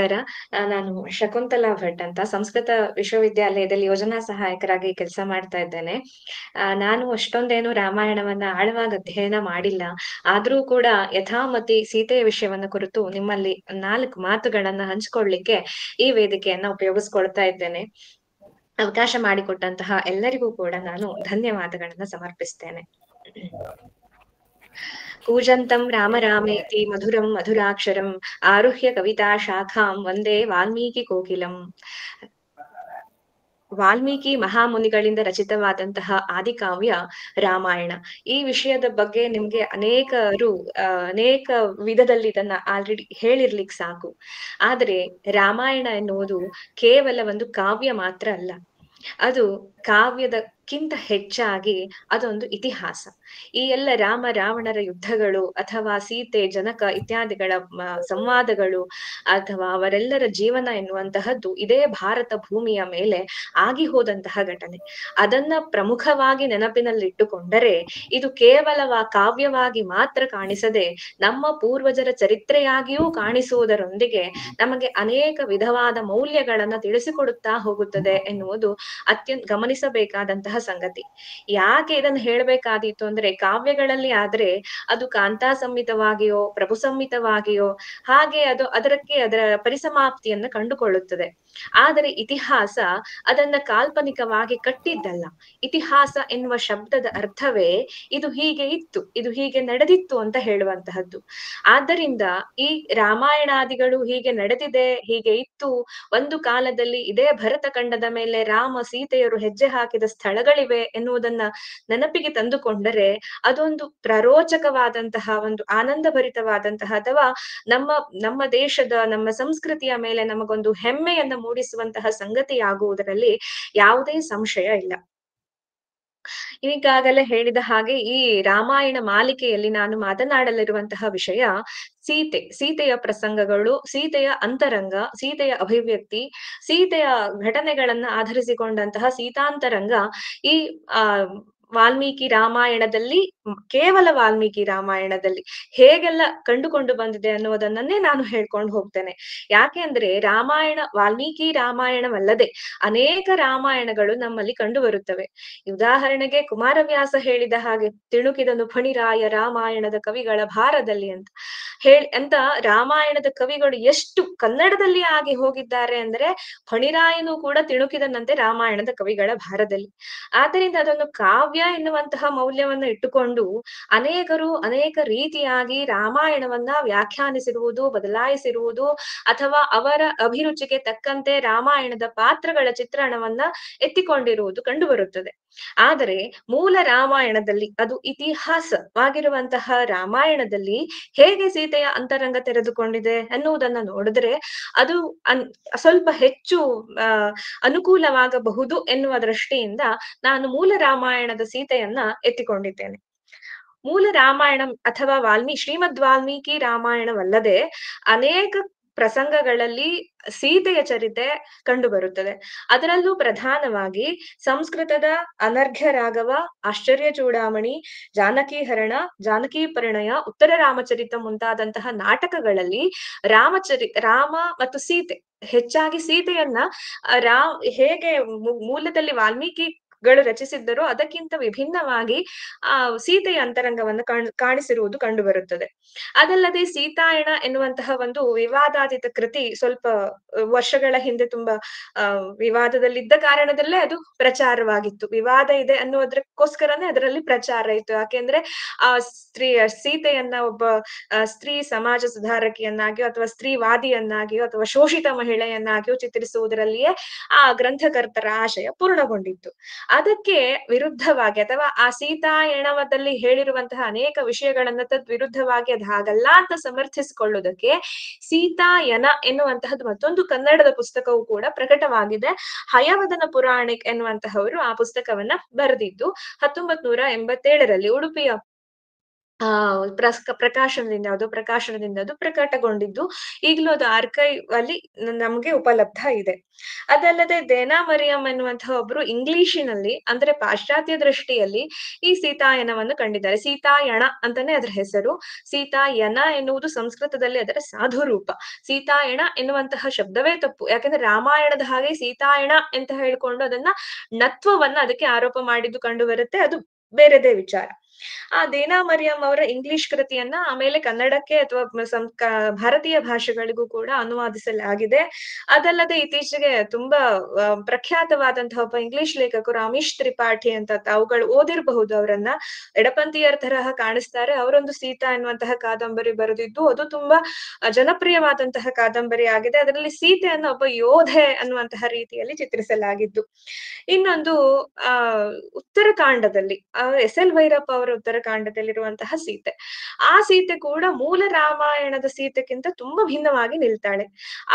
ನಮಸ್ಕಾರ ನಾನು ಶಕುಂತಲಾ ಭಟ್ ಅಂತ ಸಂಸ್ಕೃತ ವಿಶ್ವವಿದ್ಯಾಲಯದಲ್ಲಿ ಯೋಜನಾ ಸಹಾಯಕರಾಗಿ ಕೆಲಸ ಮಾಡ್ತಾ ಇದ್ದೇನೆ ನಾನು ಅಷ್ಟೊಂದೇನು ರಾಮಾಯಣವನ್ನ ಆಳವಾಗಿ ಅಧ್ಯಯನ ಮಾಡಿಲ್ಲ ಆದ್ರೂ ಕೂಡ ಯಥಾಮತಿ ಸೀತೆಯ ವಿಷಯವನ್ನ ಕುರಿತು ನಿಮ್ಮಲ್ಲಿ ನಾಲ್ಕು ಮಾತುಗಳನ್ನ ಹಂಚಿಕೊಳ್ಳಿಕ್ಕೆ ಈ ವೇದಿಕೆಯನ್ನ ಉಪಯೋಗಿಸ್ಕೊಳ್ತಾ ಇದ್ದೇನೆ ಅವಕಾಶ ಮಾಡಿಕೊಟ್ಟಂತಹ ಎಲ್ಲರಿಗೂ ಕೂಡ ನಾನು ಧನ್ಯವಾದಗಳನ್ನ ಸಮರ್ಪಿಸ್ತೇನೆ ಕೂಜಂತಂ ರಾಮರಾಮೇತಿ ಮಧುರಂ ಮಧುರಾಕ್ಷರಂ ಆರುಹ್ಯ ಕವಿತಾ ಶಾಖಾಂ ವಂದೇ ವಾಲ್ಮೀಕಿ ಕೋಕಿಲಂ ವಾಲ್ಮೀಕಿ ಮಹಾಮುನಿಗಳಿಂದ ರಚಿತವಾದಂತಹ ಆದಿಕಾವ್ಯ ರಾಮಾಯಣ ಈ ವಿಷಯದ ಬಗ್ಗೆ ನಿಮ್ಗೆ ಅನೇಕರು ಅನೇಕ ವಿಧದಲ್ಲಿ ಇದನ್ನ ಆಲ್ರೆಡಿ ಹೇಳಿರ್ಲಿಕ್ಕೆ ಸಾಕು ಆದರೆ ರಾಮಾಯಣ ಎನ್ನುವುದು ಕೇವಲ ಒಂದು ಕಾವ್ಯ ಮಾತ್ರ ಅಲ್ಲ ಅದು ಕಾವ್ಯದಕ್ಕಿಂತ ಹೆಚ್ಚಾಗಿ ಅದೊಂದು ಇತಿಹಾಸ ಈ ಎಲ್ಲ ರಾಮ ರಾವಣರ ಯುದ್ಧಗಳು ಅಥವಾ ಸೀತೆ ಜನಕ ಇತ್ಯಾದಿಗಳ ಸಂವಾದಗಳು ಅಥವಾ ಅವರೆಲ್ಲರ ಜೀವನ ಎನ್ನುವಂತಹದ್ದು ಇದೇ ಭಾರತ ಭೂಮಿಯ ಮೇಲೆ ಆಗಿ ಹೋದಂತಹ ಘಟನೆ ಅದನ್ನ ಪ್ರಮುಖವಾಗಿ ನೆನಪಿನಲ್ಲಿಟ್ಟುಕೊಂಡರೆ ಇದು ಕೇವಲ ಕಾವ್ಯವಾಗಿ ಮಾತ್ರ ಕಾಣಿಸದೆ ನಮ್ಮ ಪೂರ್ವಜರ ಚರಿತ್ರೆಯಾಗಿಯೂ ಕಾಣಿಸುವುದರೊಂದಿಗೆ ನಮಗೆ ಅನೇಕ ವಿಧವಾದ ಮೌಲ್ಯಗಳನ್ನ ತಿಳಿಸಿಕೊಡುತ್ತಾ ಹೋಗುತ್ತದೆ ಎನ್ನುವುದು ಅತ್ಯಂತ ಗಮನ ಗಮನಿಸಬೇಕಾದಂತಹ ಸಂಗತಿ ಯಾಕೆ ಇದನ್ನು ಹೇಳಬೇಕಾದೀತು ಅಂದ್ರೆ ಕಾವ್ಯಗಳಲ್ಲಿ ಆದ್ರೆ ಅದು ಕಾಂತಾ ಸಂಹಿತವಾಗಿಯೋ ಪ್ರಭು ಸಂಹಿತವಾಗಿಯೋ ಹಾಗೆ ಅದು ಅದರಕ್ಕೆ ಅದರ ಪರಿಸಮಾಪ್ತಿಯನ್ನು ಕಂಡುಕೊಳ್ಳುತ್ತದೆ ಆದರೆ ಇತಿಹಾಸ ಅದನ್ನ ಕಾಲ್ಪನಿಕವಾಗಿ ಕಟ್ಟಿದ್ದಲ್ಲ ಇತಿಹಾಸ ಎನ್ನುವ ಶಬ್ದದ ಅರ್ಥವೇ ಇದು ಹೀಗೆ ಇತ್ತು ಇದು ಹೀಗೆ ನಡೆದಿತ್ತು ಅಂತ ಹೇಳುವಂತಹದ್ದು ಆದ್ದರಿಂದ ಈ ರಾಮಾಯಣಾದಿಗಳು ಹೀಗೆ ನಡೆದಿದೆ ಹೀಗೆ ಇತ್ತು ಒಂದು ಕಾಲದಲ್ಲಿ ಇದೇ ಭರತ ಕಂಡದ ಮೇಲೆ ರಾಮ ಸೀತೆಯರು ಹೆಜ್ಜೆ ಹೆಜ್ಜೆ ಹಾಕಿದ ಸ್ಥಳಗಳಿವೆ ಎನ್ನುವುದನ್ನ ನೆನಪಿಗೆ ತಂದುಕೊಂಡರೆ ಅದೊಂದು ಪ್ರರೋಚಕವಾದಂತಹ ಒಂದು ಭರಿತವಾದಂತಹ ಅಥವಾ ನಮ್ಮ ನಮ್ಮ ದೇಶದ ನಮ್ಮ ಸಂಸ್ಕೃತಿಯ ಮೇಲೆ ನಮಗೊಂದು ಹೆಮ್ಮೆಯನ್ನ ಮೂಡಿಸುವಂತಹ ಸಂಗತಿಯಾಗುವುದರಲ್ಲಿ ಯಾವುದೇ ಸಂಶಯ ಇಲ್ಲ. ಈಗಾಗಲೇ ಹೇಳಿದ ಹಾಗೆ ಈ ರಾಮಾಯಣ ಮಾಲಿಕೆಯಲ್ಲಿ ನಾನು ಮಾತನಾಡಲಿರುವಂತಹ ವಿಷಯ ಸೀತೆ ಸೀತೆಯ ಪ್ರಸಂಗಗಳು ಸೀತೆಯ ಅಂತರಂಗ ಸೀತೆಯ ಅಭಿವ್ಯಕ್ತಿ ಸೀತೆಯ ಘಟನೆಗಳನ್ನ ಆಧರಿಸಿಕೊಂಡಂತಹ ಸೀತಾಂತರಂಗ ಈ ಆ ವಾಲ್ಮೀಕಿ ರಾಮಾಯಣದಲ್ಲಿ ಕೇವಲ ವಾಲ್ಮೀಕಿ ರಾಮಾಯಣದಲ್ಲಿ ಹೇಗೆಲ್ಲ ಕಂಡುಕೊಂಡು ಬಂದಿದೆ ಅನ್ನುವುದನ್ನೇ ನಾನು ಹೇಳ್ಕೊಂಡು ಹೋಗ್ತೇನೆ ಯಾಕೆ ಅಂದ್ರೆ ರಾಮಾಯಣ ವಾಲ್ಮೀಕಿ ರಾಮಾಯಣವಲ್ಲದೆ ಅನೇಕ ರಾಮಾಯಣಗಳು ನಮ್ಮಲ್ಲಿ ಕಂಡು ಬರುತ್ತವೆ ಉದಾಹರಣೆಗೆ ಕುಮಾರವ್ಯಾಸ ಹೇಳಿದ ಹಾಗೆ ತಿಣುಕಿದನು ಫಣಿರಾಯ ರಾಮಾಯಣದ ಕವಿಗಳ ಭಾರದಲ್ಲಿ ಅಂತ ಹೇಳಿ ಅಂತ ರಾಮಾಯಣದ ಕವಿಗಳು ಎಷ್ಟು ಕನ್ನಡದಲ್ಲಿ ಆಗಿ ಹೋಗಿದ್ದಾರೆ ಅಂದ್ರೆ ಫಣಿರಾಯನು ಕೂಡ ತಿಣುಕಿದನಂತೆ ರಾಮಾಯಣದ ಕವಿಗಳ ಭಾರದಲ್ಲಿ ಆದ್ದರಿಂದ ಅದನ್ನು ಕಾವ್ಯ ಎನ್ನುವಂತಹ ಮೌಲ್ಯವನ್ನ ಇಟ್ಟುಕೊಂಡು ಅನೇಕರು ಅನೇಕ ರೀತಿಯಾಗಿ ರಾಮಾಯಣವನ್ನ ವ್ಯಾಖ್ಯಾನಿಸಿರುವುದು ಬದಲಾಯಿಸಿರುವುದು ಅಥವಾ ಅವರ ಅಭಿರುಚಿಗೆ ತಕ್ಕಂತೆ ರಾಮಾಯಣದ ಪಾತ್ರಗಳ ಚಿತ್ರಣವನ್ನ ಎತ್ತಿಕೊಂಡಿರುವುದು ಕಂಡುಬರುತ್ತದೆ ಆದರೆ ಮೂಲ ರಾಮಾಯಣದಲ್ಲಿ ಅದು ಇತಿಹಾಸವಾಗಿರುವಂತಹ ರಾಮಾಯಣದಲ್ಲಿ ಹೇಗೆ ಸೀತೆಯ ಅಂತರಂಗ ತೆರೆದುಕೊಂಡಿದೆ ಎನ್ನುವುದನ್ನ ನೋಡಿದ್ರೆ ಅದು ಸ್ವಲ್ಪ ಹೆಚ್ಚು ಅನುಕೂಲವಾಗಬಹುದು ಎನ್ನುವ ದೃಷ್ಟಿಯಿಂದ ನಾನು ಮೂಲ ರಾಮಾಯಣದ ಸೀತೆಯನ್ನ ಎತ್ತಿಕೊಂಡಿದ್ದೇನೆ ಮೂಲ ರಾಮಾಯಣಂ ಅಥವಾ ವಾಲ್ಮೀ ಶ್ರೀಮದ್ ವಾಲ್ಮೀಕಿ ರಾಮಾಯಣವಲ್ಲದೆ ಅನೇಕ ಪ್ರಸಂಗಗಳಲ್ಲಿ ಸೀತೆಯ ಚರಿತೆ ಕಂಡು ಬರುತ್ತದೆ ಅದರಲ್ಲೂ ಪ್ರಧಾನವಾಗಿ ಸಂಸ್ಕೃತದ ಅನರ್ಘ್ಯ ರಾಘವ ಆಶ್ಚರ್ಯ ಚೂಡಾಮಣಿ ಜಾನಕಿ ಹರಣ ಜಾನಕಿ ಪರಿಣಯ ಉತ್ತರ ರಾಮಚರಿತ ಮುಂತಾದಂತಹ ನಾಟಕಗಳಲ್ಲಿ ರಾಮಚರಿ ರಾಮ ಮತ್ತು ಸೀತೆ ಹೆಚ್ಚಾಗಿ ಸೀತೆಯನ್ನ ರಾ ಹೇಗೆ ಮೂಲದಲ್ಲಿ ವಾಲ್ಮೀಕಿ ಗಳು ರಚಿಸಿದ್ದರು ಅದಕ್ಕಿಂತ ವಿಭಿನ್ನವಾಗಿ ಆ ಸೀತೆಯ ಅಂತರಂಗವನ್ನು ಕಾಣಿಸಿರುವುದು ಕಂಡುಬರುತ್ತದೆ ಅದಲ್ಲದೆ ಸೀತಾಯಣ ಎನ್ನುವಂತಹ ಒಂದು ವಿವಾದಾತೀತ ಕೃತಿ ಸ್ವಲ್ಪ ವರ್ಷಗಳ ಹಿಂದೆ ತುಂಬಾ ವಿವಾದದಲ್ಲಿದ್ದ ಕಾರಣದಲ್ಲೇ ಅದು ಪ್ರಚಾರವಾಗಿತ್ತು ವಿವಾದ ಇದೆ ಅನ್ನೋದಕ್ಕೋಸ್ಕರನೇ ಅದರಲ್ಲಿ ಪ್ರಚಾರ ಇತ್ತು ಯಾಕೆಂದ್ರೆ ಆ ಸ್ತ್ರೀ ಸೀತೆಯನ್ನ ಒಬ್ಬ ಸ್ತ್ರೀ ಸಮಾಜ ಸುಧಾರಕಿಯನ್ನಾಗಿಯೋ ಅಥವಾ ಸ್ತ್ರೀವಾದಿಯನ್ನಾಗಿಯೋ ಅಥವಾ ಶೋಷಿತ ಮಹಿಳೆಯನ್ನಾಗಿಯೋ ಚಿತ್ರಿಸುವುದರಲ್ಲಿಯೇ ಆ ಗ್ರಂಥಕರ್ತರ ಆಶಯ ಪೂರ್ಣಗೊಂಡಿತ್ತು ಅದಕ್ಕೆ ವಿರುದ್ಧವಾಗಿ ಅಥವಾ ಆ ಸೀತಾಯಣವದಲ್ಲಿ ಹೇಳಿರುವಂತಹ ಅನೇಕ ವಿಷಯಗಳನ್ನ ತದ್ವಿರುದ್ಧವಾಗಿ ಅದ್ ಹಾಗಲ್ಲ ಅಂತ ಸಮರ್ಥಿಸಿಕೊಳ್ಳುವುದಕ್ಕೆ ಸೀತಾಯನ ಎನ್ನುವಂತಹದ್ದು ಮತ್ತೊಂದು ಕನ್ನಡದ ಪುಸ್ತಕವು ಕೂಡ ಪ್ರಕಟವಾಗಿದೆ ಹಯವದನ ಪುರಾಣಿಕ್ ಎನ್ನುವಂತಹವರು ಆ ಪುಸ್ತಕವನ್ನ ಬರೆದಿದ್ದು ಹತ್ತೊಂಬತ್ ನೂರ ಎಂಬತ್ತೇಳರಲ್ಲಿ ಉಡುಪಿಯ ಆ ಪ್ರಸ್ಕ ಪ್ರಕಾಶನದಿಂದ ಅದು ಪ್ರಕಾಶನದಿಂದ ಅದು ಪ್ರಕಟಗೊಂಡಿದ್ದು ಈಗಲೂ ಅದು ಆರ್ಕೈವ್ ಅಲ್ಲಿ ನಮ್ಗೆ ಉಪಲಬ್ಧ ಇದೆ ಅದಲ್ಲದೆ ದೇನಾ ಮರಿಯಂ ಎನ್ನುವಂತಹ ಒಬ್ರು ಇಂಗ್ಲಿಷಿನಲ್ಲಿ ಅಂದ್ರೆ ಪಾಶ್ಚಾತ್ಯ ದೃಷ್ಟಿಯಲ್ಲಿ ಈ ಸೀತಾಯನವನ್ನು ಕಂಡಿದ್ದಾರೆ ಸೀತಾಯಣ ಅಂತಾನೆ ಅದ್ರ ಹೆಸರು ಸೀತಾಯನ ಎನ್ನುವುದು ಸಂಸ್ಕೃತದಲ್ಲಿ ಅದರ ಸಾಧು ರೂಪ ಸೀತಾಯಣ ಎನ್ನುವಂತಹ ಶಬ್ದವೇ ತಪ್ಪು ಯಾಕಂದ್ರೆ ರಾಮಾಯಣದ ಹಾಗೆ ಸೀತಾಯಣ ಅಂತ ಹೇಳ್ಕೊಂಡು ಅದನ್ನ ನತ್ವವನ್ನ ಅದಕ್ಕೆ ಆರೋಪ ಮಾಡಿದ್ದು ಕಂಡು ಬರುತ್ತೆ ಅದು ಬೇರೆದೇ ವಿಚಾರ ಆ ದೇನಾ ಮರಿಯಂ ಅವರ ಇಂಗ್ಲಿಷ್ ಕೃತಿಯನ್ನ ಆಮೇಲೆ ಕನ್ನಡಕ್ಕೆ ಅಥವಾ ಭಾರತೀಯ ಭಾಷೆಗಳಿಗೂ ಕೂಡ ಅನುವಾದಿಸಲಾಗಿದೆ ಅದಲ್ಲದೆ ಇತ್ತೀಚೆಗೆ ತುಂಬಾ ಪ್ರಖ್ಯಾತವಾದಂತಹ ಒಬ್ಬ ಇಂಗ್ಲಿಷ್ ಲೇಖಕರು ಅಮಿಶ್ ತ್ರಿಪಾಠಿ ಅಂತ ಅವುಗಳು ಓದಿರಬಹುದು ಅವರನ್ನ ಎಡಪಂಥೀಯರ ತರಹ ಕಾಣಿಸ್ತಾರೆ ಅವರೊಂದು ಸೀತಾ ಎನ್ನುವಂತಹ ಕಾದಂಬರಿ ಬರೆದಿದ್ದು ಅದು ತುಂಬಾ ಜನಪ್ರಿಯವಾದಂತಹ ಕಾದಂಬರಿ ಆಗಿದೆ ಅದರಲ್ಲಿ ಸೀತೆಯನ್ನ ಒಬ್ಬ ಯೋಧೆ ಅನ್ನುವಂತಹ ರೀತಿಯಲ್ಲಿ ಚಿತ್ರಿಸಲಾಗಿದ್ದು ಇನ್ನೊಂದು ಆ ಉತ್ತರಕಾಂಡದಲ್ಲಿ ಎಸ್ ಎಲ್ ಭೈರಪ್ಪ ಅವರ ಅವರ ಉತ್ತರಕಾಂಡದಲ್ಲಿರುವಂತಹ ಸೀತೆ ಆ ಸೀತೆ ಕೂಡ ಮೂಲ ರಾಮಾಯಣದ ಸೀತೆಗಿಂತ ತುಂಬಾ ಭಿನ್ನವಾಗಿ ನಿಲ್ತಾಳೆ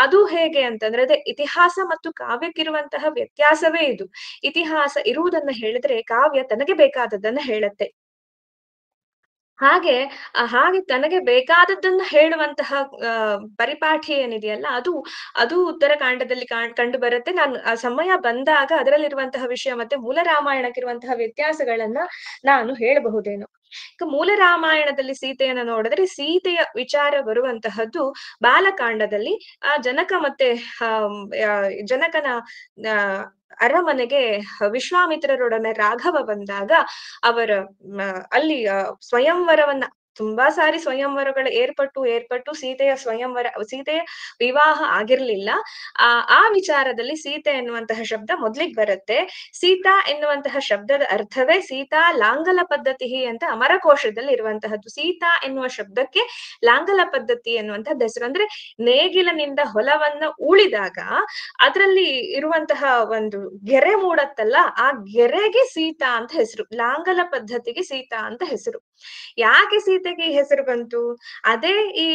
ಅದು ಹೇಗೆ ಅಂತಂದ್ರೆ ಅದೇ ಇತಿಹಾಸ ಮತ್ತು ಕಾವ್ಯಕ್ಕಿರುವಂತಹ ವ್ಯತ್ಯಾಸವೇ ಇದು ಇತಿಹಾಸ ಇರುವುದನ್ನ ಹೇಳಿದ್ರೆ ಕಾವ್ಯ ತನಗೆ ಬೇಕಾದದ್ದನ್ನ ಹೇಳತ್ತೆ ಹಾಗೆ ಹಾಗೆ ತನಗೆ ಬೇಕಾದದ್ದನ್ನ ಹೇಳುವಂತಹ ಪರಿಪಾಠಿ ಏನಿದೆಯಲ್ಲ ಅದು ಅದು ಉತ್ತರ ಕಾಂಡದಲ್ಲಿ ಕಂಡು ಬರುತ್ತೆ ನಾನು ಆ ಸಮಯ ಬಂದಾಗ ಅದರಲ್ಲಿರುವಂತಹ ವಿಷಯ ಮತ್ತೆ ಮೂಲ ರಾಮಾಯಣಕ್ಕಿರುವಂತಹ ವ್ಯತ್ಯಾಸಗಳನ್ನ ನಾನು ಹೇಳಬಹುದೇನು ಮೂಲ ರಾಮಾಯಣದಲ್ಲಿ ಸೀತೆಯನ್ನ ನೋಡಿದ್ರೆ ಸೀತೆಯ ವಿಚಾರ ಬರುವಂತಹದ್ದು ಬಾಲಕಾಂಡದಲ್ಲಿ ಆ ಜನಕ ಮತ್ತೆ ಜನಕನ ಅರಮನೆಗೆ ವಿಶ್ವಾಮಿತ್ರರೊಡನೆ ರಾಘವ ಬಂದಾಗ ಅವರ ಅಲ್ಲಿ ಸ್ವಯಂವರವನ್ನ ತುಂಬಾ ಸಾರಿ ಸ್ವಯಂವರಗಳ ಏರ್ಪಟ್ಟು ಏರ್ಪಟ್ಟು ಸೀತೆಯ ಸ್ವಯಂವರ ಸೀತೆಯ ವಿವಾಹ ಆಗಿರ್ಲಿಲ್ಲ ಆ ಆ ವಿಚಾರದಲ್ಲಿ ಸೀತೆ ಎನ್ನುವಂತಹ ಶಬ್ದ ಮೊದ್ಲಿಗೆ ಬರುತ್ತೆ ಸೀತಾ ಎನ್ನುವಂತಹ ಶಬ್ದದ ಅರ್ಥವೇ ಸೀತಾ ಲಾಂಗಲ ಪದ್ಧತಿ ಅಂತ ಅಮರಕೋಶದಲ್ಲಿ ಇರುವಂತಹದ್ದು ಸೀತಾ ಎನ್ನುವ ಶಬ್ದಕ್ಕೆ ಲಾಂಗಲ ಪದ್ಧತಿ ಎನ್ನುವಂತಹದ್ದು ಹೆಸರು ಅಂದ್ರೆ ನೇಗಿಲನಿಂದ ಹೊಲವನ್ನ ಉಳಿದಾಗ ಅದರಲ್ಲಿ ಇರುವಂತಹ ಒಂದು ಗೆರೆ ಮೂಡತ್ತಲ್ಲ ಆ ಗೆರೆಗೆ ಸೀತಾ ಅಂತ ಹೆಸರು ಲಾಂಗಲ ಪದ್ಧತಿಗೆ ಸೀತಾ ಅಂತ ಹೆಸರು ಯಾಕೆ ಸೀತೆಗೆ ಹೆಸರು ಬಂತು ಅದೇ ಈ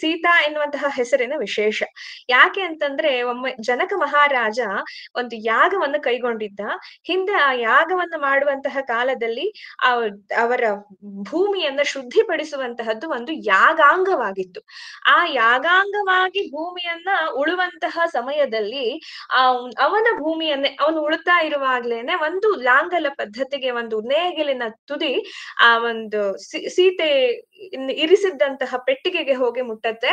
ಸೀತಾ ಎನ್ನುವಂತಹ ಹೆಸರಿನ ವಿಶೇಷ ಯಾಕೆ ಅಂತಂದ್ರೆ ಒಮ್ಮೆ ಜನಕ ಮಹಾರಾಜ ಒಂದು ಯಾಗವನ್ನು ಕೈಗೊಂಡಿದ್ದ ಹಿಂದೆ ಆ ಯಾಗವನ್ನು ಮಾಡುವಂತಹ ಕಾಲದಲ್ಲಿ ಅವರ ಭೂಮಿಯನ್ನ ಶುದ್ಧಿಪಡಿಸುವಂತಹದ್ದು ಒಂದು ಯಾಗಾಂಗವಾಗಿತ್ತು ಆ ಯಾಗಾಂಗವಾಗಿ ಭೂಮಿಯನ್ನ ಉಳುವಂತಹ ಸಮಯದಲ್ಲಿ ಅವನ ಭೂಮಿಯನ್ನೇ ಅವನು ಉಳುತ್ತಾ ಇರುವಾಗ್ಲೇನೆ ಒಂದು ಲಾಂಗಲ ಪದ್ಧತಿಗೆ ಒಂದು ನೇಗಿಲಿನ ತುದಿ ಆ ಒಂದು ಸೀತೆ ಇರಿಸಿದ್ದಂತಹ ಪೆಟ್ಟಿಗೆಗೆ ಹೋಗಿ ಮುಟ್ಟತ್ತೆ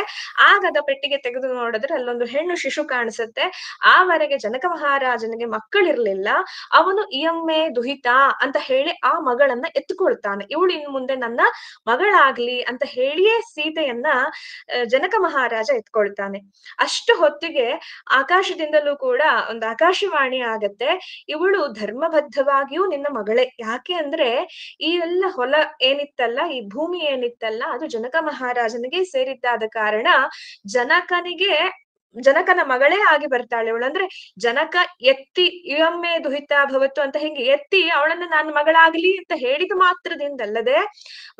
ಆಗದ ಪೆಟ್ಟಿಗೆ ತೆಗೆದು ನೋಡಿದ್ರೆ ಅಲ್ಲೊಂದು ಹೆಣ್ಣು ಶಿಶು ಕಾಣಿಸುತ್ತೆ ಆವರೆಗೆ ಜನಕ ಮಹಾರಾಜನಿಗೆ ಮಕ್ಕಳಿರ್ಲಿಲ್ಲ ಅವನು ಇಯಮ್ಮೆ ದುಹಿತ ಅಂತ ಹೇಳಿ ಆ ಮಗಳನ್ನ ಎತ್ಕೊಳ್ತಾನೆ ಇವಳು ಇನ್ ಮುಂದೆ ನನ್ನ ಮಗಳಾಗ್ಲಿ ಅಂತ ಹೇಳಿಯೇ ಸೀತೆಯನ್ನ ಜನಕ ಮಹಾರಾಜ ಎತ್ಕೊಳ್ತಾನೆ ಅಷ್ಟು ಹೊತ್ತಿಗೆ ಆಕಾಶದಿಂದಲೂ ಕೂಡ ಒಂದು ಆಕಾಶವಾಣಿ ಆಗತ್ತೆ ಇವಳು ಧರ್ಮಬದ್ಧವಾಗಿಯೂ ನಿನ್ನ ಮಗಳೇ ಯಾಕೆ ಅಂದ್ರೆ ಈ ಎಲ್ಲ ಹೊಲ ಏನಿತ್ತಲ್ಲ ಈ ಭೂಮಿ ಏನಿತ್ತು ಇತ್ತಲ್ಲ ಅದು ಜನಕ ಮಹಾರಾಜನಿಗೆ ಸೇರಿದ್ದಾದ ಕಾರಣ ಜನಕನಿಗೆ ಜನಕನ ಮಗಳೇ ಆಗಿ ಬರ್ತಾಳೆ ಅವಳು ಅಂದ್ರೆ ಜನಕ ಎತ್ತಿ ಇವಮ್ಮೆ ದುಹಿತ ಭವತ್ತು ಅಂತ ಹಿಂಗೆ ಎತ್ತಿ ಅವಳನ್ನ ನಾನು ಮಗಳಾಗ್ಲಿ ಅಂತ ಹೇಳಿದ ಮಾತ್ರದಿಂದಲ್ಲದೆ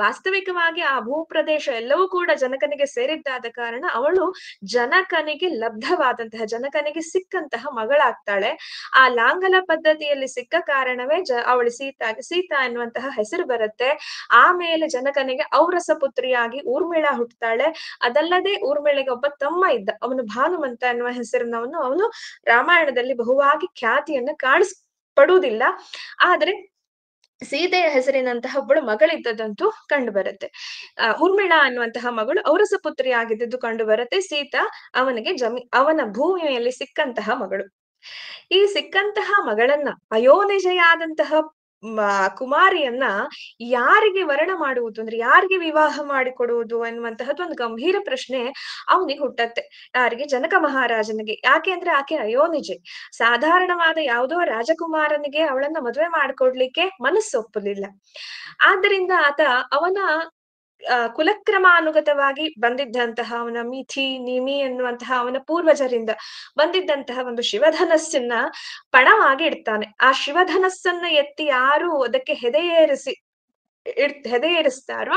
ವಾಸ್ತವಿಕವಾಗಿ ಆ ಭೂಪ್ರದೇಶ ಎಲ್ಲವೂ ಕೂಡ ಜನಕನಿಗೆ ಸೇರಿದ್ದಾದ ಕಾರಣ ಅವಳು ಜನಕನಿಗೆ ಲಬ್ಧವಾದಂತಹ ಜನಕನಿಗೆ ಸಿಕ್ಕಂತಹ ಮಗಳಾಗ್ತಾಳೆ ಆ ಲಾಂಗಲ ಪದ್ಧತಿಯಲ್ಲಿ ಸಿಕ್ಕ ಕಾರಣವೇ ಜ ಅವಳು ಸೀತಾ ಸೀತಾ ಎನ್ನುವಂತಹ ಹೆಸರು ಬರುತ್ತೆ ಆಮೇಲೆ ಜನಕನಿಗೆ ಔರಸ ಪುತ್ರಿಯಾಗಿ ಊರ್ಮಿಳಾ ಹುಟ್ಟುತ್ತಾಳೆ ಅದಲ್ಲದೆ ಊರ್ಮಿಳೆಗೆ ಒಬ್ಬ ತಮ್ಮ ಇದ್ದ ಅವನು ಭಾನು ಅಂತ ಅನ್ನುವ ಅವನು ರಾಮಾಯಣದಲ್ಲಿ ಬಹುವಾಗಿ ಖ್ಯಾತಿಯನ್ನ ಕಾಣಿಸ್ ಪಡುವುದಿಲ್ಲ ಆದ್ರೆ ಸೀತೆಯ ಹೆಸರಿನಂತಹ ಒಬ್ಬಳು ಮಗಳಿದ್ದದಂತೂ ಕಂಡು ಬರುತ್ತೆ ಉರ್ಮಿಳ ಅನ್ನುವಂತಹ ಮಗಳು ಔರಸ ಪುತ್ರಿಯಾಗಿದ್ದದ್ದು ಕಂಡು ಬರುತ್ತೆ ಸೀತಾ ಅವನಿಗೆ ಜಮಿ ಅವನ ಭೂಮಿಯಲ್ಲಿ ಸಿಕ್ಕಂತಹ ಮಗಳು ಈ ಸಿಕ್ಕಂತಹ ಮಗಳನ್ನ ಅಯೋನಿಜೆಯಾದಂತಹ ಕುಮಾರಿಯನ್ನ ಯಾರಿಗೆ ವರ್ಣ ಮಾಡುವುದು ಅಂದ್ರೆ ಯಾರಿಗೆ ವಿವಾಹ ಮಾಡಿಕೊಡುವುದು ಎನ್ನುವಂತಹದ್ದು ಒಂದು ಗಂಭೀರ ಪ್ರಶ್ನೆ ಅವನಿಗೆ ಹುಟ್ಟತ್ತೆ ಯಾರಿಗೆ ಜನಕ ಮಹಾರಾಜನಿಗೆ ಯಾಕೆ ಅಂದ್ರೆ ಆಕೆ ಅಯೋನಿಜೆ ಸಾಧಾರಣವಾದ ಯಾವುದೋ ರಾಜಕುಮಾರನಿಗೆ ಅವಳನ್ನ ಮದುವೆ ಮಾಡಿಕೊಡ್ಲಿಕ್ಕೆ ಮನಸ್ಸೊಪ್ಪಲಿಲ್ಲ ಆದ್ದರಿಂದ ಆತ ಅವನ ಕುಲಕ್ರಮಾನುಗತವಾಗಿ ಬಂದಿದ್ದಂತಹ ಅವನ ಮಿಥಿ ನಿಮಿ ಎನ್ನುವಂತಹ ಅವನ ಪೂರ್ವಜರಿಂದ ಬಂದಿದ್ದಂತಹ ಒಂದು ಶಿವಧನಸ್ಸನ್ನ ಪಣವಾಗಿ ಇಡ್ತಾನೆ ಆ ಶಿವಧನಸ್ಸನ್ನ ಎತ್ತಿ ಯಾರು ಅದಕ್ಕೆ ಹೆದೆಯೇರಿಸಿ ಇಡ್ ಹೆದೆಯೇರಿಸ್ತಾರೋ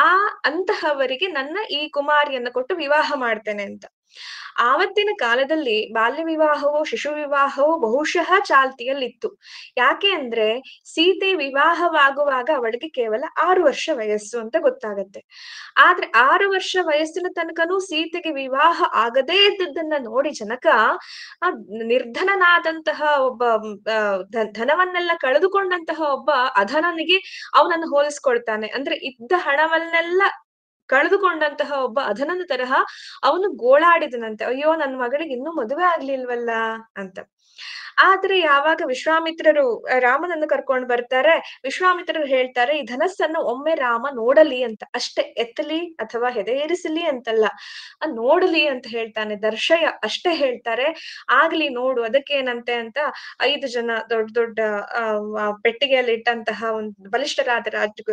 ಆ ಅಂತಹವರಿಗೆ ನನ್ನ ಈ ಕುಮಾರಿಯನ್ನು ಕೊಟ್ಟು ವಿವಾಹ ಮಾಡ್ತೇನೆ ಅಂತ ಆವತ್ತಿನ ಕಾಲದಲ್ಲಿ ಬಾಲ್ಯ ವಿವಾಹವೋ ಶಿಶು ವಿವಾಹವೋ ಬಹುಶಃ ಚಾಲ್ತಿಯಲ್ಲಿತ್ತು ಯಾಕೆ ಅಂದ್ರೆ ಸೀತೆ ವಿವಾಹವಾಗುವಾಗ ಅವಳಿಗೆ ಕೇವಲ ಆರು ವರ್ಷ ವಯಸ್ಸು ಅಂತ ಗೊತ್ತಾಗತ್ತೆ ಆದ್ರೆ ಆರು ವರ್ಷ ವಯಸ್ಸಿನ ತನಕನೂ ಸೀತೆಗೆ ವಿವಾಹ ಆಗದೇ ಇದ್ದದ್ದನ್ನ ನೋಡಿ ಜನಕ ನಿರ್ಧನನಾದಂತಹ ಒಬ್ಬ ಧನವನ್ನೆಲ್ಲ ಕಳೆದುಕೊಂಡಂತಹ ಒಬ್ಬ ಅಧನನಿಗೆ ಅವನನ್ನು ಹೋಲಿಸ್ಕೊಳ್ತಾನೆ ಅಂದ್ರೆ ಇದ್ದ ಹಣವನ್ನೆಲ್ಲ ಕಳೆದುಕೊಂಡಂತಹ ಒಬ್ಬ ಅಧನನ ತರಹ ಅವನು ಗೋಳಾಡಿದನಂತೆ ಅಯ್ಯೋ ನನ್ನ ಮಗಳಿಗೆ ಇನ್ನೂ ಮದುವೆ ಆಗ್ಲಿಲ್ವಲ್ಲ ಅಂತ ಆದ್ರೆ ಯಾವಾಗ ವಿಶ್ವಾಮಿತ್ರರು ರಾಮನನ್ನು ಕರ್ಕೊಂಡು ಬರ್ತಾರೆ ವಿಶ್ವಾಮಿತ್ರರು ಹೇಳ್ತಾರೆ ಈ ಧನಸ್ಸನ್ನು ಒಮ್ಮೆ ರಾಮ ನೋಡಲಿ ಅಂತ ಅಷ್ಟೇ ಎತ್ತಲಿ ಅಥವಾ ಹೆದೆಯೇರಿಸಲಿ ಅಂತಲ್ಲ ನೋಡಲಿ ಅಂತ ಹೇಳ್ತಾನೆ ದರ್ಶಯ ಅಷ್ಟೇ ಹೇಳ್ತಾರೆ ಆಗ್ಲಿ ನೋಡು ಅದಕ್ಕೆ ಏನಂತೆ ಅಂತ ಐದು ಜನ ದೊಡ್ಡ ದೊಡ್ಡ ಪೆಟ್ಟಿಗೆಯಲ್ಲಿ ಇಟ್ಟಂತಹ ಒಂದು ಬಲಿಷ್ಠರಾದ ರಾಜ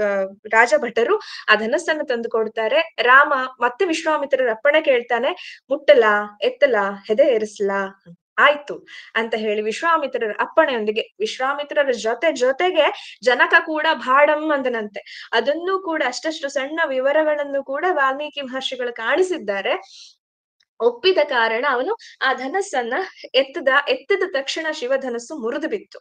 ರಾಜಭಟರು ಆ ಧನಸ್ಸನ್ನು ತಂದು ಕೊಡ್ತಾರೆ ರಾಮ ಮತ್ತೆ ವಿಶ್ವಾಮಿತ್ರರ ಅಪ್ಪಣೆ ಕೇಳ್ತಾನೆ ಮುಟ್ಟಲ ಎತ್ತಲ ಹೆದೆ ಅಂತ ಆಯ್ತು ಅಂತ ಹೇಳಿ ವಿಶ್ವಾಮಿತ್ರರ ಅಪ್ಪಣೆಯೊಂದಿಗೆ ವಿಶ್ವಾಮಿತ್ರರ ಜೊತೆ ಜೊತೆಗೆ ಜನಕ ಕೂಡ ಭಾಡಂ ಅಂದನಂತೆ ಅದನ್ನು ಕೂಡ ಅಷ್ಟಷ್ಟು ಸಣ್ಣ ವಿವರಗಳನ್ನು ಕೂಡ ವಾಲ್ಮೀಕಿ ಮಹರ್ಷಿಗಳು ಕಾಣಿಸಿದ್ದಾರೆ ಒಪ್ಪಿದ ಕಾರಣ ಅವನು ಆ ಧನಸ್ಸನ್ನ ಎತ್ತದ ಎತ್ತದ ತಕ್ಷಣ ಶಿವಧನಸ್ಸು ಮುರಿದು ಬಿತ್ತು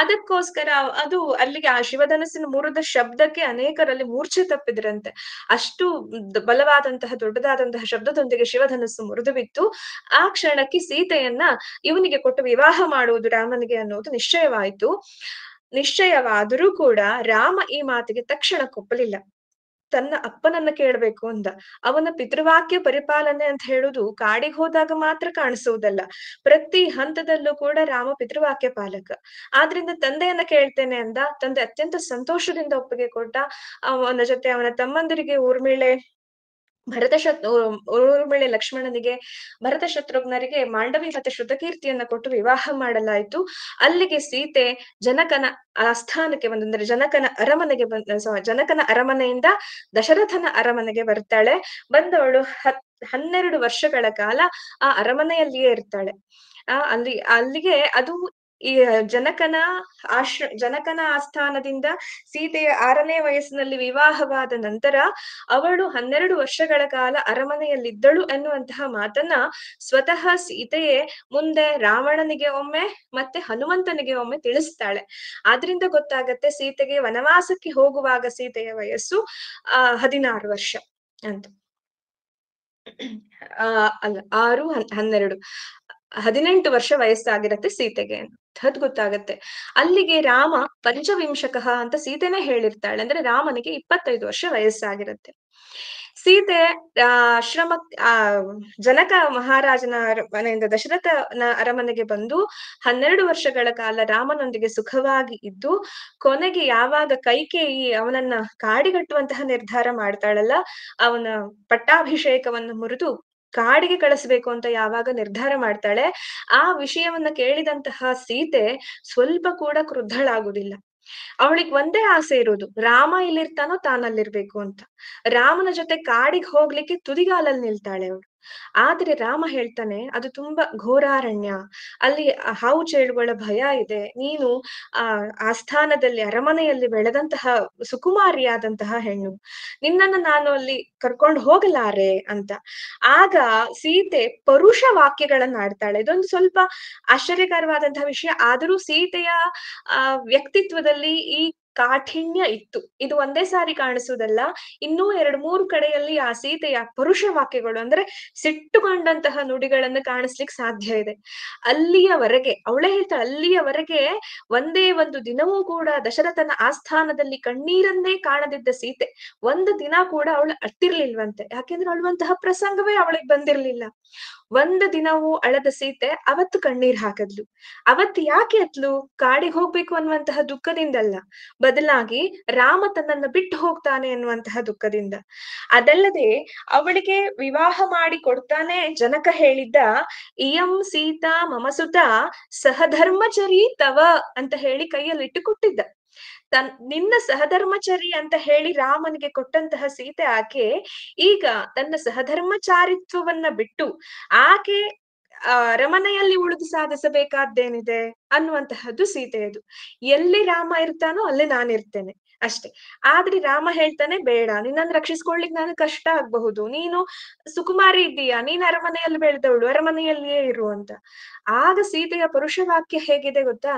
ಅದಕ್ಕೋಸ್ಕರ ಅದು ಅಲ್ಲಿಗೆ ಆ ಶಿವಧನಸ್ಸಿನ ಮುರಿದ ಶಬ್ದಕ್ಕೆ ಅನೇಕರಲ್ಲಿ ಮೂರ್ಛೆ ತಪ್ಪಿದ್ರಂತೆ ಅಷ್ಟು ಬಲವಾದಂತಹ ದೊಡ್ಡದಾದಂತಹ ಶಬ್ದದೊಂದಿಗೆ ಶಿವಧನಸ್ಸು ಮುರಿದು ಬಿತ್ತು ಆ ಕ್ಷಣಕ್ಕೆ ಸೀತೆಯನ್ನ ಇವನಿಗೆ ಕೊಟ್ಟು ವಿವಾಹ ಮಾಡುವುದು ರಾಮನಿಗೆ ಅನ್ನೋದು ನಿಶ್ಚಯವಾಯಿತು ನಿಶ್ಚಯವಾದರೂ ಕೂಡ ರಾಮ ಈ ಮಾತಿಗೆ ತಕ್ಷಣ ಕೊಪ್ಪಲಿಲ್ಲ ತನ್ನ ಅಪ್ಪನನ್ನ ಕೇಳ್ಬೇಕು ಅಂದ ಅವನ ಪಿತೃವಾಕ್ಯ ಪರಿಪಾಲನೆ ಅಂತ ಹೇಳುದು ಕಾಡಿಗೆ ಹೋದಾಗ ಮಾತ್ರ ಕಾಣಿಸುವುದಲ್ಲ ಪ್ರತಿ ಹಂತದಲ್ಲೂ ಕೂಡ ರಾಮ ಪಿತೃವಾಕ್ಯ ಪಾಲಕ ಆದ್ರಿಂದ ತಂದೆಯನ್ನ ಕೇಳ್ತೇನೆ ಅಂದ ತಂದೆ ಅತ್ಯಂತ ಸಂತೋಷದಿಂದ ಒಪ್ಪಿಗೆ ಕೊಟ್ಟ ಅವನ ಜೊತೆ ಅವನ ತಮ್ಮಂದಿರಿಗೆ ಊರ್ಮಿಳೆ ಭರತ ಶತ್ರು ಲಕ್ಷ್ಮಣನಿಗೆ ಭರತ ಶತ್ರುಘ್ನರಿಗೆ ಮಾಂಡವಿ ಮತ್ತು ಶ್ರುತಕೀರ್ತಿಯನ್ನ ಕೊಟ್ಟು ವಿವಾಹ ಮಾಡಲಾಯಿತು ಅಲ್ಲಿಗೆ ಸೀತೆ ಜನಕನ ಆಸ್ಥಾನಕ್ಕೆ ಬಂದಂದ್ರೆ ಜನಕನ ಅರಮನೆಗೆ ಬಂದ ಜನಕನ ಅರಮನೆಯಿಂದ ದಶರಥನ ಅರಮನೆಗೆ ಬರ್ತಾಳೆ ಬಂದವಳು ಹತ್ ಹನ್ನೆರಡು ವರ್ಷಗಳ ಕಾಲ ಆ ಅರಮನೆಯಲ್ಲಿಯೇ ಇರ್ತಾಳೆ ಆ ಅಲ್ಲಿ ಅಲ್ಲಿಗೆ ಅದು ಈ ಜನಕನ ಆಶ್ರ ಜನಕನ ಆಸ್ಥಾನದಿಂದ ಸೀತೆಯ ಆರನೇ ವಯಸ್ಸಿನಲ್ಲಿ ವಿವಾಹವಾದ ನಂತರ ಅವಳು ಹನ್ನೆರಡು ವರ್ಷಗಳ ಕಾಲ ಅರಮನೆಯಲ್ಲಿದ್ದಳು ಎನ್ನುವಂತಹ ಮಾತನ್ನ ಸ್ವತಃ ಸೀತೆಯೇ ಮುಂದೆ ರಾವಣನಿಗೆ ಒಮ್ಮೆ ಮತ್ತೆ ಹನುಮಂತನಿಗೆ ಒಮ್ಮೆ ತಿಳಿಸ್ತಾಳೆ ಆದ್ರಿಂದ ಗೊತ್ತಾಗತ್ತೆ ಸೀತೆಗೆ ವನವಾಸಕ್ಕೆ ಹೋಗುವಾಗ ಸೀತೆಯ ವಯಸ್ಸು ಆ ಹದಿನಾರು ವರ್ಷ ಅಂತ ಅಹ್ ಅಲ್ಲ ಆರು ಹನ್ನೆರಡು ಹದಿನೆಂಟು ವರ್ಷ ವಯಸ್ಸಾಗಿರತ್ತೆ ಸೀತೆಗೆ ಗೊತ್ತಾಗತ್ತೆ ಅಲ್ಲಿಗೆ ರಾಮ ಪಂಚವಿಂಶಕಃ ಅಂತ ಸೀತೆನೇ ಹೇಳಿರ್ತಾಳೆ ಅಂದ್ರೆ ರಾಮನಿಗೆ ಇಪ್ಪತ್ತೈದು ವರ್ಷ ವಯಸ್ಸಾಗಿರುತ್ತೆ ಸೀತೆ ಆ ಆಶ್ರಮ ಆ ಜನಕ ಮಹಾರಾಜನ ಮನೆಯಿಂದ ದಶರಥನ ಅರಮನೆಗೆ ಬಂದು ಹನ್ನೆರಡು ವರ್ಷಗಳ ಕಾಲ ರಾಮನೊಂದಿಗೆ ಸುಖವಾಗಿ ಇದ್ದು ಕೊನೆಗೆ ಯಾವಾಗ ಕೈಕೇಯಿ ಅವನನ್ನ ಕಾಡಿಗಟ್ಟುವಂತಹ ನಿರ್ಧಾರ ಮಾಡ್ತಾಳಲ್ಲ ಅವನ ಪಟ್ಟಾಭಿಷೇಕವನ್ನು ಮುರಿದು ಕಾಡಿಗೆ ಕಳಿಸ್ಬೇಕು ಅಂತ ಯಾವಾಗ ನಿರ್ಧಾರ ಮಾಡ್ತಾಳೆ ಆ ವಿಷಯವನ್ನ ಕೇಳಿದಂತಹ ಸೀತೆ ಸ್ವಲ್ಪ ಕೂಡ ಕ್ರುದ್ಧಳಾಗುದಿಲ್ಲ ಅವಳಿಗೆ ಒಂದೇ ಆಸೆ ಇರೋದು ರಾಮ ಇಲ್ಲಿರ್ತಾನೋ ತಾನಲ್ಲಿರ್ಬೇಕು ಅಂತ ರಾಮನ ಜೊತೆ ಕಾಡಿಗೆ ಹೋಗ್ಲಿಕ್ಕೆ ತುದಿಗಾಲಲ್ಲಿ ನಿಲ್ತಾಳೆ ಅವಳು ಆದ್ರೆ ರಾಮ ಹೇಳ್ತಾನೆ ಅದು ತುಂಬಾ ಘೋರಾರಣ್ಯ ಅಲ್ಲಿ ಹಾವು ಚೇಳುಗಳ ಭಯ ಇದೆ ನೀನು ಆ ಆಸ್ಥಾನದಲ್ಲಿ ಅರಮನೆಯಲ್ಲಿ ಬೆಳೆದಂತಹ ಸುಕುಮಾರಿಯಾದಂತಹ ಹೆಣ್ಣು ನಿನ್ನನ್ನು ನಾನು ಅಲ್ಲಿ ಕರ್ಕೊಂಡು ಹೋಗಲಾರೆ ಅಂತ ಆಗ ಸೀತೆ ಪರುಷ ವಾಕ್ಯಗಳನ್ನ ಆಡ್ತಾಳೆ ಇದೊಂದು ಸ್ವಲ್ಪ ಆಶ್ಚರ್ಯಕರವಾದಂತಹ ವಿಷಯ ಆದರೂ ಸೀತೆಯ ವ್ಯಕ್ತಿತ್ವದಲ್ಲಿ ಈ ಕಾಠಿಣ್ಯ ಇತ್ತು ಇದು ಒಂದೇ ಸಾರಿ ಕಾಣಿಸುವುದಲ್ಲ ಇನ್ನೂ ಎರಡ್ ಮೂರು ಕಡೆಯಲ್ಲಿ ಆ ಸೀತೆಯ ಪರುಷ ವಾಕ್ಯಗಳು ಅಂದ್ರೆ ಸಿಟ್ಟುಕೊಂಡಂತಹ ನುಡಿಗಳನ್ನು ಕಾಣಿಸ್ಲಿಕ್ಕೆ ಸಾಧ್ಯ ಇದೆ ಅಲ್ಲಿಯವರೆಗೆ ಅವಳೇ ಹೇಳ್ತಾ ಅಲ್ಲಿಯವರೆಗೆ ಒಂದೇ ಒಂದು ದಿನವೂ ಕೂಡ ದಶರಥನ ಆಸ್ಥಾನದಲ್ಲಿ ಕಣ್ಣೀರನ್ನೇ ಕಾಣದಿದ್ದ ಸೀತೆ ಒಂದು ದಿನ ಕೂಡ ಅವಳು ಅಟ್ಟಿರ್ಲಿಲ್ವಂತೆ ಯಾಕೆಂದ್ರೆ ಅಳುವಂತಹ ಪ್ರಸಂಗವೇ ಅವಳಿಗೆ ಬಂದಿರ್ಲಿಲ್ಲ ಒಂದು ದಿನವೂ ಅಳದ ಸೀತೆ ಅವತ್ತು ಕಣ್ಣೀರ್ ಹಾಕದ್ಲು ಅವತ್ ಯಾಕೆ ಅತ್ಲು ಕಾಡಿಗೆ ಹೋಗ್ಬೇಕು ಅನ್ನುವಂತಹ ದುಃಖದಿಂದಲ್ಲ ಬದಲಾಗಿ ರಾಮ ತನ್ನನ್ನ ಬಿಟ್ಟು ಹೋಗ್ತಾನೆ ಅನ್ನುವಂತಹ ದುಃಖದಿಂದ ಅದಲ್ಲದೆ ಅವಳಿಗೆ ವಿವಾಹ ಮಾಡಿ ಕೊಡ್ತಾನೆ ಜನಕ ಹೇಳಿದ್ದ ಇಯಂ ಸೀತಾ ಮಮಸುತ ಸಹಧರ್ಮಚರಿ ತವ ಅಂತ ಹೇಳಿ ಕೈಯಲ್ಲಿ ಇಟ್ಟು ತನ್ ನಿನ್ನ ಸಹಧರ್ಮಚರಿ ಅಂತ ಹೇಳಿ ರಾಮನಿಗೆ ಕೊಟ್ಟಂತಹ ಸೀತೆ ಆಕೆ ಈಗ ತನ್ನ ಸಹಧರ್ಮಚಾರಿತ್ವವನ್ನ ಬಿಟ್ಟು ಆಕೆ ಆ ರಮನೆಯಲ್ಲಿ ಉಳಿದು ಸಾಧಿಸಬೇಕಾದ್ದೇನಿದೆ ಅನ್ನುವಂತಹದ್ದು ಸೀತೆಯದು ಎಲ್ಲಿ ರಾಮ ಇರ್ತಾನೋ ಅಲ್ಲಿ ನಾನಿರ್ತೇನೆ ಅಷ್ಟೇ ಆದ್ರೆ ರಾಮ ಹೇಳ್ತಾನೆ ಬೇಡ ನಿನ್ನನ್ನು ರಕ್ಷಿಸ್ಕೊಳ್ಲಿಕ್ಕೆ ನಾನು ಕಷ್ಟ ಆಗಬಹುದು ನೀನು ಸುಕುಮಾರಿ ಇದ್ದೀಯಾ ನೀನ್ ಅರಮನೆಯಲ್ಲಿ ಬೆಳೆದವಳು ಅರಮನೆಯಲ್ಲಿಯೇ ಇರು ಅಂತ ಆಗ ಸೀತೆಯ ಪುರುಷವಾಕ್ಯ ಹೇಗಿದೆ ಗೊತ್ತಾ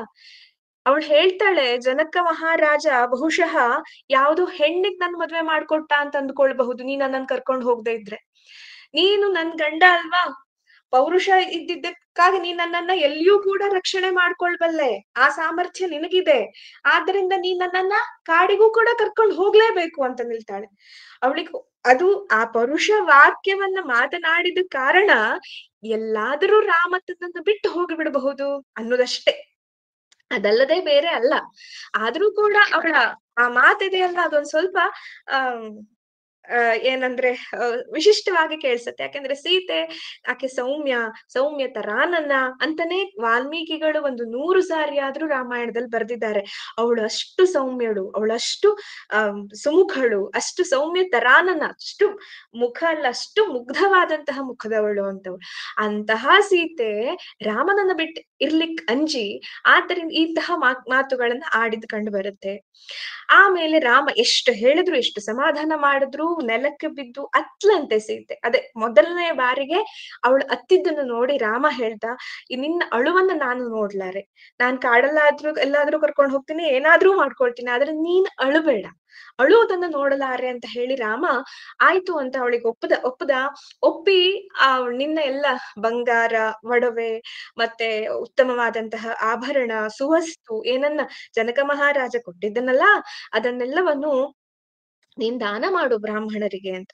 ಅವಳು ಹೇಳ್ತಾಳೆ ಜನಕ ಮಹಾರಾಜ ಬಹುಶಃ ಯಾವ್ದೋ ಹೆಣ್ಣಿಗ್ ನನ್ ಮದ್ವೆ ಮಾಡ್ಕೊಟ್ಟ ಅಂತ ಅಂದ್ಕೊಳ್ಬಹುದು ನೀನ್ ನನ್ನ ಕರ್ಕೊಂಡು ಹೋಗ್ದೆ ಇದ್ರೆ ನೀನು ನನ್ ಗಂಡ ಅಲ್ವಾ ಪೌರುಷ ಇದ್ದಿದ್ದಕ್ಕಾಗಿ ನೀನ್ ನನ್ನನ್ನ ಎಲ್ಲಿಯೂ ಕೂಡ ರಕ್ಷಣೆ ಮಾಡ್ಕೊಳ್ಬಲ್ಲೆ ಆ ಸಾಮರ್ಥ್ಯ ನಿನಗಿದೆ ಆದ್ರಿಂದ ನೀನ್ ನನ್ನನ್ನ ಕಾಡಿಗೂ ಕೂಡ ಕರ್ಕೊಂಡು ಹೋಗ್ಲೇಬೇಕು ಅಂತ ನಿಲ್ತಾಳೆ ಅವಳಿಗೆ ಅದು ಆ ಪೌರುಷ ವಾಕ್ಯವನ್ನ ಮಾತನಾಡಿದ ಕಾರಣ ಎಲ್ಲಾದರೂ ರಾಮ ಬಿಟ್ಟು ಹೋಗಿ ಅನ್ನೋದಷ್ಟೇ ಅದಲ್ಲದೆ ಬೇರೆ ಅಲ್ಲ ಆದ್ರೂ ಕೂಡ ಅವಳ ಆ ಮಾತಿದೆಯಲ್ಲ ಅದೊಂದು ಸ್ವಲ್ಪ ಆ ಅಹ್ ಏನಂದ್ರೆ ವಿಶಿಷ್ಟವಾಗಿ ಕೇಳಿಸುತ್ತೆ ಯಾಕಂದ್ರೆ ಸೀತೆ ಆಕೆ ಸೌಮ್ಯ ಸೌಮ್ಯ ತರಾನನ್ನ ಅಂತಾನೆ ವಾಲ್ಮೀಕಿಗಳು ಒಂದು ನೂರು ಸಾರಿ ಆದ್ರೂ ರಾಮಾಯಣದಲ್ಲಿ ಬರ್ದಿದ್ದಾರೆ ಅವಳು ಅಷ್ಟು ಸೌಮ್ಯಳು ಅವಳಷ್ಟು ಅಹ್ ಸುಮುಖಳು ಅಷ್ಟು ಸೌಮ್ಯ ತರಾನನ್ನ ಅಷ್ಟು ಮುಖ ಅಲ್ಲ ಅಷ್ಟು ಮುಗ್ಧವಾದಂತಹ ಮುಖದವಳು ಅಂತವಳು ಅಂತಹ ಸೀತೆ ರಾಮನನ್ನ ಬಿಟ್ಟು ಇರ್ಲಿಕ್ ಅಂಜಿ ಆತರಿಂದ ಇಂತಹ ಮಾತುಗಳನ್ನ ಆಡಿದ್ ಕಂಡು ಬರುತ್ತೆ ಆಮೇಲೆ ರಾಮ ಎಷ್ಟು ಹೇಳಿದ್ರು ಎಷ್ಟು ಸಮಾಧಾನ ಮಾಡಿದ್ರು ನೆಲಕ್ಕೆ ಬಿದ್ದು ಅತ್ಲಂತೆ ಸೀತೆ ಅದೇ ಮೊದಲನೇ ಬಾರಿಗೆ ಅವಳು ಅತ್ತಿದ್ದನ್ನು ನೋಡಿ ರಾಮ ಹೇಳ್ದ ನಿನ್ನ ಅಳುವನ್ನ ನಾನು ನೋಡ್ಲಾರೆ ನಾನ್ ಕಾಡಲ್ಲಾದ್ರೂ ಎಲ್ಲಾದ್ರೂ ಕರ್ಕೊಂಡು ಹೋಗ್ತೀನಿ ಏನಾದ್ರೂ ಮಾಡ್ಕೊಳ್ತೀನಿ ಆದ್ರೆ ನೀನ್ ಅಳುಬೇಡ ಅಳುವುದನ್ನ ನೋಡಲಾರೆ ಅಂತ ಹೇಳಿ ರಾಮ ಆಯ್ತು ಅಂತ ಅವಳಿಗೆ ಒಪ್ಪದ ಒಪ್ಪದ ಒಪ್ಪಿ ಆ ನಿನ್ನ ಎಲ್ಲ ಬಂಗಾರ ಒಡವೆ ಮತ್ತೆ ಉತ್ತಮವಾದಂತಹ ಆಭರಣ ಸುವಸ್ತು ಏನನ್ನ ಜನಕ ಮಹಾರಾಜ ಕೊಟ್ಟಿದ್ದನಲ್ಲ ಅದನ್ನೆಲ್ಲವನ್ನು ನೀನ್ ದಾನ ಮಾಡು ಬ್ರಾಹ್ಮಣರಿಗೆ ಅಂತ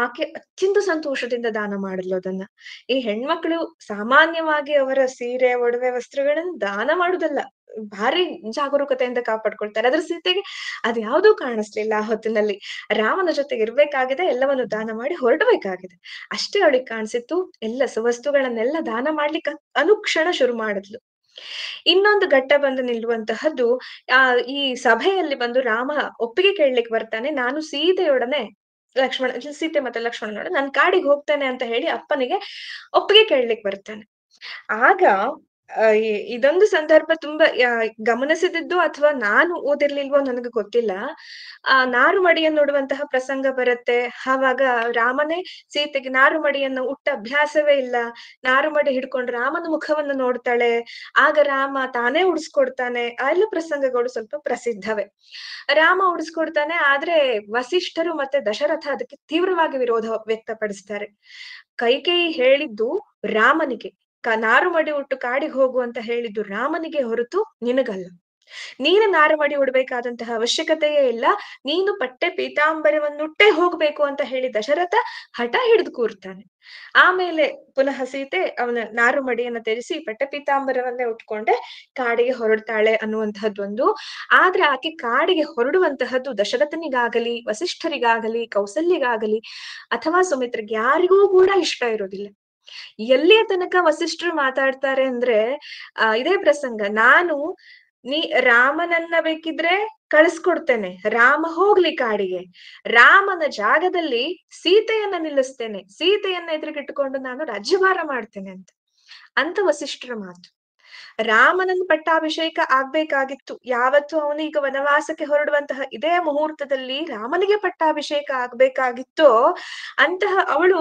ಆಕೆ ಅತ್ಯಂತ ಸಂತೋಷದಿಂದ ದಾನ ಮಾಡಲು ಅದನ್ನ ಈ ಹೆಣ್ಮಕ್ಳು ಸಾಮಾನ್ಯವಾಗಿ ಅವರ ಸೀರೆ ಒಡವೆ ವಸ್ತ್ರಗಳನ್ನ ದಾನ ಮಾಡುದಲ್ಲ ಭಾರಿ ಜಾಗರೂಕತೆಯಿಂದ ಕಾಪಾಡ್ಕೊಳ್ತಾರೆ ಅದ್ರ ಜೊತೆಗೆ ಅದ್ ಯಾವ್ದು ಕಾಣಿಸ್ಲಿಲ್ಲ ಆ ಹೊತ್ತಿನಲ್ಲಿ ರಾಮನ ಜೊತೆ ಇರ್ಬೇಕಾಗಿದೆ ಎಲ್ಲವನ್ನು ದಾನ ಮಾಡಿ ಹೊರಡಬೇಕಾಗಿದೆ ಅಷ್ಟೇ ಅವಳಿಗೆ ಕಾಣಿಸಿತ್ತು ಎಲ್ಲ ವಸ್ತುಗಳನ್ನೆಲ್ಲ ದಾನ ಮಾಡ್ಲಿಕ್ಕೆ ಅನುಕ್ಷಣ ಶುರು ಮಾಡಿದ್ಲು ಇನ್ನೊಂದು ಘಟ್ಟ ಬಂದು ನಿಲ್ಲುವಂತಹದ್ದು ಆ ಈ ಸಭೆಯಲ್ಲಿ ಬಂದು ರಾಮ ಒಪ್ಪಿಗೆ ಕೇಳಲಿಕ್ಕೆ ಬರ್ತಾನೆ ನಾನು ಸೀತೆಯೊಡನೆ ಲಕ್ಷ್ಮಣ ಸೀತೆ ಮತ್ತೆ ಲಕ್ಷ್ಮಣನೊಡನೆ ನಾನು ಕಾಡಿಗೆ ಹೋಗ್ತೇನೆ ಅಂತ ಹೇಳಿ ಅಪ್ಪನಿಗೆ ಒಪ್ಪಿಗೆ ಕೇಳಲಿಕ್ಕೆ ಬರ್ತಾನೆ ಆಗ ಇದೊಂದು ಸಂದರ್ಭ ತುಂಬಾ ಗಮನಿಸದಿದ್ದು ಅಥವಾ ನಾನು ಓದಿರ್ಲಿಲ್ವೋ ನನಗೆ ಗೊತ್ತಿಲ್ಲ ಆ ನಾರು ಮಡಿಯನ್ನು ನೋಡುವಂತಹ ಪ್ರಸಂಗ ಬರುತ್ತೆ ಆವಾಗ ರಾಮನೇ ಸೀತೆಗೆ ನಾರು ಮಡಿಯನ್ನು ಉಟ್ಟ ಅಭ್ಯಾಸವೇ ಇಲ್ಲ ನಾರು ಮಡಿ ಹಿಡ್ಕೊಂಡು ರಾಮನ ಮುಖವನ್ನು ನೋಡ್ತಾಳೆ ಆಗ ರಾಮ ತಾನೇ ಉಡ್ಸ್ಕೊಡ್ತಾನೆ ಆ ಎಲ್ಲ ಪ್ರಸಂಗಗಳು ಸ್ವಲ್ಪ ಪ್ರಸಿದ್ಧವೇ ರಾಮ ಉಡಿಸ್ಕೊಡ್ತಾನೆ ಆದ್ರೆ ವಸಿಷ್ಠರು ಮತ್ತೆ ದಶರಥ ಅದಕ್ಕೆ ತೀವ್ರವಾಗಿ ವಿರೋಧ ವ್ಯಕ್ತಪಡಿಸ್ತಾರೆ ಕೈಕೇಯಿ ಹೇಳಿದ್ದು ರಾಮನಿಗೆ ನಾರು ಮಡಿ ಉಟ್ಟು ಕಾಡಿಗೆ ಹೋಗು ಅಂತ ಹೇಳಿದ್ದು ರಾಮನಿಗೆ ಹೊರತು ನಿನಗಲ್ಲ ನೀನು ನಾರು ಮಡಿ ಉಡ್ಬೇಕಾದಂತಹ ಅವಶ್ಯಕತೆಯೇ ಇಲ್ಲ ನೀನು ಪಟ್ಟೆ ಪೀತಾಂಬರವನ್ನುಟ್ಟೆ ಹೋಗ್ಬೇಕು ಅಂತ ಹೇಳಿ ದಶರಥ ಹಠ ಹಿಡಿದು ಕೂರ್ತಾನೆ ಆಮೇಲೆ ಪುನಃ ಸೀತೆ ಅವನ ನಾರು ಮಡಿಯನ್ನ ತೆರೆಸಿ ಪಟ್ಟೆ ಪೀತಾಂಬರವನ್ನೇ ಉಟ್ಕೊಂಡೆ ಕಾಡಿಗೆ ಹೊರಡ್ತಾಳೆ ಅನ್ನುವಂತಹದ್ದೊಂದು ಆದ್ರೆ ಆಕೆ ಕಾಡಿಗೆ ಹೊರಡುವಂತಹದ್ದು ದಶರಥನಿಗಾಗಲಿ ವಸಿಷ್ಠರಿಗಾಗಲಿ ಕೌಸಲ್ಯಗಾಗಲಿ ಅಥವಾ ಸುಮಿತ್ರಗೆ ಯಾರಿಗೂ ಕೂಡ ಇಷ್ಟ ಇರೋದಿಲ್ಲ ಎಲ್ಲಿಯ ತನಕ ವಸಿಷ್ಠರು ಮಾತಾಡ್ತಾರೆ ಅಂದ್ರೆ ಅಹ್ ಇದೇ ಪ್ರಸಂಗ ನಾನು ನೀ ರಾಮನನ್ನ ಬೇಕಿದ್ರೆ ಕಳಿಸ್ಕೊಡ್ತೇನೆ ರಾಮ ಹೋಗ್ಲಿ ಕಾಡಿಗೆ ರಾಮನ ಜಾಗದಲ್ಲಿ ಸೀತೆಯನ್ನ ನಿಲ್ಲಿಸ್ತೇನೆ ಸೀತೆಯನ್ನ ಎದುರುಗಿಟ್ಟುಕೊಂಡು ನಾನು ರಾಜ್ಯಭಾರ ಮಾಡ್ತೇನೆ ಅಂತ ಅಂತ ವಸಿಷ್ಠರ ಮಾತು ರಾಮನನ್ ಪಟ್ಟಾಭಿಷೇಕ ಆಗ್ಬೇಕಾಗಿತ್ತು ಯಾವತ್ತು ಅವನು ಈಗ ವನವಾಸಕ್ಕೆ ಹೊರಡುವಂತಹ ಇದೇ ಮುಹೂರ್ತದಲ್ಲಿ ರಾಮನಿಗೆ ಪಟ್ಟಾಭಿಷೇಕ ಆಗ್ಬೇಕಾಗಿತ್ತೋ ಅಂತಹ ಅವಳು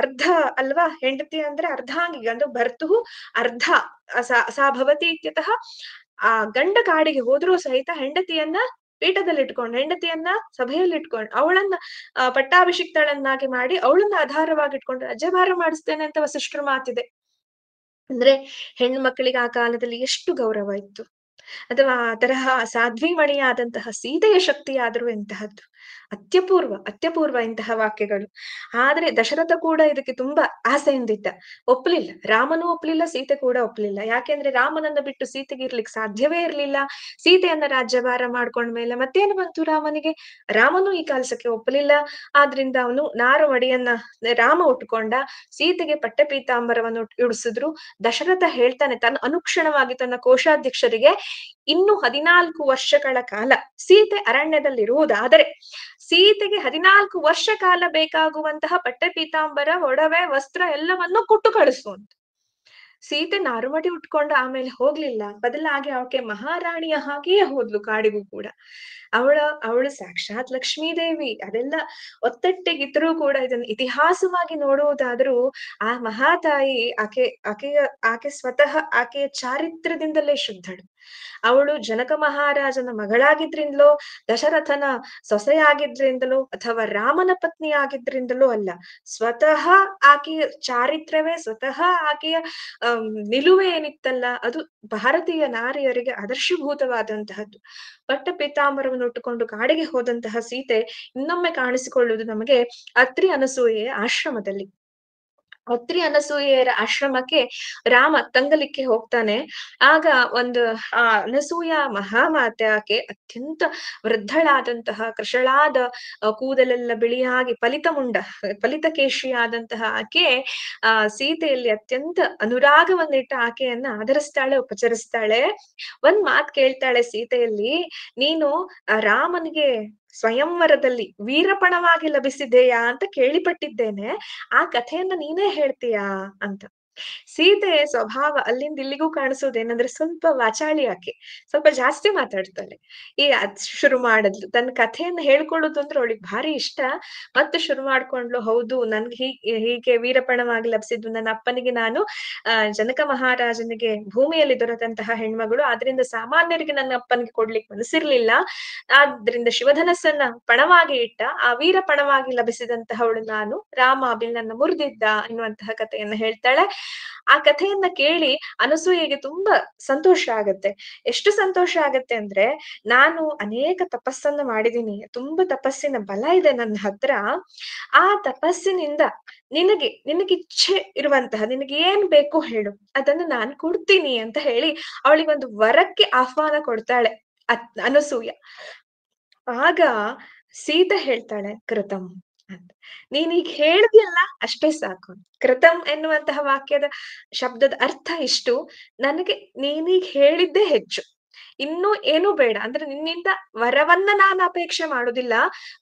ಅರ್ಧ ಅಲ್ವಾ ಹೆಂಡತಿ ಅಂದ್ರೆ ಅರ್ಧಾಂಗಿಗೆ ಅಂದ್ರೆ ಬರ್ತು ಅರ್ಧ ಸಾ ಭವತಿ ಇತ್ಯತಃ ಆ ಗಂಡ ಕಾಡಿಗೆ ಹೋದ್ರೂ ಸಹಿತ ಹೆಂಡತಿಯನ್ನ ಪೀಠದಲ್ಲಿ ಇಟ್ಕೊಂಡು ಹೆಂಡತಿಯನ್ನ ಸಭೆಯಲ್ಲಿ ಇಟ್ಕೊಂಡು ಅವಳನ್ನ ಪಟ್ಟಾಭಿಷಿಕ್ತಳನ್ನಾಗಿ ಮಾಡಿ ಅವಳನ್ನ ಆಧಾರವಾಗಿ ಇಟ್ಕೊಂಡು ರಜೆ ಮಾಡಿಸ್ತೇನೆ ಅಂತ ವಸಿಷ್ಠರು ಮಾತಿದೆ ಅಂದ್ರೆ ಹೆಣ್ಣು ಮಕ್ಕಳಿಗೆ ಆ ಕಾಲದಲ್ಲಿ ಎಷ್ಟು ಗೌರವ ಇತ್ತು ಅಥವಾ ಆ ತರಹ ಸಾಧ್ವಿಮಣಿಯಾದಂತಹ ಸೀತೆಯ ಶಕ್ತಿ ಎಂತಹದ್ದು ಅತ್ಯಪೂರ್ವ ಅತ್ಯಪೂರ್ವ ಇಂತಹ ವಾಕ್ಯಗಳು ಆದ್ರೆ ದಶರಥ ಕೂಡ ಇದಕ್ಕೆ ತುಂಬಾ ಆಸೆಯಿಂದಿದ್ದ ಒಪ್ಲಿಲ್ಲ ರಾಮನೂ ಒಪ್ಲಿಲ್ಲ ಸೀತೆ ಕೂಡ ಒಪ್ಲಿಲ್ಲ ಯಾಕೆಂದ್ರೆ ರಾಮನನ್ನ ಬಿಟ್ಟು ಸೀತೆಗೆ ಇರ್ಲಿಕ್ಕೆ ಸಾಧ್ಯವೇ ಇರ್ಲಿಲ್ಲ ಸೀತೆಯನ್ನ ರಾಜ್ಯಭಾರ ಮಾಡ್ಕೊಂಡ್ಮೇಲೆ ಮತ್ತೇನು ಬಂತು ರಾಮನಿಗೆ ರಾಮನು ಈ ಕಾಲಸಕ್ಕೆ ಒಪ್ಪಲಿಲ್ಲ ಆದ್ರಿಂದ ಅವನು ನಾರವಡಿಯನ್ನ ರಾಮ ಉಟ್ಕೊಂಡ ಸೀತೆಗೆ ಪಟ್ಟಪೀತಾಂಬರವನ್ನು ಇಡಿಸಿದ್ರು ದಶರಥ ಹೇಳ್ತಾನೆ ತನ್ನ ಅನುಕ್ಷಣವಾಗಿ ತನ್ನ ಕೋಶಾಧ್ಯಕ್ಷರಿಗೆ ಇನ್ನು ಹದಿನಾಲ್ಕು ವರ್ಷಗಳ ಕಾಲ ಸೀತೆ ಅರಣ್ಯದಲ್ಲಿರುವುದಾದರೆ ಸೀತೆಗೆ ಹದಿನಾಲ್ಕು ವರ್ಷ ಕಾಲ ಬೇಕಾಗುವಂತಹ ಪಟ್ಟೆ ಪೀತಾಂಬರ ಒಡವೆ ವಸ್ತ್ರ ಎಲ್ಲವನ್ನು ಕೊಟ್ಟು ಕಳಿಸುವಂತ ಸೀತೆ ನಾರುಮಡಿ ಉಟ್ಕೊಂಡು ಆಮೇಲೆ ಹೋಗ್ಲಿಲ್ಲ ಬದಲಾಗಿ ಅವಕ್ಕೆ ಮಹಾರಾಣಿಯ ಹಾಗೆಯೇ ಹೋದ್ಲು ಕಾಡಿಗೂ ಕೂಡ ಅವಳ ಅವಳು ಸಾಕ್ಷಾತ್ ಲಕ್ಷ್ಮೀದೇವಿ ದೇವಿ ಅದೆಲ್ಲ ಒತ್ತಟ್ಟಿಗಿದ್ರೂ ಕೂಡ ಇದನ್ನ ಇತಿಹಾಸವಾಗಿ ನೋಡುವುದಾದ್ರೂ ಆ ಮಹಾತಾಯಿ ಆಕೆ ಆಕೆಯ ಆಕೆ ಸ್ವತಃ ಆಕೆಯ ಚಾರಿತ್ರದಿಂದಲೇ ಶುದ್ಧಳು ಅವಳು ಜನಕ ಮಹಾರಾಜನ ಮಗಳಾಗಿದ್ರಿಂದಲೋ ದಶರಥನ ಸೊಸೆಯಾಗಿದ್ರಿಂದಲೋ ಅಥವಾ ರಾಮನ ಪತ್ನಿ ಆಗಿದ್ರಿಂದಲೋ ಅಲ್ಲ ಸ್ವತಃ ಆಕೆಯ ಚಾರಿತ್ರ್ಯವೇ ಸ್ವತಃ ಆಕೆಯ ನಿಲುವೆ ಏನಿತ್ತಲ್ಲ ಅದು ಭಾರತೀಯ ನಾರಿಯರಿಗೆ ಆದರ್ಶಭೂತವಾದಂತಹದ್ದು ಪಟ್ಟ ಪೀತಾಂಬರವನ್ನು ಉಟ್ಟುಕೊಂಡು ಕಾಡಿಗೆ ಹೋದಂತಹ ಸೀತೆ ಇನ್ನೊಮ್ಮೆ ಕಾಣಿಸಿಕೊಳ್ಳುವುದು ನಮಗೆ ಅತ್ರಿ ಅನಸೂಯೆಯ ಆಶ್ರಮದಲ್ಲಿ ಅತ್ರಿ ಅನಸೂಯರ ಆಶ್ರಮಕ್ಕೆ ರಾಮ ತಂಗಲಿಕ್ಕೆ ಹೋಗ್ತಾನೆ ಆಗ ಒಂದು ಆ ಅನಸೂಯ ಮಹಾಮಾತೆ ಆಕೆ ಅತ್ಯಂತ ವೃದ್ಧಳಾದಂತಹ ಕೃಷಳಾದ ಕೂದಲೆಲ್ಲ ಬಿಳಿಯಾಗಿ ಫಲಿತ ಮುಂಡ ಫಲಿತ ಆಕೆ ಆ ಸೀತೆಯಲ್ಲಿ ಅತ್ಯಂತ ಅನುರಾಗವನ್ನಿಟ್ಟ ಆಕೆಯನ್ನ ಆಧರಿಸ್ತಾಳೆ ಉಪಚರಿಸ್ತಾಳೆ ಒಂದ್ ಮಾತ್ ಕೇಳ್ತಾಳೆ ಸೀತೆಯಲ್ಲಿ ನೀನು ರಾಮನಿಗೆ ಸ್ವಯಂವರದಲ್ಲಿ ವೀರಪಣವಾಗಿ ಲಭಿಸಿದೆಯಾ ಅಂತ ಕೇಳಿಪಟ್ಟಿದ್ದೇನೆ ಆ ಕಥೆಯನ್ನ ನೀನೇ ಹೇಳ್ತೀಯಾ ಅಂತ ಸೀತೆಯ ಸ್ವಭಾವ ಅಲ್ಲಿಂದ ಇಲ್ಲಿಗೂ ಏನಂದ್ರೆ ಸ್ವಲ್ಪ ವಾಚಾಳಿ ಆಕೆ ಸ್ವಲ್ಪ ಜಾಸ್ತಿ ಮಾತಾಡ್ತಾಳೆ ಈ ಅದ್ ಶುರು ಮಾಡಿದ್ಲು ತನ್ನ ಕಥೆಯನ್ನು ಹೇಳ್ಕೊಳ್ಳೋದು ಅಂದ್ರೆ ಅವಳಿಗೆ ಭಾರಿ ಇಷ್ಟ ಮತ್ತೆ ಶುರು ಮಾಡ್ಕೊಂಡ್ಲು ಹೌದು ನನ್ಗೆ ಹೀಗೆ ಹೀಗೆ ವೀರಪಣವಾಗಿ ಲಭಿಸಿದ್ದು ನನ್ನ ಅಪ್ಪನಿಗೆ ನಾನು ಜನಕ ಮಹಾರಾಜನಿಗೆ ಭೂಮಿಯಲ್ಲಿ ದೊರೆತಂತಹ ಹೆಣ್ಮಗಳು ಆದ್ರಿಂದ ಸಾಮಾನ್ಯರಿಗೆ ನನ್ನ ಅಪ್ಪನಿಗೆ ಕೊಡ್ಲಿಕ್ಕೆ ಮನಸ್ಸಿರ್ಲಿಲ್ಲ ಆದ್ರಿಂದ ಶಿವಧನಸ್ಸನ್ನ ಪಣವಾಗಿ ಇಟ್ಟ ಆ ವೀರ ಪಣವಾಗಿ ಲಭಿಸಿದಂತಹವಳು ನಾನು ರಾಮ ಅಭಿಲ್ ನನ್ನ ಮುರಿದಿದ್ದ ಎನ್ನುವಂತಹ ಕಥೆಯನ್ನು ಹೇಳ್ತಾಳೆ ಆ ಕಥೆಯನ್ನ ಕೇಳಿ ಅನಸೂಯೆಗೆ ತುಂಬಾ ಸಂತೋಷ ಆಗತ್ತೆ ಎಷ್ಟು ಸಂತೋಷ ಆಗತ್ತೆ ಅಂದ್ರೆ ನಾನು ಅನೇಕ ತಪಸ್ಸನ್ನು ಮಾಡಿದೀನಿ ತುಂಬಾ ತಪಸ್ಸಿನ ಬಲ ಇದೆ ನನ್ನ ಹತ್ರ ಆ ತಪಸ್ಸಿನಿಂದ ನಿನಗೆ ಇಚ್ಛೆ ಇರುವಂತಹ ನಿನಗೆ ಏನ್ ಬೇಕು ಹೇಳು ಅದನ್ನು ನಾನು ಕೊಡ್ತೀನಿ ಅಂತ ಹೇಳಿ ಅವಳಿಗೆ ಒಂದು ವರಕ್ಕೆ ಆಹ್ವಾನ ಕೊಡ್ತಾಳೆ ಅತ್ ಅನಸೂಯ ಆಗ ಸೀತ ಹೇಳ್ತಾಳೆ ಕೃತಂ ನೀನೀಗ್ ನೀನೀಗ ಹೇಳ್ದಿಯಲ್ಲ ಅಷ್ಟೇ ಸಾಕು ಕೃತಂ ಎನ್ನುವಂತಹ ವಾಕ್ಯದ ಶಬ್ದದ ಅರ್ಥ ಇಷ್ಟು ನನಗೆ ನೀನೀಗ ಹೇಳಿದ್ದೇ ಹೆಚ್ಚು ಇನ್ನು ಏನು ಬೇಡ ಅಂದ್ರೆ ನಿನ್ನಿಂದ ವರವನ್ನ ನಾನು ಅಪೇಕ್ಷೆ ಮಾಡುದಿಲ್ಲ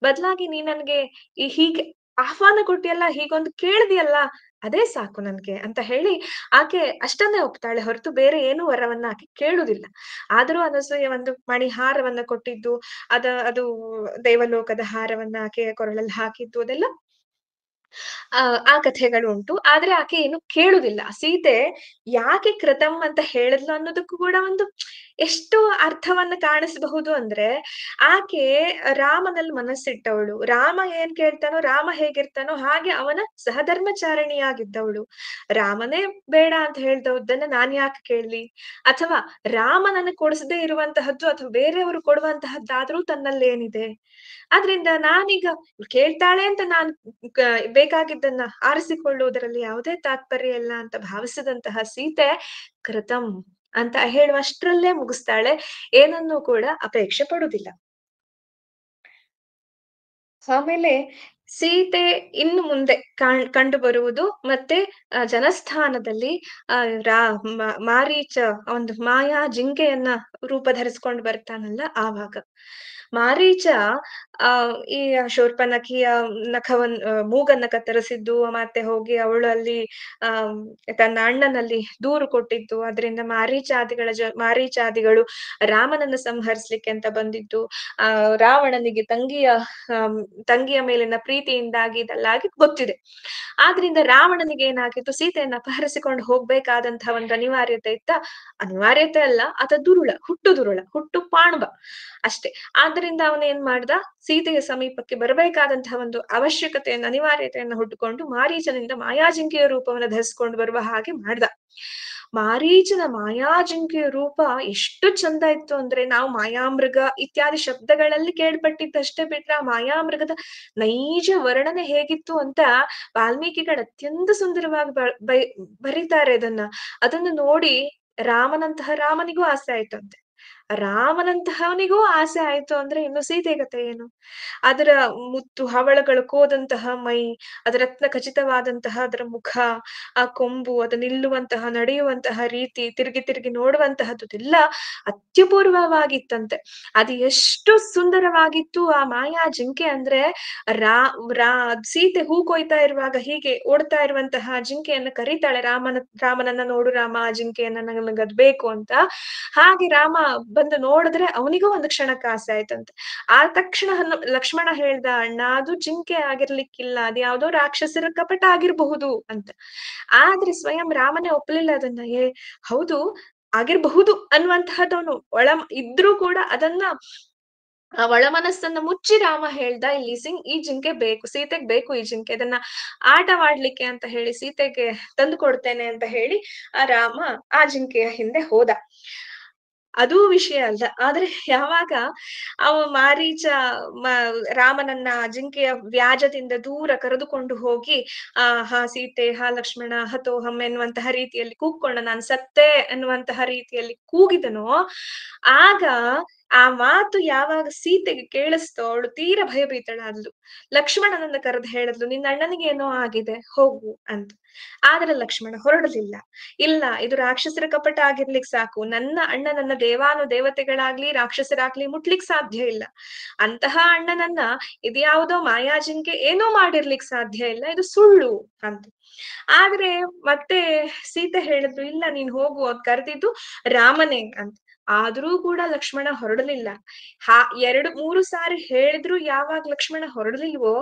ಬದಲಾಗಿ ನೀ ನನ್ಗೆ ಈ ಹೀಗೆ ಆಹ್ವಾನ ಕೊಟ್ಟಿಯಲ್ಲ ಹೀಗೊಂದು ಕೇಳ್ದಿಯಲ್ಲ ಅದೇ ಸಾಕು ನನ್ಗೆ ಅಂತ ಹೇಳಿ ಆಕೆ ಅಷ್ಟನ್ನೇ ಒಪ್ತಾಳೆ ಹೊರತು ಬೇರೆ ಏನು ವರವನ್ನ ಆಕೆ ಕೇಳುದಿಲ್ಲ ಆದರೂ ಅನಸೂಯ ಒಂದು ಮಣಿಹಾರವನ್ನ ಕೊಟ್ಟಿದ್ದು ಅದ ಅದು ದೇವಲೋಕದ ಹಾರವನ್ನ ಆಕೆಯ ಕೊರಳಲ್ಲಿ ಹಾಕಿದ್ದು ಅದೆಲ್ಲ ಆ ಕಥೆಗಳು ಉಂಟು ಆದ್ರೆ ಆಕೆ ಏನು ಕೇಳುದಿಲ್ಲ ಸೀತೆ ಯಾಕೆ ಕೃತಮ್ ಅಂತ ಹೇಳಿದ್ಲು ಅನ್ನೋದಕ್ಕೂ ಕೂಡ ಒಂದು ಎಷ್ಟು ಅರ್ಥವನ್ನ ಕಾಣಿಸಬಹುದು ಅಂದ್ರೆ ಆಕೆ ರಾಮನಲ್ಲಿ ಮನಸ್ಸಿಟ್ಟವಳು ರಾಮ ಏನ್ ಕೇಳ್ತಾನೋ ರಾಮ ಹೇಗಿರ್ತಾನೋ ಹಾಗೆ ಅವನ ಸಹಧರ್ಮಚಾರಣಿಯಾಗಿದ್ದವಳು ರಾಮನೇ ಬೇಡ ಅಂತ ಹೇಳ್ದವದನ್ನ ನಾನ್ ಯಾಕೆ ಕೇಳಲಿ ಅಥವಾ ರಾಮನನ್ನು ಕೊಡಿಸದೇ ಇರುವಂತಹದ್ದು ಅಥವಾ ಬೇರೆಯವರು ಕೊಡುವಂತಹದ್ದಾದ್ರೂ ತನ್ನಲ್ಲೇನಿದೆ ಏನಿದೆ ಆದ್ರಿಂದ ನಾನೀಗ ಕೇಳ್ತಾಳೆ ಅಂತ ನಾನು ಬೇಕಾಗಿದ್ದನ್ನ ಆರಿಸಿಕೊಳ್ಳುವುದರಲ್ಲಿ ಯಾವುದೇ ತಾತ್ಪರ್ಯ ಇಲ್ಲ ಅಂತ ಭಾವಿಸಿದಂತಹ ಸೀತೆ ಕೃತಂ ಅಂತ ಹೇಳುವಷ್ಟರಲ್ಲೇ ಮುಗಿಸ್ತಾಳೆ ಏನನ್ನೂ ಕೂಡ ಅಪೇಕ್ಷೆ ಪಡುವುದಿಲ್ಲ ಆಮೇಲೆ ಸೀತೆ ಇನ್ನು ಮುಂದೆ ಕಾಣ್ ಕಂಡು ಬರುವುದು ಮತ್ತೆ ಜನಸ್ಥಾನದಲ್ಲಿ ರಾ ಮಾರೀಚ ಒಂದು ಮಾಯಾ ಜಿಂಕೆಯನ್ನ ರೂಪ ಧರಿಸ್ಕೊಂಡು ಬರ್ತಾನಲ್ಲ ಆವಾಗ ಮಾರೀಚ ಆ ಈ ಶೋರ್ಪನಕಿಯ ನಖವನ್ ಮೂಗನ್ನ ಕತ್ತರಿಸಿದ್ದು ಮತ್ತೆ ಹೋಗಿ ಅವಳು ಅಲ್ಲಿ ಆ ತನ್ನ ಅಣ್ಣನಲ್ಲಿ ದೂರು ಕೊಟ್ಟಿದ್ದು ಅದರಿಂದ ಮಾರೀಚಾದಿಗಳ ಜ ಮಾರೀಚಾದಿಗಳು ರಾಮನನ್ನ ಸಂಹರಿಸ್ಲಿಕ್ಕೆ ಅಂತ ಬಂದಿದ್ದು ಆ ರಾವಣನಿಗೆ ತಂಗಿಯ ತಂಗಿಯ ಮೇಲಿನ ಪ್ರೀತಿ ಪ್ರೀತಿಯಿಂದಾಗಿ ಇದಲ್ಲಾಗಿ ಗೊತ್ತಿದೆ ಆದ್ರಿಂದ ರಾವಣನಿಗೆ ಏನಾಗಿತ್ತು ಸೀತೆಯನ್ನ ಅಪಹರಿಸಿಕೊಂಡು ಹೋಗ್ಬೇಕಾದಂತಹ ಒಂದು ಅನಿವಾರ್ಯತೆ ಇತ್ತ ಅನಿವಾರ್ಯತೆ ಅಲ್ಲ ಅಥವಾ ದುರುಳ ಹುಟ್ಟು ದುರುಳ ಹುಟ್ಟು ಪಾಣ್ಬ ಅಷ್ಟೇ ಆದ್ರಿಂದ ಅವನೇನ್ ಏನ್ ಮಾಡ್ದ ಸೀತೆಯ ಸಮೀಪಕ್ಕೆ ಬರಬೇಕಾದಂತಹ ಒಂದು ಅವಶ್ಯಕತೆಯನ್ನು ಅನಿವಾರ್ಯತೆಯನ್ನು ಹುಟ್ಟುಕೊಂಡು ಮಾರೀಚನಿಂದ ಮಾಯಾಜಿಂಕೆಯ ರೂಪವನ್ನು ಧರಿಸಿಕೊಂಡು ಬರುವ ಹಾಗೆ ಮಾಡ್ದ ಮಾರೀಚನ ಮಾಯಾಜಿಂಕೆಯ ರೂಪ ಎಷ್ಟು ಚಂದ ಇತ್ತು ಅಂದ್ರೆ ನಾವು ಮಾಯಾಮೃಗ ಇತ್ಯಾದಿ ಶಬ್ದಗಳಲ್ಲಿ ಕೇಳ್ಪಟ್ಟಿದ್ದಷ್ಟೇ ಬಿಟ್ರೆ ಆ ಮಾಯಾಮೃಗದ ನೈಜ ವರ್ಣನೆ ಹೇಗಿತ್ತು ಅಂತ ವಾಲ್ಮೀಕಿಗಳು ಅತ್ಯಂತ ಸುಂದರವಾಗಿ ಬೈ ಬರೀತಾರೆ ಅದನ್ನ ಅದನ್ನು ನೋಡಿ ರಾಮನಂತಹ ರಾಮನಿಗೂ ಆಸೆ ಆಯ್ತಂತೆ ರಾಮನಂತಹವನಿಗೂ ಆಸೆ ಆಯ್ತು ಅಂದ್ರೆ ಇನ್ನು ಸೀತೆ ಕಥೆ ಏನು ಅದರ ಮುತ್ತು ಹವಳಗಳು ಕೋದಂತಹ ಮೈ ಅದರ ರತ್ನ ಖಚಿತವಾದಂತಹ ಅದರ ಮುಖ ಆ ಕೊಂಬು ಅದು ನಿಲ್ಲುವಂತಹ ನಡೆಯುವಂತಹ ರೀತಿ ತಿರುಗಿ ತಿರುಗಿ ಎಲ್ಲ ಅತ್ಯಪೂರ್ವವಾಗಿತ್ತಂತೆ ಅದು ಎಷ್ಟು ಸುಂದರವಾಗಿತ್ತು ಆ ಮಾಯಾ ಜಿಂಕೆ ಅಂದ್ರೆ ರಾ ರಾ ಸೀತೆ ಹೂ ಕೊಯ್ತಾ ಇರುವಾಗ ಹೀಗೆ ಓಡ್ತಾ ಇರುವಂತಹ ಜಿಂಕೆಯನ್ನು ಕರೀತಾಳೆ ರಾಮನ ರಾಮನನ್ನ ನೋಡು ರಾಮ ಆ ಜಿಂಕೆಯನ್ನ ನನ್ನ ಅಂತ ಹಾಗೆ ರಾಮ ಬಂದು ನೋಡಿದ್ರೆ ಅವನಿಗೂ ಒಂದು ಕ್ಷಣಕ್ಕೆ ಆಸೆ ಆಯ್ತಂತೆ ಆ ತಕ್ಷಣ ಲಕ್ಷ್ಮಣ ಹೇಳ್ದ ಅಣ್ಣ ಅದು ಜಿಂಕೆ ಆಗಿರ್ಲಿಕ್ಕಿಲ್ಲ ಅದು ಯಾವ್ದೋ ರಾಕ್ಷಸರ ಕಪಟ ಆಗಿರ್ಬಹುದು ಅಂತ ಆದ್ರೆ ಸ್ವಯಂ ರಾಮನೇ ಒಪ್ಪಲಿಲ್ಲ ಅದನ್ನ ಏ ಹೌದು ಆಗಿರ್ಬಹುದು ಅನ್ನುವಂತಹದವನು ಒಳ ಇದ್ರೂ ಕೂಡ ಅದನ್ನ ಆ ಒಳ ಮನಸ್ಸನ್ನ ಮುಚ್ಚಿ ರಾಮ ಹೇಳ್ದ ಇಲ್ಲಿ ಸಿಂಗ್ ಈ ಜಿಂಕೆ ಬೇಕು ಸೀತೆಗೆ ಬೇಕು ಈ ಜಿಂಕೆ ಅದನ್ನ ಆಟವಾಡ್ಲಿಕ್ಕೆ ಅಂತ ಹೇಳಿ ಸೀತೆಗೆ ತಂದು ಕೊಡ್ತೇನೆ ಅಂತ ಹೇಳಿ ಆ ರಾಮ ಆ ಜಿಂಕೆಯ ಹಿಂದೆ ಹೋದ ಅದು ವಿಷಯ ಅಲ್ಲ ಆದ್ರೆ ಯಾವಾಗ ಅವ ಮಾರೀಚ ರಾಮನನ್ನ ಜಿಂಕೆಯ ವ್ಯಾಜದಿಂದ ದೂರ ಕರೆದುಕೊಂಡು ಹೋಗಿ ಆ ಹಾ ಸೀತೆ ಹ ಲಕ್ಷ್ಮಣ ಹತೋಹಂ ಎನ್ನುವಂತಹ ರೀತಿಯಲ್ಲಿ ಕೂಗ್ಕೊಂಡ ನಾನು ಸತ್ತೆ ಅನ್ನುವಂತಹ ರೀತಿಯಲ್ಲಿ ಕೂಗಿದನೋ ಆಗ ಆ ಮಾತು ಯಾವಾಗ ಸೀತೆಗೆ ಕೇಳಿಸ್ತೋ ಅವಳು ತೀರಾ ಭಯಭೀತಳಾದ್ಲು ಲಕ್ಷ್ಮಣನನ್ನ ಕರೆದು ಹೇಳಿದ್ಲು ನಿನ್ನ ಅಣ್ಣನಿಗೆ ಏನೋ ಆಗಿದೆ ಹೋಗು ಅಂತ ಆದ್ರೆ ಲಕ್ಷ್ಮಣ ಹೊರಡಲಿಲ್ಲ ಇಲ್ಲ ಇದು ರಾಕ್ಷಸರ ಕಪಟ ಆಗಿರ್ಲಿಕ್ ಸಾಕು ನನ್ನ ಅಣ್ಣ ನನ್ನ ದೇವಾನು ದೇವತೆಗಳಾಗ್ಲಿ ರಾಕ್ಷಸರಾಗ್ಲಿ ಮುಟ್ಲಿಕ್ ಸಾಧ್ಯ ಇಲ್ಲ ಅಂತಹ ಅಣ್ಣನನ್ನ ಇದ್ಯಾವುದೋ ಮಾಯಾಜಿಂಕೆ ಏನೋ ಮಾಡಿರ್ಲಿಕ್ ಸಾಧ್ಯ ಇಲ್ಲ ಇದು ಸುಳ್ಳು ಅಂತ ಆದ್ರೆ ಮತ್ತೆ ಸೀತೆ ಹೇಳಿದ್ರು ಇಲ್ಲ ನೀನ್ ಹೋಗು ಅದ್ ಕರೆದಿದ್ದು ರಾಮನೇ ಅಂತ ಆದ್ರೂ ಕೂಡ ಲಕ್ಷ್ಮಣ ಹೊರಡಲಿಲ್ಲ ಹಾ ಎರಡು ಮೂರು ಸಾರಿ ಹೇಳಿದ್ರು ಯಾವಾಗ ಲಕ್ಷ್ಮಣ ಹೊರಡಲಿಲ್ವೋ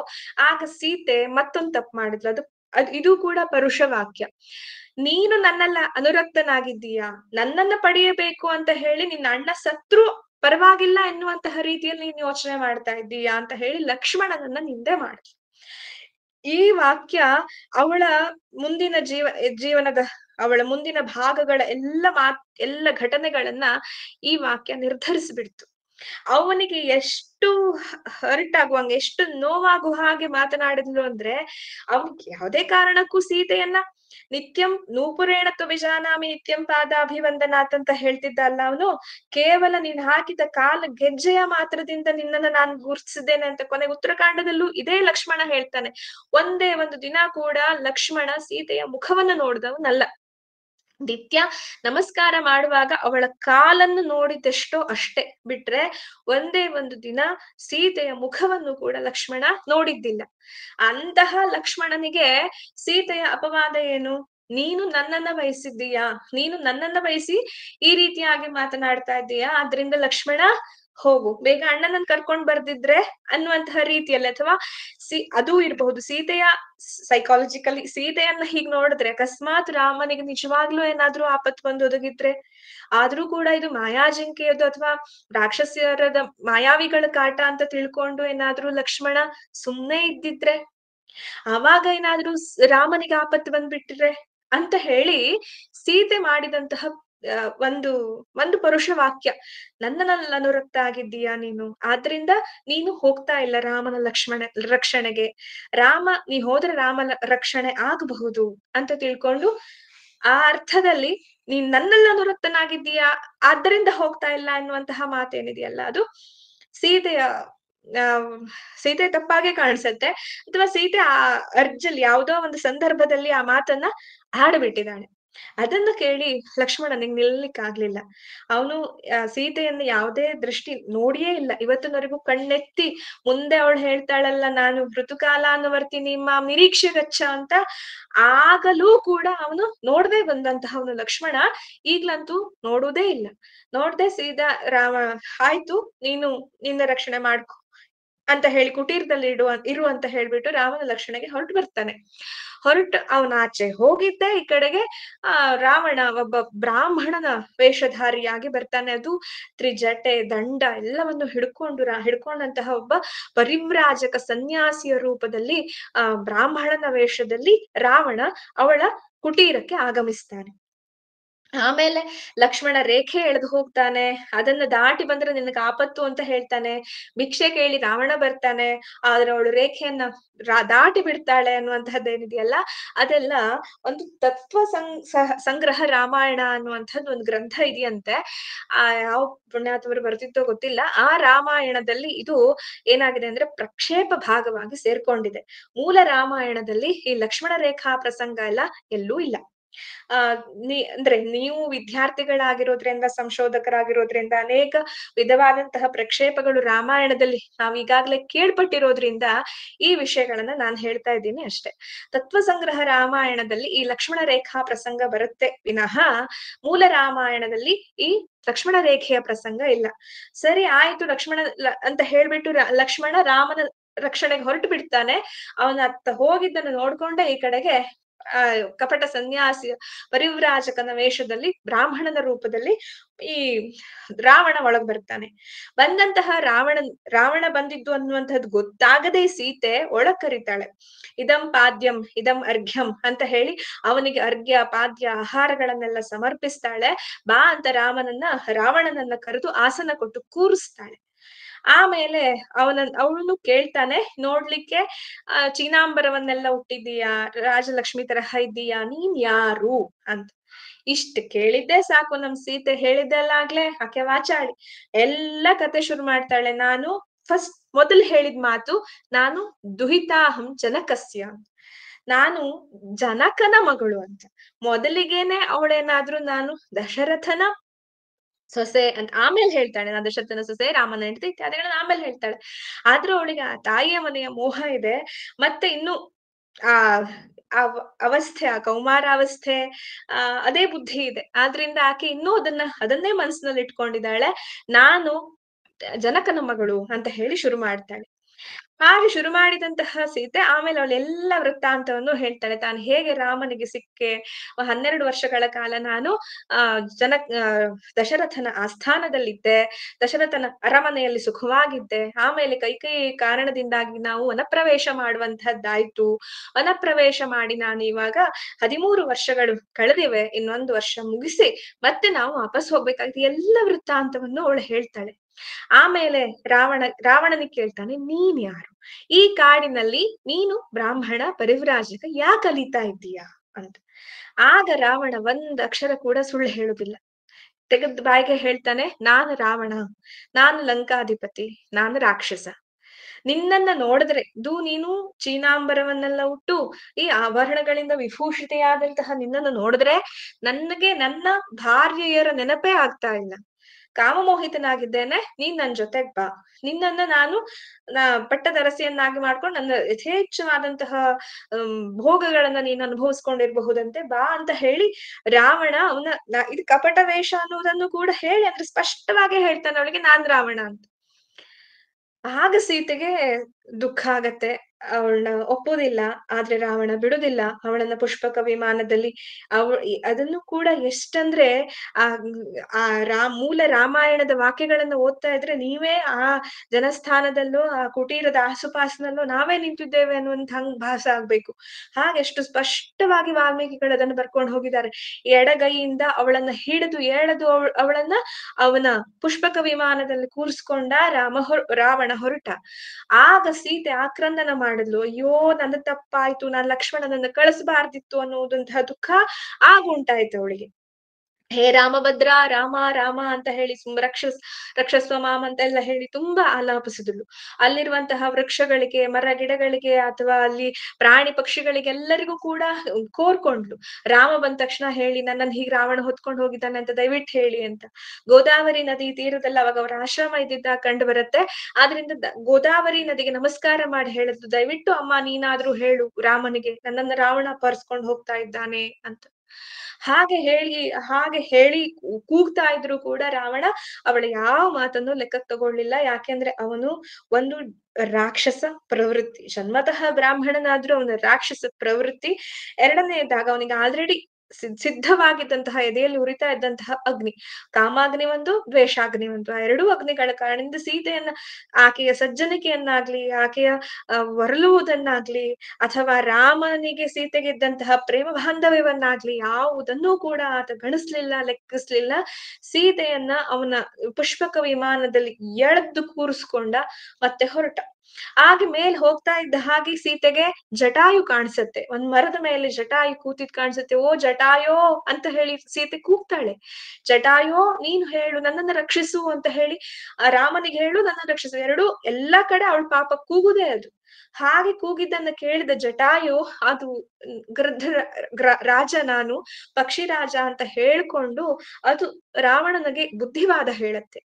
ಆಗ ಸೀತೆ ಮತ್ತೊಂದು ತಪ್ಪು ಮಾಡಿದ್ಲು ಅದು ಅದ್ ಇದು ಕೂಡ ಪರುಷ ವಾಕ್ಯ ನೀನು ನನ್ನಲ್ಲ ಅನುರಕ್ತನಾಗಿದ್ದೀಯಾ ನನ್ನನ್ನ ಪಡೆಯಬೇಕು ಅಂತ ಹೇಳಿ ನಿನ್ನ ಅಣ್ಣ ಸತ್ರು ಪರವಾಗಿಲ್ಲ ಎನ್ನುವಂತಹ ರೀತಿಯಲ್ಲಿ ನೀನು ಯೋಚನೆ ಮಾಡ್ತಾ ಇದ್ದೀಯಾ ಅಂತ ಹೇಳಿ ಲಕ್ಷ್ಮಣನನ್ನ ನಿಂದೆ ಮಾಡಿದ್ಲು ಈ ವಾಕ್ಯ ಅವಳ ಮುಂದಿನ ಜೀವ ಜೀವನದ ಅವಳ ಮುಂದಿನ ಭಾಗಗಳ ಎಲ್ಲ ಮಾತ್ ಎಲ್ಲ ಘಟನೆಗಳನ್ನ ಈ ವಾಕ್ಯ ನಿರ್ಧರಿಸ್ಬಿಡ್ತು ಅವನಿಗೆ ಎಷ್ಟು ಹರ್ಟ್ ಆಗುವಂಗೆ ಎಷ್ಟು ನೋವಾಗುವ ಹಾಗೆ ಮಾತನಾಡಿದ್ಲು ಅಂದ್ರೆ ಅವ್ ಯಾವುದೇ ಕಾರಣಕ್ಕೂ ಸೀತೆಯನ್ನ ನಿತ್ಯಂ ನೂಪುರೇಣ ವಿಜಾನಾಮಿ ನಿತ್ಯಂ ಅಭಿವಂದನಾಥ್ ಅಂತ ಹೇಳ್ತಿದ್ದ ಅಲ್ಲ ಅವನು ಕೇವಲ ನೀನ್ ಹಾಕಿದ ಕಾಲ ಗೆಜ್ಜೆಯ ಮಾತ್ರದಿಂದ ನಿನ್ನನ್ನ ನಾನು ಗುರ್ತಿಸಿದ್ದೇನೆ ಅಂತ ಕೊನೆಗೆ ಉತ್ತರಕಾಂಡದಲ್ಲೂ ಇದೇ ಲಕ್ಷ್ಮಣ ಹೇಳ್ತಾನೆ ಒಂದೇ ಒಂದು ದಿನ ಕೂಡ ಲಕ್ಷ್ಮಣ ಸೀತೆಯ ಮುಖವನ್ನ ನೋಡಿದವನಲ್ಲ ನಿತ್ಯ ನಮಸ್ಕಾರ ಮಾಡುವಾಗ ಅವಳ ಕಾಲನ್ನು ನೋಡಿದಷ್ಟೋ ಅಷ್ಟೇ ಬಿಟ್ರೆ ಒಂದೇ ಒಂದು ದಿನ ಸೀತೆಯ ಮುಖವನ್ನು ಕೂಡ ಲಕ್ಷ್ಮಣ ನೋಡಿದ್ದಿಲ್ಲ ಅಂತಹ ಲಕ್ಷ್ಮಣನಿಗೆ ಸೀತೆಯ ಅಪವಾದ ಏನು ನೀನು ನನ್ನನ್ನ ಬಯಸಿದ್ದೀಯಾ ನೀನು ನನ್ನನ್ನ ಬಯಸಿ ಈ ರೀತಿಯಾಗಿ ಮಾತನಾಡ್ತಾ ಇದ್ದೀಯಾ ಆದ್ರಿಂದ ಲಕ್ಷ್ಮಣ ಹೋಗು ಬೇಗ ಅಣ್ಣನನ್ ಕರ್ಕೊಂಡ್ ಬರ್ದಿದ್ರೆ ಅನ್ನುವಂತಹ ರೀತಿಯಲ್ಲಿ ಅಥವಾ ಸಿ ಅದು ಇರಬಹುದು ಸೀತೆಯ ಸೈಕಾಲಜಿಕಲಿ ಸೀತೆಯನ್ನ ಹೀಗ್ ನೋಡಿದ್ರೆ ಅಕಸ್ಮಾತ್ ರಾಮನಿಗೆ ನಿಜವಾಗ್ಲೂ ಏನಾದ್ರೂ ಆಪತ್ ಬಂದು ಒದಗಿದ್ರೆ ಆದ್ರೂ ಕೂಡ ಇದು ಮಾಯಾಜಿಂಕೆಯದು ಅಥವಾ ರಾಕ್ಷಸರದ ಮಾಯಾವಿಗಳ ಕಾಟ ಅಂತ ತಿಳ್ಕೊಂಡು ಏನಾದ್ರೂ ಲಕ್ಷ್ಮಣ ಸುಮ್ನೆ ಇದ್ದಿದ್ರೆ ಆವಾಗ ಏನಾದ್ರೂ ರಾಮನಿಗೆ ಆಪತ್ತು ಬಂದ್ಬಿಟ್ರೆ ಅಂತ ಹೇಳಿ ಸೀತೆ ಮಾಡಿದಂತಹ ಒಂದು ಒಂದು ಪರುಷ ವಾಕ್ಯ ನನ್ನ ಅನುರಕ್ತ ಆಗಿದ್ದೀಯಾ ನೀನು ಆದ್ರಿಂದ ನೀನು ಹೋಗ್ತಾ ಇಲ್ಲ ರಾಮನ ಲಕ್ಷ್ಮಣ ರಕ್ಷಣೆಗೆ ರಾಮ ನೀ ಹೋದ್ರೆ ರಾಮನ ರಕ್ಷಣೆ ಆಗಬಹುದು ಅಂತ ತಿಳ್ಕೊಂಡು ಆ ಅರ್ಥದಲ್ಲಿ ನೀನ್ ನನ್ನಲ್ಲಿ ಅನುರಕ್ತನಾಗಿದ್ದೀಯಾ ಆದ್ದರಿಂದ ಹೋಗ್ತಾ ಇಲ್ಲ ಅನ್ನುವಂತಹ ಮಾತೇನಿದೆಯಲ್ಲ ಅದು ಸೀತೆಯ ಸೀತೆ ತಪ್ಪಾಗೆ ಕಾಣಿಸುತ್ತೆ ಅಥವಾ ಸೀತೆ ಆ ಅರ್ಜಲ್ ಯಾವುದೋ ಒಂದು ಸಂದರ್ಭದಲ್ಲಿ ಆ ಮಾತನ್ನ ಆಡ್ಬಿಟ್ಟಿದ್ದಾಳೆ ಅದನ್ನ ಕೇಳಿ ಲಕ್ಷ್ಮಣನಿಗೆ ನಿಲ್ಲಲಿಕ್ಕೆ ಆಗ್ಲಿಲ್ಲ ಅವನು ಸೀತೆಯನ್ನು ಯಾವುದೇ ದೃಷ್ಟಿ ನೋಡಿಯೇ ಇಲ್ಲ ಇವತ್ತಿನವರೆಗೂ ಕಣ್ಣೆತ್ತಿ ಮುಂದೆ ಅವಳು ಹೇಳ್ತಾಳಲ್ಲ ನಾನು ಅನ್ನುವರ್ತೀನಿ ಮಾ ನಿರೀಕ್ಷೆ ಗಚ್ಚ ಅಂತ ಆಗಲೂ ಕೂಡ ಅವನು ನೋಡ್ದೆ ಬಂದಂತಹ ಅವನು ಲಕ್ಷ್ಮಣ ಈಗ್ಲಂತೂ ನೋಡುದೇ ಇಲ್ಲ ನೋಡ್ದೆ ಸೀದಾ ರಾಮ ಆಯ್ತು ನೀನು ನಿನ್ನ ರಕ್ಷಣೆ ಮಾಡ್ಕೊ ಅಂತ ಹೇಳಿ ಕುಟೀರದಲ್ಲಿ ಇಡುವ ಇರು ಅಂತ ಹೇಳ್ಬಿಟ್ಟು ರಾವಣ ಲಕ್ಷಣಗೆ ಹೊರಟು ಬರ್ತಾನೆ ಹೊರಟು ಅವನ ಆಚೆ ಹೋಗಿದ್ದೆ ಈ ಕಡೆಗೆ ಆ ರಾವಣ ಒಬ್ಬ ಬ್ರಾಹ್ಮಣನ ವೇಷಧಾರಿಯಾಗಿ ಬರ್ತಾನೆ ಅದು ತ್ರಿಜಟೆ ದಂಡ ಎಲ್ಲವನ್ನು ಹಿಡ್ಕೊಂಡು ಹಿಡ್ಕೊಂಡಂತಹ ಒಬ್ಬ ಪರಿವ್ರಾಜಕ ಸನ್ಯಾಸಿಯ ರೂಪದಲ್ಲಿ ಆ ಬ್ರಾಹ್ಮಣನ ವೇಷದಲ್ಲಿ ರಾವಣ ಅವಳ ಕುಟೀರಕ್ಕೆ ಆಗಮಿಸ್ತಾನೆ ಆಮೇಲೆ ಲಕ್ಷ್ಮಣ ರೇಖೆ ಎಳೆದು ಹೋಗ್ತಾನೆ ಅದನ್ನ ದಾಟಿ ಬಂದ್ರೆ ನಿನಗೆ ಆಪತ್ತು ಅಂತ ಹೇಳ್ತಾನೆ ಭಿಕ್ಷೆ ಕೇಳಿ ರಾವಣ ಬರ್ತಾನೆ ಆದ್ರೆ ಅವಳು ರೇಖೆಯನ್ನ ದಾಟಿ ಬಿಡ್ತಾಳೆ ಅನ್ನುವಂತಹದ್ದೇನಿದೆಯಲ್ಲ ಅದೆಲ್ಲ ಒಂದು ತತ್ವ ಸಂಗ್ರಹ ರಾಮಾಯಣ ಅನ್ನುವಂಥದ್ದು ಒಂದು ಗ್ರಂಥ ಇದೆಯಂತೆ ಆ ಯಾವ ಪುಣ್ಯಾತ್ಮರು ಬರ್ತಿತ್ತೋ ಗೊತ್ತಿಲ್ಲ ಆ ರಾಮಾಯಣದಲ್ಲಿ ಇದು ಏನಾಗಿದೆ ಅಂದ್ರೆ ಪ್ರಕ್ಷೇಪ ಭಾಗವಾಗಿ ಸೇರ್ಕೊಂಡಿದೆ ಮೂಲ ರಾಮಾಯಣದಲ್ಲಿ ಈ ಲಕ್ಷ್ಮಣ ರೇಖಾ ಪ್ರಸಂಗ ಎಲ್ಲ ಎಲ್ಲೂ ಇಲ್ಲ ಆ ಅಂದ್ರೆ ನೀವು ವಿದ್ಯಾರ್ಥಿಗಳಾಗಿರೋದ್ರಿಂದ ಸಂಶೋಧಕರಾಗಿರೋದ್ರಿಂದ ಅನೇಕ ವಿಧವಾದಂತಹ ಪ್ರಕ್ಷೇಪಗಳು ರಾಮಾಯಣದಲ್ಲಿ ನಾವು ಈಗಾಗಲೇ ಕೇಳ್ಪಟ್ಟಿರೋದ್ರಿಂದ ಈ ವಿಷಯಗಳನ್ನ ನಾನು ಹೇಳ್ತಾ ಇದ್ದೀನಿ ಅಷ್ಟೇ ತತ್ವ ಸಂಗ್ರಹ ರಾಮಾಯಣದಲ್ಲಿ ಈ ಲಕ್ಷ್ಮಣ ರೇಖಾ ಪ್ರಸಂಗ ಬರುತ್ತೆ ವಿನಃ ಮೂಲ ರಾಮಾಯಣದಲ್ಲಿ ಈ ಲಕ್ಷ್ಮಣ ರೇಖೆಯ ಪ್ರಸಂಗ ಇಲ್ಲ ಸರಿ ಆಯ್ತು ಲಕ್ಷ್ಮಣ ಅಂತ ಹೇಳ್ಬಿಟ್ಟು ಲಕ್ಷ್ಮಣ ರಾಮನ ರಕ್ಷಣೆಗೆ ಹೊರಟು ಬಿಡ್ತಾನೆ ಅವನ ಹೋಗಿದ್ದನ್ನು ನೋಡ್ಕೊಂಡೆ ಈ ಕಡೆಗೆ ಆ ಕಪಟ ಸನ್ಯಾಸಿ ಪರಿವ್ರಾಜಕನ ವೇಷದಲ್ಲಿ ಬ್ರಾಹ್ಮಣನ ರೂಪದಲ್ಲಿ ಈ ರಾವಣ ಒಳಗ್ ಬರ್ತಾನೆ ಬಂದಂತಹ ರಾವಣ ರಾವಣ ಬಂದಿದ್ದು ಅನ್ನುವಂಥದ್ದು ಗೊತ್ತಾಗದೆ ಸೀತೆ ಒಳ ಕರಿತಾಳೆ ಇದಂ ಪಾದ್ಯಂ ಇದಂ ಅರ್ಘ್ಯಂ ಅಂತ ಹೇಳಿ ಅವನಿಗೆ ಅರ್ಘ್ಯ ಪಾದ್ಯ ಆಹಾರಗಳನ್ನೆಲ್ಲ ಸಮರ್ಪಿಸ್ತಾಳೆ ಬಾ ಅಂತ ರಾಮನನ್ನ ರಾವಣನನ್ನ ಕರೆದು ಆಸನ ಕೊಟ್ಟು ಕೂರಿಸ್ತಾಳೆ ಆಮೇಲೆ ಅವನ ಅವಳನ್ನು ಕೇಳ್ತಾನೆ ನೋಡ್ಲಿಕ್ಕೆ ಚೀನಾಂಬರವನ್ನೆಲ್ಲ ಹುಟ್ಟಿದೀಯಾ ರಾಜಲಕ್ಷ್ಮಿ ತರಹ ಇದ್ದೀಯಾ ನೀನ್ ಯಾರು ಅಂತ ಇಷ್ಟ ಕೇಳಿದ್ದೆ ಸಾಕು ನಮ್ ಸೀತೆ ಹೇಳಿದೆಲ್ಲ ಆಕೆ ವಾಚಾಳಿ ಎಲ್ಲಾ ಕತೆ ಶುರು ಮಾಡ್ತಾಳೆ ನಾನು ಫಸ್ಟ್ ಮೊದಲು ಹೇಳಿದ ಮಾತು ನಾನು ದುಹಿತಾಹಂ ಜನಕಸ್ಯ ನಾನು ಜನಕನ ಮಗಳು ಅಂತ ಮೊದಲಿಗೇನೆ ಅವಳೇನಾದ್ರೂ ನಾನು ದಶರಥನ ಸೊಸೆ ಅಂತ ಆಮೇಲೆ ಹೇಳ್ತಾಳೆ ನಾ ದಶರಥನ ಸೊಸೆ ರಾಮನ ಹೆಂಡತಿ ಇತ್ಯಾದಿಗಳನ್ನ ಆಮೇಲೆ ಹೇಳ್ತಾಳೆ ಆದ್ರೂ ಅವಳಿಗೆ ಆ ತಾಯಿಯ ಮನೆಯ ಮೋಹ ಇದೆ ಮತ್ತೆ ಇನ್ನು ಆ ಅವಸ್ಥೆ ಆ ಕೌಮಾರ ಅವಸ್ಥೆ ಆ ಅದೇ ಬುದ್ಧಿ ಇದೆ ಆದ್ರಿಂದ ಆಕೆ ಇನ್ನೂ ಅದನ್ನ ಅದನ್ನೇ ಮನಸ್ಸಿನಲ್ಲಿ ಇಟ್ಕೊಂಡಿದ್ದಾಳೆ ನಾನು ಜನಕನ ಮಗಳು ಅಂತ ಹೇಳಿ ಶುರು ಮಾಡ್ತಾಳೆ ಹಾಗೆ ಶುರು ಮಾಡಿದಂತಹ ಸೀತೆ ಆಮೇಲೆ ಅವಳು ಎಲ್ಲ ವೃತ್ತಾಂತವನ್ನು ಹೇಳ್ತಾಳೆ ತಾನು ಹೇಗೆ ರಾಮನಿಗೆ ಸಿಕ್ಕೆ ಹನ್ನೆರಡು ವರ್ಷಗಳ ಕಾಲ ನಾನು ಜನ ದಶರಥನ ಆಸ್ಥಾನದಲ್ಲಿದ್ದೆ ದಶರಥನ ಅರಮನೆಯಲ್ಲಿ ಸುಖವಾಗಿದ್ದೆ ಆಮೇಲೆ ಕೈಕೈ ಕಾರಣದಿಂದಾಗಿ ನಾವು ವನಪ್ರವೇಶ ಮಾಡುವಂತಹದ್ದಾಯ್ತು ವನಪ್ರವೇಶ ಮಾಡಿ ನಾನು ಇವಾಗ ಹದಿಮೂರು ವರ್ಷಗಳು ಕಳೆದಿವೆ ಇನ್ನೊಂದು ವರ್ಷ ಮುಗಿಸಿ ಮತ್ತೆ ನಾವು ವಾಪಸ್ ಹೋಗ್ಬೇಕಾಗಿತ್ತು ಎಲ್ಲ ವೃತ್ತಾಂತವನ್ನು ಅವಳು ಹೇಳ್ತಾಳೆ ಆಮೇಲೆ ರಾವಣ ರಾವಣನಿಗೆ ಕೇಳ್ತಾನೆ ನೀನ್ ಯಾರು ಈ ಕಾಡಿನಲ್ಲಿ ನೀನು ಬ್ರಾಹ್ಮಣ ಪರಿವ್ರಾಜಕ ಯಾಕೆ ಕಲಿತಾ ಇದ್ದೀಯಾ ಅಂತ ಆಗ ರಾವಣ ಒಂದ್ ಅಕ್ಷರ ಕೂಡ ಸುಳ್ಳು ಹೇಳುದಿಲ್ಲ ತೆಗೆದ್ ಬಾಯಿಗೆ ಹೇಳ್ತಾನೆ ನಾನು ರಾವಣ ನಾನು ಲಂಕಾಧಿಪತಿ ನಾನು ರಾಕ್ಷಸ ನಿನ್ನನ್ನ ನೋಡಿದ್ರೆ ಇದು ನೀನು ಚೀನಾಂಬರವನ್ನೆಲ್ಲ ಉಟ್ಟು ಈ ಆಭರಣಗಳಿಂದ ವಿಭೂಷಿತೆಯಾದಂತಹ ನಿನ್ನನ್ನು ನೋಡಿದ್ರೆ ನನಗೆ ನನ್ನ ಭಾರ್ಯೆಯರ ನೆನಪೇ ಆಗ್ತಾ ಇಲ್ಲ ಕಾಮಮೋಹಿತನಾಗಿದ್ದೇನೆ ನೀನ್ ನನ್ನ ಜೊತೆಗ್ ಬಾ ನಿನ್ನನ್ನ ನಾನು ಪಟ್ಟದರಸಿಯನ್ನಾಗಿ ಮಾಡ್ಕೊಂಡು ನನ್ನ ಯಥೇಚ್ಛವಾದಂತಹ ಭೋಗಗಳನ್ನ ನೀನು ಅನುಭವಿಸ್ಕೊಂಡಿರ್ಬಹುದಂತೆ ಬಾ ಅಂತ ಹೇಳಿ ರಾವಣ ಅವನ ಇದು ಕಪಟ ವೇಷ ಅನ್ನೋದನ್ನು ಕೂಡ ಹೇಳಿ ಅಂದ್ರೆ ಸ್ಪಷ್ಟವಾಗಿ ಹೇಳ್ತಾನೆ ಅವಳಿಗೆ ನಾನ್ ರಾವಣ ಅಂತ ಆಗ ಸೀತೆಗೆ ದುಃಖ ಆಗತ್ತೆ ಅವಳನ್ನ ಒಪ್ಪೋದಿಲ್ಲ ಆದ್ರೆ ರಾವಣ ಬಿಡುದಿಲ್ಲ ಅವಳನ್ನ ಪುಷ್ಪಕ ವಿಮಾನದಲ್ಲಿ ಅವ ಅದನ್ನು ಕೂಡ ಎಷ್ಟಂದ್ರೆ ಆ ಆ ರಾ ಮೂಲ ರಾಮಾಯಣದ ವಾಕ್ಯಗಳನ್ನ ಓದ್ತಾ ಇದ್ರೆ ನೀವೇ ಆ ಜನಸ್ಥಾನದಲ್ಲೋ ಆ ಕುಟೀರದ ಆಸುಪಾಸಿನಲ್ಲೋ ನಾವೇ ನಿಂತಿದ್ದೇವೆ ಅನ್ನುವಂತ ಹಂಗ್ ಭಾಸ ಆಗ್ಬೇಕು ಹಾಗೆಷ್ಟು ಸ್ಪಷ್ಟವಾಗಿ ವಾಲ್ಮೀಕಿಗಳು ಅದನ್ನು ಬರ್ಕೊಂಡು ಹೋಗಿದ್ದಾರೆ ಎಡಗೈಯಿಂದ ಅವಳನ್ನ ಹಿಡಿದು ಏಳದು ಅವಳನ್ನ ಅವನ ಪುಷ್ಪಕ ವಿಮಾನದಲ್ಲಿ ಕೂರಿಸ್ಕೊಂಡ ರಾಮ ರಾವಣ ಹೊರಟ ಆಗ ಸೀತೆ ಆಕ್ರಂದನ ಮಾಡ ಮಾಡಿದ್ಲು ಅಯ್ಯೋ ನನ್ನ ತಪ್ಪಾಯ್ತು ನಾನ್ ಲಕ್ಷ್ಮಣನನ್ನ ಕಳಿಸಬಾರ್ದಿತ್ತು ಅನ್ನೋದಂತಹ ದುಃಖ ಆಗುಂಟಾಯ್ತು ಅವಳಿಗೆ ಹೇ ರಾಮಭದ್ರ ರಾಮ ರಾಮ ಅಂತ ಹೇಳಿ ರಕ್ಷಸ್ ರಕ್ಷಸ್ವ ಮಾಮ್ ಅಂತ ಎಲ್ಲ ಹೇಳಿ ತುಂಬಾ ಆಲಾಪಿಸಿದಳು ಅಲ್ಲಿರುವಂತಹ ವೃಕ್ಷಗಳಿಗೆ ಮರ ಗಿಡಗಳಿಗೆ ಅಥವಾ ಅಲ್ಲಿ ಪ್ರಾಣಿ ಎಲ್ಲರಿಗೂ ಕೂಡ ಕೋರ್ಕೊಂಡ್ಲು ರಾಮ ಬಂದ ತಕ್ಷಣ ಹೇಳಿ ನನ್ನನ್ನು ಹೀಗೆ ರಾವಣ ಹೊತ್ಕೊಂಡು ಹೋಗಿದ್ದಾನೆ ಅಂತ ದಯವಿಟ್ಟು ಹೇಳಿ ಅಂತ ಗೋದಾವರಿ ನದಿ ತೀರದಲ್ಲಿ ಅವಾಗ ಅವರ ಆಶ್ರಮ ಇದ್ದಿದ್ದ ಕಂಡು ಬರುತ್ತೆ ಆದ್ರಿಂದ ಗೋದಾವರಿ ನದಿಗೆ ನಮಸ್ಕಾರ ಮಾಡಿ ಹೇಳಿದ್ರು ದಯವಿಟ್ಟು ಅಮ್ಮ ನೀನಾದ್ರೂ ಹೇಳು ರಾಮನಿಗೆ ನನ್ನನ್ನು ರಾವಣ ಪರ್ಸ್ಕೊಂಡು ಹೋಗ್ತಾ ಇದ್ದಾನೆ ಅಂತ ಹಾಗೆ ಹೇಳಿ ಹಾಗೆ ಹೇಳಿ ಕೂಗ್ತಾ ಇದ್ರು ಕೂಡ ರಾವಣ ಅವಳ ಯಾವ ಮಾತನ್ನು ಲೆಕ್ಕಕ್ಕೆ ತಗೊಳ್ಳಿಲ್ಲ ಯಾಕೆಂದ್ರೆ ಅವನು ಒಂದು ರಾಕ್ಷಸ ಪ್ರವೃತ್ತಿ ಜನ್ಮತಃ ಬ್ರಾಹ್ಮಣನಾದ್ರೂ ಅವನ ರಾಕ್ಷಸ ಪ್ರವೃತ್ತಿ ಎರಡನೆಯದಾಗ ಅವನಿಗೆ ಆಲ್ರೆಡಿ ಸಿದ್ಧವಾಗಿದ್ದಂತಹ ಎದೆಯಲ್ಲಿ ಉರಿತಾ ಇದ್ದಂತಹ ಅಗ್ನಿ ಕಾಮಾಗ್ನಿ ಒಂದು ದ್ವೇಷಾಗ್ನಿ ಒಂದು ಆ ಎರಡೂ ಅಗ್ನಿಗಳ ಕಾರಣದಿಂದ ಸೀತೆಯನ್ನ ಆಕೆಯ ಸಜ್ಜನಿಕೆಯನ್ನಾಗ್ಲಿ ಆಕೆಯ ಒರಲುವುದನ್ನಾಗ್ಲಿ ಅಥವಾ ರಾಮನಿಗೆ ಇದ್ದಂತಹ ಪ್ರೇಮ ಬಾಂಧವ್ಯವನ್ನಾಗ್ಲಿ ಯಾವುದನ್ನೂ ಕೂಡ ಆತ ಗಣಿಸ್ಲಿಲ್ಲ ಲೆಕ್ಕಿಸ್ಲಿಲ್ಲ ಸೀತೆಯನ್ನ ಅವನ ಪುಷ್ಪಕ ವಿಮಾನದಲ್ಲಿ ಎಳೆದು ಕೂರಿಸ್ಕೊಂಡ ಮತ್ತೆ ಹೊರಟ ಆಗ ಮೇಲೆ ಹೋಗ್ತಾ ಇದ್ದ ಹಾಗೆ ಸೀತೆಗೆ ಜಟಾಯು ಕಾಣಿಸುತ್ತೆ ಒಂದ್ ಮರದ ಮೇಲೆ ಜಟಾಯು ಕೂತಿದ್ ಕಾಣಿಸುತ್ತೆ ಓ ಜಟಾಯೋ ಅಂತ ಹೇಳಿ ಸೀತೆ ಕೂಗ್ತಾಳೆ ಜಟಾಯೋ ನೀನು ಹೇಳು ನನ್ನನ್ನ ರಕ್ಷಿಸು ಅಂತ ಹೇಳಿ ರಾಮನಿಗೆ ಹೇಳು ನನ್ನ ರಕ್ಷಿಸು ಎರಡು ಎಲ್ಲಾ ಕಡೆ ಅವಳು ಪಾಪ ಕೂಗುದೇ ಅದು ಹಾಗೆ ಕೂಗಿದ್ದನ್ನ ಕೇಳಿದ ಜಟಾಯು ಅದು ಗೃಧ ರಾಜ ನಾನು ಪಕ್ಷಿ ರಾಜ ಅಂತ ಹೇಳ್ಕೊಂಡು ಅದು ರಾವಣನಿಗೆ ಬುದ್ಧಿವಾದ ಹೇಳತ್ತೆ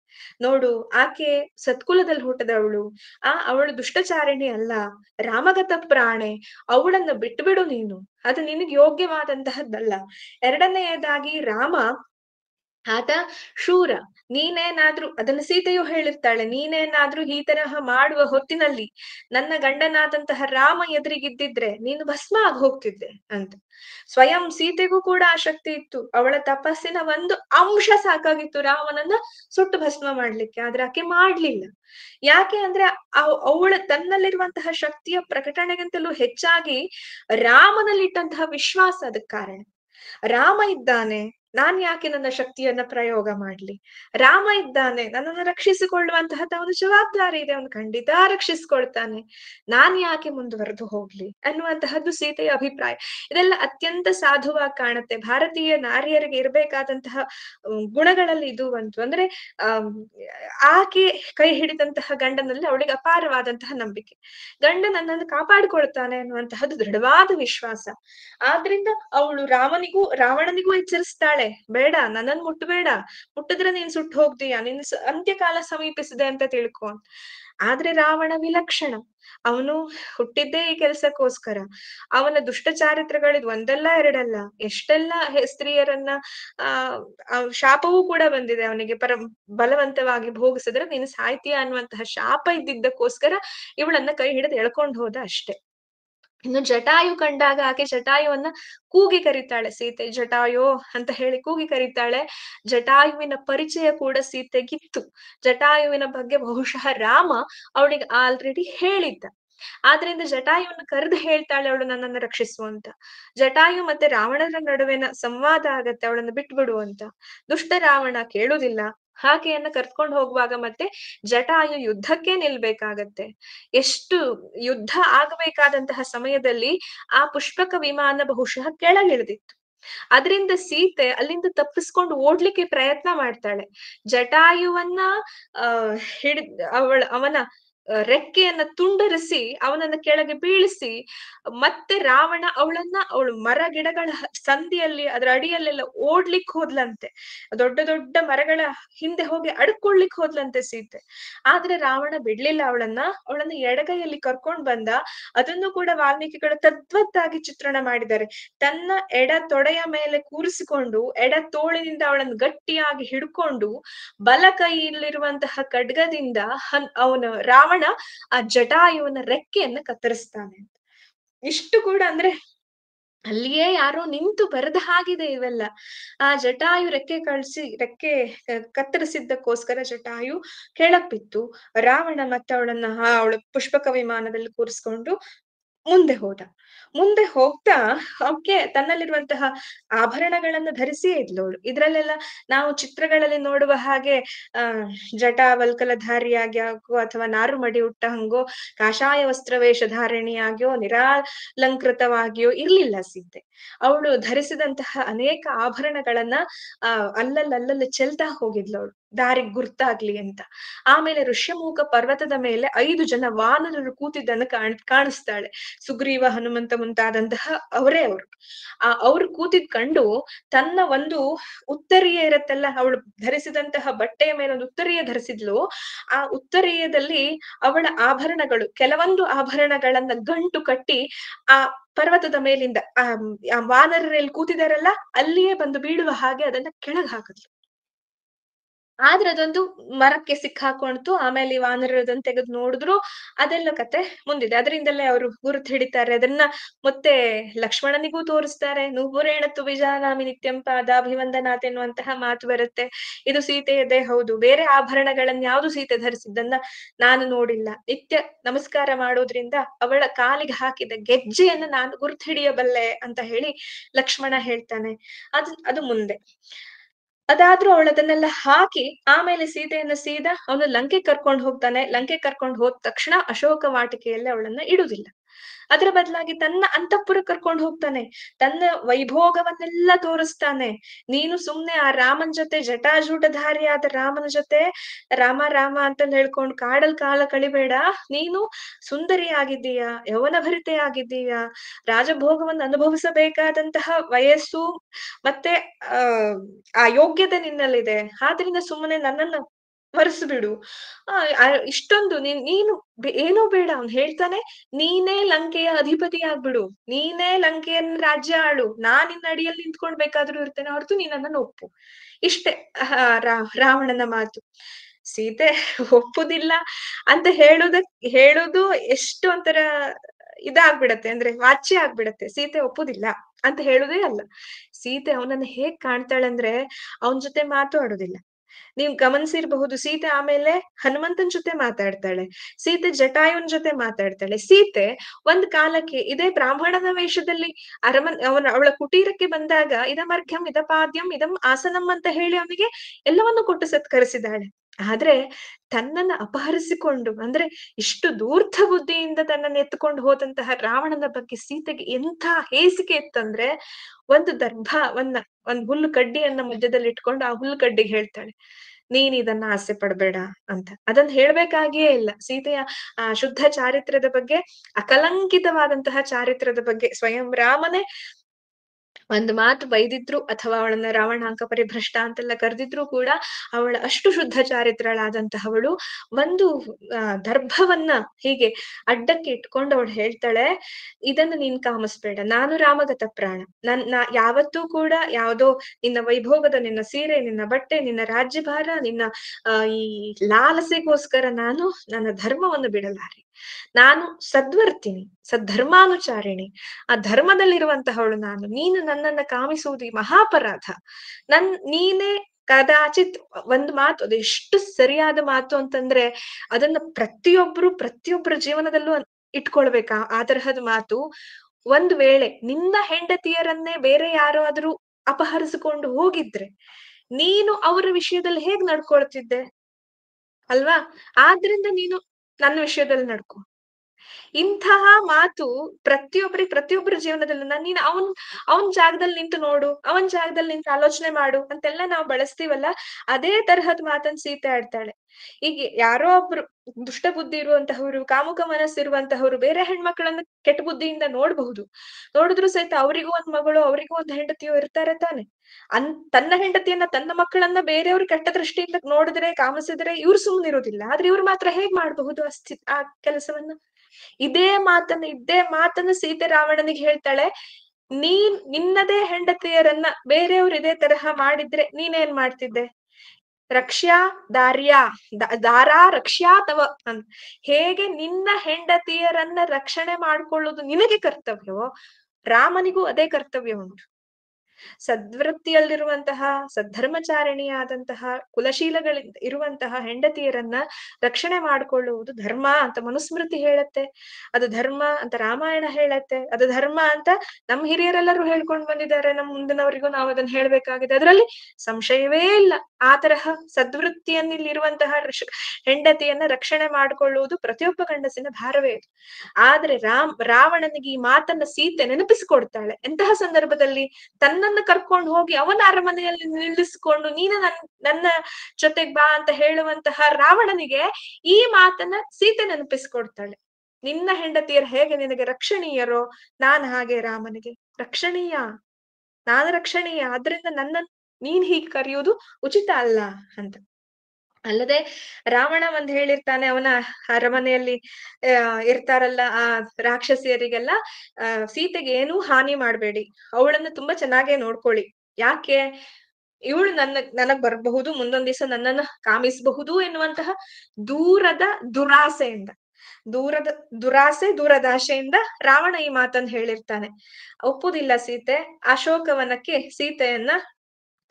ನೋಡು ಆಕೆ ಸತ್ಕುಲದಲ್ಲಿ ಹುಟ್ಟದವಳು ಆ ಅವಳು ದುಷ್ಟಚಾರಿಣಿ ಅಲ್ಲ ರಾಮಗತ ಪ್ರಾಣೆ ಅವಳನ್ನ ಬಿಟ್ಟುಬಿಡು ನೀನು ಅದು ನಿನಗೆ ಯೋಗ್ಯವಾದಂತಹದ್ದಲ್ಲ ಎರಡನೆಯದಾಗಿ ರಾಮ ಆತ ಶೂರ ನೀನೇನಾದ್ರೂ ಅದನ್ನ ಸೀತೆಯು ಹೇಳಿರ್ತಾಳೆ ನೀನೇನಾದ್ರೂ ಈ ತರಹ ಮಾಡುವ ಹೊತ್ತಿನಲ್ಲಿ ನನ್ನ ಗಂಡನಾದಂತಹ ರಾಮ ಎದುರಿಗಿದ್ದಿದ್ರೆ ನೀನು ಭಸ್ಮ ಆಗಿ ಹೋಗ್ತಿದ್ದೆ ಅಂತ ಸ್ವಯಂ ಸೀತೆಗೂ ಕೂಡ ಆ ಶಕ್ತಿ ಇತ್ತು ಅವಳ ತಪಸ್ಸಿನ ಒಂದು ಅಂಶ ಸಾಕಾಗಿತ್ತು ರಾಮನನ್ನ ಸುಟ್ಟು ಭಸ್ಮ ಮಾಡ್ಲಿಕ್ಕೆ ಆದ್ರೆ ಆಕೆ ಮಾಡ್ಲಿಲ್ಲ ಯಾಕೆ ಅಂದ್ರೆ ಅವಳ ತನ್ನಲ್ಲಿರುವಂತಹ ಶಕ್ತಿಯ ಪ್ರಕಟಣೆಗಿಂತಲೂ ಹೆಚ್ಚಾಗಿ ರಾಮನಲ್ಲಿಟ್ಟಂತಹ ವಿಶ್ವಾಸ ಅದಕ್ಕೆ ಕಾರಣ ರಾಮ ಇದ್ದಾನೆ ನಾನ್ ಯಾಕೆ ನನ್ನ ಶಕ್ತಿಯನ್ನ ಪ್ರಯೋಗ ಮಾಡ್ಲಿ ರಾಮ ಇದ್ದಾನೆ ನನ್ನನ್ನು ರಕ್ಷಿಸಿಕೊಳ್ಳುವಂತಹದ ಒಂದು ಜವಾಬ್ದಾರಿ ಇದೆ ಅವನು ಖಂಡಿತ ರಕ್ಷಿಸ್ಕೊಳ್ತಾನೆ ನಾನ್ ಯಾಕೆ ಮುಂದುವರೆದು ಹೋಗ್ಲಿ ಅನ್ನುವಂತಹದ್ದು ಸೀತೆಯ ಅಭಿಪ್ರಾಯ ಇದೆಲ್ಲ ಅತ್ಯಂತ ಸಾಧುವಾಗಿ ಕಾಣುತ್ತೆ ಭಾರತೀಯ ನಾರಿಯರಿಗೆ ಇರಬೇಕಾದಂತಹ ಗುಣಗಳಲ್ಲಿ ಇದು ಬಂತು ಅಂದ್ರೆ ಆಕೆ ಕೈ ಹಿಡಿದಂತಹ ಗಂಡನಲ್ಲಿ ಅವಳಿಗೆ ಅಪಾರವಾದಂತಹ ನಂಬಿಕೆ ಗಂಡ ನನ್ನನ್ನು ಕಾಪಾಡಿಕೊಳ್ತಾನೆ ಅನ್ನುವಂತಹದ್ದು ದೃಢವಾದ ವಿಶ್ವಾಸ ಆದ್ರಿಂದ ಅವಳು ರಾಮನಿಗೂ ರಾವಣನಿಗೂ ಎಚ್ಚರಿಸ್ತಾಳೆ ಬೇಡ ನನ್ನನ್ ಮುಟ್ಬೇಡ ಮುಟ್ಟಿದ್ರೆ ನೀನ್ ಸುಟ್ಟು ಹೋಗ್ತೀಯ ನಿನ್ ಅಂತ್ಯಕಾಲ ಸಮೀಪಿಸಿದೆ ಅಂತ ತಿಳ್ಕೊ ಆದ್ರೆ ರಾವಣ ವಿಲಕ್ಷಣ ಅವನು ಹುಟ್ಟಿದ್ದೇ ಈ ಕೆಲ್ಸಕ್ಕೋಸ್ಕರ ಅವನ ದುಷ್ಟ ಚಾರಿತ್ರಗಳಿದ್ ಒಂದಲ್ಲ ಎರಡಲ್ಲ ಎಷ್ಟೆಲ್ಲ ಸ್ತ್ರೀಯರನ್ನ ಆ ಶಾಪವೂ ಕೂಡ ಬಂದಿದೆ ಅವನಿಗೆ ಪರ ಬಲವಂತವಾಗಿ ಭೋಗಿಸಿದ್ರೆ ನೀನು ಸಾಹಿತ್ಯ ಅನ್ನುವಂತಹ ಶಾಪ ಇದ್ದಿದ್ದಕ್ಕೋಸ್ಕರ ಇವಳನ್ನ ಕೈ ಹಿಡಿದು ಎಳ್ಕೊಂಡು ಹೋದ ಅಷ್ಟೇ ಇನ್ನು ಜಟಾಯು ಕಂಡಾಗ ಆಕೆ ಜಟಾಯುವನ್ನ ಕೂಗಿ ಕರೀತಾಳೆ ಸೀತೆ ಜಟಾಯೋ ಅಂತ ಹೇಳಿ ಕೂಗಿ ಕರೀತಾಳೆ ಜಟಾಯುವಿನ ಪರಿಚಯ ಕೂಡ ಸೀತೆಗಿತ್ತು ಜಟಾಯುವಿನ ಬಗ್ಗೆ ಬಹುಶಃ ರಾಮ ಅವಳಿಗೆ ಆಲ್ರೆಡಿ ಹೇಳಿದ್ದ ಆದ್ರಿಂದ ಜಟಾಯುವನ್ನು ಕರೆದು ಹೇಳ್ತಾಳೆ ಅವಳು ನನ್ನನ್ನು ರಕ್ಷಿಸುವಂತ ಜಟಾಯು ಮತ್ತೆ ರಾವಣರ ನಡುವಿನ ಸಂವಾದ ಆಗತ್ತೆ ಅವಳನ್ನು ಬಿಟ್ಬಿಡುವಂತ ದುಷ್ಟ ರಾವಣ ಕೇಳುವುದಿಲ್ಲ ಹಾಗೆಯನ್ನ ಕರ್ತ್ಕೊಂಡು ಹೋಗುವಾಗ ಮತ್ತೆ ಜಟಾಯು ಯುದ್ಧಕ್ಕೆ ನಿಲ್ಬೇಕಾಗತ್ತೆ ಎಷ್ಟು ಯುದ್ಧ ಆಗಬೇಕಾದಂತಹ ಸಮಯದಲ್ಲಿ ಆ ಪುಷ್ಪಕ ವಿಮಾನ ಬಹುಶಃ ಕೆಳಗಿಳಿದಿತ್ತು ಅದರಿಂದ ಸೀತೆ ಅಲ್ಲಿಂದ ತಪ್ಪಿಸ್ಕೊಂಡು ಓಡ್ಲಿಕ್ಕೆ ಪ್ರಯತ್ನ ಮಾಡ್ತಾಳೆ ಜಟಾಯುವನ್ನ ಹಿಡ್ ಅವಳ ಅವನ ರೆಕ್ಕೆಯನ್ನ ತುಂಡರಿಸಿ ಅವನನ್ನ ಕೆಳಗೆ ಬೀಳಿಸಿ ಮತ್ತೆ ರಾವಣ ಅವಳನ್ನ ಅವಳು ಮರ ಗಿಡಗಳ ಸಂದಿಯಲ್ಲಿ ಅದರ ಅಡಿಯಲ್ಲೆಲ್ಲ ಓಡ್ಲಿಕ್ ಹೋದ್ಲಂತೆ ದೊಡ್ಡ ದೊಡ್ಡ ಮರಗಳ ಹಿಂದೆ ಹೋಗಿ ಅಡ್ಕೊಳ್ಲಿಕ್ ಹೋದ್ಲಂತೆ ಸೀತೆ ಆದ್ರೆ ರಾವಣ ಬಿಡ್ಲಿಲ್ಲ ಅವಳನ್ನ ಅವಳನ್ನ ಎಡಗೈಯಲ್ಲಿ ಕರ್ಕೊಂಡ್ ಬಂದ ಅದನ್ನು ಕೂಡ ವಾಲ್ಮೀಕಿಗಳು ತದ್ವತ್ತಾಗಿ ಚಿತ್ರಣ ಮಾಡಿದ್ದಾರೆ ತನ್ನ ಎಡ ತೊಡೆಯ ಮೇಲೆ ಕೂರಿಸಿಕೊಂಡು ಎಡ ತೋಳಿನಿಂದ ಅವಳನ್ನ ಗಟ್ಟಿಯಾಗಿ ಹಿಡ್ಕೊಂಡು ಬಲ ಕೈಯಲ್ಲಿರುವಂತಹ ಖಡ್ಗದಿಂದ ಅವನು ರಾವಣ ಬಾಣ ಆ ಜಟಾಯುವನ ರೆಕ್ಕೆಯನ್ನ ಕತ್ತರಿಸ್ತಾನೆ ಅಂತ ಇಷ್ಟು ಕೂಡ ಅಂದ್ರೆ ಅಲ್ಲಿಯೇ ಯಾರೋ ನಿಂತು ಬರೆದ ಹಾಗಿದೆ ಇವೆಲ್ಲ ಆ ಜಟಾಯು ರೆಕ್ಕೆ ಕಳಿಸಿ ರೆಕ್ಕೆ ಕತ್ತರಿಸಿದ್ದಕ್ಕೋಸ್ಕರ ಜಟಾಯು ಕೆಳಪಿತ್ತು ರಾವಣ ಮತ್ತೆ ಅವಳನ್ನ ಅವಳ ಪುಷ್ಪಕ ವಿಮಾನದಲ್ಲಿ ಕೂರಿಸ್ಕೊಂಡು ಮುಂದೆ ಹೋದ ಮುಂದೆ ಹೋಗ್ತಾ ಅವಕ್ಕೆ ತನ್ನಲ್ಲಿರುವಂತಹ ಆಭರಣಗಳನ್ನು ಧರಿಸಿಯೇ ಇದ್ಲೋಳು ಇದ್ರಲ್ಲೆಲ್ಲ ನಾವು ಚಿತ್ರಗಳಲ್ಲಿ ನೋಡುವ ಹಾಗೆ ಆ ಜಟ ವಲ್ಕಲಧಾರಿಯಾಗ್ಯಾಗೋ ಅಥವಾ ನಾರು ಮಡಿ ಹುಟ್ಟ ಹಂಗೋ ಕಾಷಾಯ ವಸ್ತ್ರ ವೇಷಧಾರಣಿಯಾಗ್ಯೋ ನಿರಾಲಂಕೃತವಾಗಿಯೋ ಇರ್ಲಿಲ್ಲ ಸಿದ್ದೆ ಅವಳು ಧರಿಸಿದಂತಹ ಅನೇಕ ಆಭರಣಗಳನ್ನ ಅಹ್ ಅಲ್ಲಲ್ಲಿ ಚೆಲ್ತಾ ಚೆಲ್ತಾ ಹೋಗಿದ್ಲವಳು ದಾರಿ ಗುರ್ತಾಗ್ಲಿ ಅಂತ ಆಮೇಲೆ ಋಷ್ಯಮೂಕ ಪರ್ವತದ ಮೇಲೆ ಐದು ಜನ ವಾನರರು ಕೂತಿದ್ದನ್ನ ಕಾಣ್ ಕಾಣಿಸ್ತಾಳೆ ಸುಗ್ರೀವ ಹನುಮಂತ ಮುಂತಾದಂತಹ ಅವರೇ ಅವರು ಆ ಅವ್ರು ಕೂತಿದ್ ಕಂಡು ತನ್ನ ಒಂದು ಉತ್ತರಿಯ ಇರತ್ತಲ್ಲ ಅವಳು ಧರಿಸಿದಂತಹ ಬಟ್ಟೆಯ ಮೇಲೆ ಒಂದು ಉತ್ತರಿಯ ಧರಿಸಿದ್ಲು ಆ ಉತ್ತರಿಯದಲ್ಲಿ ಅವಳ ಆಭರಣಗಳು ಕೆಲವೊಂದು ಆಭರಣಗಳನ್ನ ಗಂಟು ಕಟ್ಟಿ ಆ ಪರ್ವತದ ಮೇಲಿಂದ ಆ ವಾನರಲ್ಲಿ ಕೂತಿದಾರಲ್ಲ ಅಲ್ಲಿಯೇ ಬಂದು ಬೀಳುವ ಹಾಗೆ ಅದನ್ನ ಕೆಳಗೆ ಹಾಕಿದ್ಲು ಆದ್ರೆ ಅದೊಂದು ಮರಕ್ಕೆ ಸಿಕ್ಕಾಕೊಂಡ್ತು ಆಮೇಲೆ ಈ ವಾನರರು ಅದನ್ನ ತೆಗೆದು ನೋಡಿದ್ರು ಅದೆಲ್ಲ ಕತೆ ಮುಂದಿದೆ ಅದರಿಂದಲೇ ಅವರು ಗುರುತು ಹಿಡಿತಾರೆ ಅದನ್ನ ಮತ್ತೆ ಲಕ್ಷ್ಮಣನಿಗೂ ತೋರಿಸ್ತಾರೆ ನುಬುರೇಣತ್ತು ವಿಜಾನಾಮಿ ನಿತ್ಯಂ ಅಭಿವಂದನಾಥ ಎನ್ನುವಂತಹ ಮಾತು ಬರುತ್ತೆ ಇದು ಸೀತೆಯದೇ ಹೌದು ಬೇರೆ ಆಭರಣಗಳನ್ನ ಯಾವುದು ಸೀತೆ ಧರಿಸಿದ್ದನ್ನ ನಾನು ನೋಡಿಲ್ಲ ನಿತ್ಯ ನಮಸ್ಕಾರ ಮಾಡೋದ್ರಿಂದ ಅವಳ ಕಾಲಿಗೆ ಹಾಕಿದ ಗೆಜ್ಜೆಯನ್ನ ನಾನು ಗುರುತು ಹಿಡಿಯಬಲ್ಲೆ ಅಂತ ಹೇಳಿ ಲಕ್ಷ್ಮಣ ಹೇಳ್ತಾನೆ ಅದು ಅದು ಮುಂದೆ ಅದಾದ್ರೂ ಅದನ್ನೆಲ್ಲ ಹಾಕಿ ಆಮೇಲೆ ಸೀತೆಯನ್ನ ಸೀದಾ ಅವನು ಲಂಕೆ ಕರ್ಕೊಂಡು ಹೋಗ್ತಾನೆ ಲಂಕೆ ಕರ್ಕೊಂಡು ಹೋದ ತಕ್ಷಣ ಅಶೋಕ ವಾಟಿಕೆಯಲ್ಲಿ ಅವಳನ್ನ ಇಡುದಿಲ್ಲ ಅದರ ಬದಲಾಗಿ ತನ್ನ ಅಂತಃಪುರ ಕರ್ಕೊಂಡು ಹೋಗ್ತಾನೆ ತನ್ನ ವೈಭೋಗವನ್ನೆಲ್ಲ ತೋರಿಸ್ತಾನೆ ನೀನು ಸುಮ್ನೆ ಆ ರಾಮನ ಜೊತೆ ಜಟಾಜೂಟಧಾರಿ ಆದ ರಾಮನ ಜೊತೆ ರಾಮ ರಾಮ ಅಂತ ಹೇಳ್ಕೊಂಡು ಕಾಡಲ್ ಕಾಲ ಕಳಿಬೇಡ ನೀನು ಸುಂದರಿ ಆಗಿದ್ದೀಯಾ ಯೌವನ ಭರಿತೆ ರಾಜಭೋಗವನ್ನು ಅನುಭವಿಸಬೇಕಾದಂತಹ ವಯಸ್ಸು ಮತ್ತೆ ಆ ಯೋಗ್ಯತೆ ನಿನ್ನಲ್ಲಿದೆ ಆದ್ರಿಂದ ಸುಮ್ಮನೆ ನನ್ನನ್ನು ಆ ಇಷ್ಟೊಂದು ನೀನ್ ನೀನು ಏನೋ ಬೇಡ ಅವ್ನು ಹೇಳ್ತಾನೆ ನೀನೇ ಲಂಕೆಯ ಅಧಿಪತಿ ಆಗ್ಬಿಡು ನೀನೇ ಲಂಕೆಯನ್ನ ರಾಜ್ಯ ಆಳು ನಾನ್ ನಿನ್ನ ಅಡಿಯಲ್ಲಿ ಬೇಕಾದ್ರೂ ಇರ್ತೇನೆ ಹೊರತು ನೀನನ್ನ ಒಪ್ಪು ಇಷ್ಟೇ ರಾವಣನ ಮಾತು ಸೀತೆ ಒಪ್ಪುದಿಲ್ಲ ಅಂತ ಹೇಳುದ ಹೇಳುದು ಎಷ್ಟು ಒಂಥರ ಇದಾಗ್ಬಿಡತ್ತೆ ಅಂದ್ರೆ ವಾಚ್ಯ ಆಗ್ಬಿಡತ್ತೆ ಸೀತೆ ಒಪ್ಪುದಿಲ್ಲ ಅಂತ ಹೇಳುದೇ ಅಲ್ಲ ಸೀತೆ ಅವನನ್ನ ಹೇಗ್ ಕಾಣ್ತಾಳಂದ್ರೆ ಅವನ್ ಜೊತೆ ಮಾತು ಆಡುದಿಲ್ಲ ನೀವ್ ಗಮನಿಸಿರ್ಬಹುದು ಸೀತೆ ಆಮೇಲೆ ಹನುಮಂತನ್ ಜೊತೆ ಮಾತಾಡ್ತಾಳೆ ಸೀತೆ ಜಟಾಯುನ್ ಜೊತೆ ಮಾತಾಡ್ತಾಳೆ ಸೀತೆ ಒಂದ್ ಕಾಲಕ್ಕೆ ಇದೇ ಬ್ರಾಹ್ಮಣನ ವೇಷದಲ್ಲಿ ಅರಮನ್ ಅವನ ಅವಳ ಕುಟೀರಕ್ಕೆ ಬಂದಾಗ ಇದಮರ್ಘ್ಯಂ ಇದಪಾದ್ಯಂ ಇದಂ ಆಸನಂ ಅಂತ ಹೇಳಿ ಅವನಿಗೆ ಎಲ್ಲವನ್ನು ಕೊಟ್ಟು ಸತ್ಕರಿಸಿದಾಳೆ ಆದ್ರೆ ತನ್ನನ್ನ ಅಪಹರಿಸಿಕೊಂಡು ಅಂದ್ರೆ ಇಷ್ಟು ದೂರ್ಥ ಬುದ್ಧಿಯಿಂದ ತನ್ನನ್ನು ಎತ್ಕೊಂಡು ಹೋದಂತಹ ರಾವಣನ ಬಗ್ಗೆ ಸೀತೆಗೆ ಎಂಥ ಹೇಸಿಕೆ ಇತ್ತಂದ್ರೆ ಒಂದು ದರ್ಭ ಒಂದ್ ಒಂದ್ ಹುಲ್ಲು ಕಡ್ಡಿಯನ್ನ ಮಧ್ಯದಲ್ಲಿ ಇಟ್ಕೊಂಡು ಆ ಹುಲ್ಲು ಕಡ್ಡಿಗೆ ಹೇಳ್ತಾಳೆ ನೀನ್ ಇದನ್ನ ಆಸೆ ಪಡ್ಬೇಡ ಅಂತ ಅದನ್ನ ಹೇಳ್ಬೇಕಾಗಿಯೇ ಇಲ್ಲ ಸೀತೆಯ ಆ ಶುದ್ಧ ಚಾರಿತ್ರ್ಯದ ಬಗ್ಗೆ ಅಕಲಂಕಿತವಾದಂತಹ ಚಾರಿತ್ರ್ಯದ ಬಗ್ಗೆ ಸ್ವಯಂ ರಾಮನೇ ಒಂದು ಮಾತು ಬೈದಿದ್ರು ಅಥವಾ ಅವಳನ್ನ ರಾವಣಾಂಕ ಪರಿಭ್ರಷ್ಟ ಅಂತೆಲ್ಲ ಕರೆದಿದ್ರು ಕೂಡ ಅವಳ ಅಷ್ಟು ಶುದ್ಧ ಚಾರಿತ್ರಳಾದಂತಹವಳು ಒಂದು ದರ್ಭವನ್ನ ಹೀಗೆ ಅಡ್ಡಕ್ಕೆ ಇಟ್ಕೊಂಡು ಅವಳು ಹೇಳ್ತಾಳೆ ಇದನ್ನ ನೀನ್ ಕಾಮಿಸ್ಬೇಡ ನಾನು ರಾಮಗತ ಪ್ರಾಣ ನನ್ನ ಯಾವತ್ತೂ ಕೂಡ ಯಾವುದೋ ನಿನ್ನ ವೈಭೋಗದ ನಿನ್ನ ಸೀರೆ ನಿನ್ನ ಬಟ್ಟೆ ನಿನ್ನ ರಾಜ್ಯಭಾರ ನಿನ್ನ ಈ ಲಾಲಸೆಗೋಸ್ಕರ ನಾನು ನನ್ನ ಧರ್ಮವನ್ನು ಬಿಡಲಾರೆ ನಾನು ಸದ್ವರ್ತಿನಿ ಸದ್ಧರ್ಮಾನುಚಾರಿಣಿ ಆ ಧರ್ಮದಲ್ಲಿರುವಂತಹವಳು ನಾನು ನೀನು ನನ್ನನ್ನ ಕಾಮಿಸುವುದು ಮಹಾಪರಾಧ ನನ್ ನೀನೇ ಕದಾಚಿತ್ ಒಂದು ಮಾತು ಅದು ಎಷ್ಟು ಸರಿಯಾದ ಮಾತು ಅಂತಂದ್ರೆ ಅದನ್ನ ಪ್ರತಿಯೊಬ್ರು ಪ್ರತಿಯೊಬ್ಬರ ಜೀವನದಲ್ಲೂ ಇಟ್ಕೊಳ್ಬೇಕಾ ಆ ತರಹದ ಮಾತು ಒಂದ್ ವೇಳೆ ನಿನ್ನ ಹೆಂಡತಿಯರನ್ನೇ ಬೇರೆ ಯಾರಾದರೂ ಅಪಹರಿಸ್ಕೊಂಡು ಅಪಹರಿಸಿಕೊಂಡು ಹೋಗಿದ್ರೆ ನೀನು ಅವರ ವಿಷಯದಲ್ಲಿ ಹೇಗ್ ನಡ್ಕೊಳ್ತಿದ್ದೆ ಅಲ್ವಾ ಆದ್ರಿಂದ ನೀನು ನನ್ನ ವಿಷಯದಲ್ಲಿ ನಡ್ಕೋ ಇಂತಹ ಮಾತು ಪ್ರತಿಯೊಬ್ಬರಿಗೆ ಪ್ರತಿಯೊಬ್ಬರ ಜೀವನದಲ್ಲಿ ನೀನ್ ಅವನ್ ಅವನ್ ಜಾಗದಲ್ಲಿ ನಿಂತು ನೋಡು ಅವನ್ ಜಾಗದಲ್ಲಿ ನಿಂತು ಆಲೋಚನೆ ಮಾಡು ಅಂತೆಲ್ಲ ನಾವು ಬಳಸ್ತೀವಲ್ಲ ಅದೇ ತರಹದ ಮಾತನ್ ಸೀತೆ ಆಡ್ತಾಳೆ ಈಗ ಯಾರೋ ಒಬ್ರು ದುಷ್ಟ ಬುದ್ಧಿ ಇರುವಂತಹವ್ರು ಕಾಮುಕ ಮನಸ್ಸಿರುವಂತಹವ್ರು ಬೇರೆ ಹೆಣ್ಮಕ್ಳನ್ನ ಕೆಟ್ಟ ಬುದ್ಧಿಯಿಂದ ನೋಡ್ಬಹುದು ನೋಡಿದ್ರು ಸಹಿತ ಅವರಿಗೂ ಒಂದ್ ಮಗಳು ಅವರಿಗೂ ಒಂದ್ ಹೆಂಡತಿಯೋ ಇರ್ತಾರೆ ತಾನೆ ಅನ್ ತನ್ನ ಹೆಂಡತಿಯನ್ನ ತನ್ನ ಮಕ್ಕಳನ್ನ ಬೇರೆಯವ್ರು ಕೆಟ್ಟ ದೃಷ್ಟಿಯಿಂದ ನೋಡಿದ್ರೆ ಕಾಮಿಸಿದ್ರೆ ಇವ್ರು ಸುಮ್ಮನಿರೋದಿಲ್ಲ ಆದ್ರೆ ಇವ್ರು ಮಾತ್ರ ಹೇಗ್ ಮಾಡಬಹುದು ಆ ಕೆಲಸವನ್ನ ಇದೇ ಮಾತನ್ನ ಇದ್ದೇ ಮಾತನ್ನ ಸೀತೆ ರಾವಣನಿಗೆ ಹೇಳ್ತಾಳೆ ನೀನ್ ನಿನ್ನದೇ ಹೆಂಡತಿಯರನ್ನ ಬೇರೆಯವ್ರು ಇದೇ ತರಹ ಮಾಡಿದ್ರೆ ನೀನೇನ್ ಮಾಡ್ತಿದ್ದೆ ರಕ್ಷ್ಯಾ ದಾರ್ಯಾ ದಾರಾ ರಕ್ಷ್ಯಾ ತವ ಅಂತ ಹೇಗೆ ನಿನ್ನ ಹೆಂಡತಿಯರನ್ನ ರಕ್ಷಣೆ ಮಾಡ್ಕೊಳ್ಳೋದು ನಿನಗೆ ಕರ್ತವ್ಯವೋ ರಾಮನಿಗೂ ಅದೇ ಕರ್ತವ್ಯ ಉಂಟು ಸದ್ವೃತ್ತಿಯಲ್ಲಿರುವಂತಹ ಸದ್ಧರ್ಮಚಾರಿಣಿಯಾದಂತಹ ಕುಲಶೀಲಗಳ ಇರುವಂತಹ ಹೆಂಡತಿಯರನ್ನ ರಕ್ಷಣೆ ಮಾಡಿಕೊಳ್ಳುವುದು ಧರ್ಮ ಅಂತ ಮನುಸ್ಮೃತಿ ಹೇಳತ್ತೆ ಅದು ಧರ್ಮ ಅಂತ ರಾಮಾಯಣ ಹೇಳತ್ತೆ ಅದು ಧರ್ಮ ಅಂತ ನಮ್ಮ ಹಿರಿಯರೆಲ್ಲರೂ ಹೇಳ್ಕೊಂಡು ಬಂದಿದ್ದಾರೆ ನಮ್ಮ ಮುಂದಿನವರಿಗೂ ನಾವು ಅದನ್ನ ಹೇಳ್ಬೇಕಾಗಿದೆ ಅದರಲ್ಲಿ ಸಂಶಯವೇ ಇಲ್ಲ ಆ ತರಹ ಸದ್ವೃತ್ತಿಯನ್ನು ಹೆಂಡತಿಯನ್ನ ರಕ್ಷಣೆ ಮಾಡಿಕೊಳ್ಳುವುದು ಪ್ರತಿಯೊಬ್ಬ ಗಂಡಸಿನ ಭಾರವೇ ಇದು ಆದ್ರೆ ರಾಮ್ ರಾವಣನಿಗೆ ಈ ಮಾತನ್ನ ಸೀತೆ ನೆನಪಿಸಿಕೊಡ್ತಾಳೆ ಎಂತಹ ಸಂದರ್ಭದಲ್ಲಿ ತನ್ನ ನನ್ನನ್ನು ಕರ್ಕೊಂಡು ಹೋಗಿ ಅವನ ಅರಮನೆಯಲ್ಲಿ ನಿಲ್ಲಿಸಿಕೊಂಡು ನೀನು ನನ್ ನನ್ನ ಜೊತೆಗ್ ಬಾ ಅಂತ ಹೇಳುವಂತಹ ರಾವಣನಿಗೆ ಈ ಮಾತನ್ನ ಸೀತೆ ನೆನಪಿಸ್ಕೊಡ್ತಾಳೆ ನಿನ್ನ ಹೆಂಡತಿಯರು ಹೇಗೆ ನಿನಗೆ ರಕ್ಷಣೀಯರೋ ನಾನ್ ಹಾಗೆ ರಾಮನಿಗೆ ರಕ್ಷಣೀಯ ನಾನು ರಕ್ಷಣೀಯ ಆದ್ರಿಂದ ನನ್ನ ನೀನ್ ಹೀಗೆ ಕರೆಯುವುದು ಉಚಿತ ಅಲ್ಲ ಅಂತ ಅಲ್ಲದೆ ರಾವಣ ಒಂದ್ ಹೇಳಿರ್ತಾನೆ ಅವನ ಅರಮನೆಯಲ್ಲಿ ಇರ್ತಾರಲ್ಲ ಆ ರಾಕ್ಷಸಿಯರಿಗೆಲ್ಲ ಸೀತೆಗೆ ಏನೂ ಹಾನಿ ಮಾಡ್ಬೇಡಿ ಅವಳನ್ನು ತುಂಬಾ ಚೆನ್ನಾಗೆ ನೋಡ್ಕೊಳ್ಳಿ ಯಾಕೆ ಇವಳು ನನ್ನ ನನಗ್ ಬರಬಹುದು ಮುಂದೊಂದ್ ದಿವಸ ನನ್ನನ್ನು ಕಾಮಿಸಬಹುದು ಎನ್ನುವಂತಹ ದೂರದ ದುರಾಸೆಯಿಂದ ದೂರದ ದುರಾಸೆ ದೂರದಾಶೆಯಿಂದ ರಾವಣ ಈ ಮಾತನ್ನು ಹೇಳಿರ್ತಾನೆ ಒಪ್ಪುದಿಲ್ಲ ಸೀತೆ ಅಶೋಕವನಕ್ಕೆ ಸೀತೆಯನ್ನ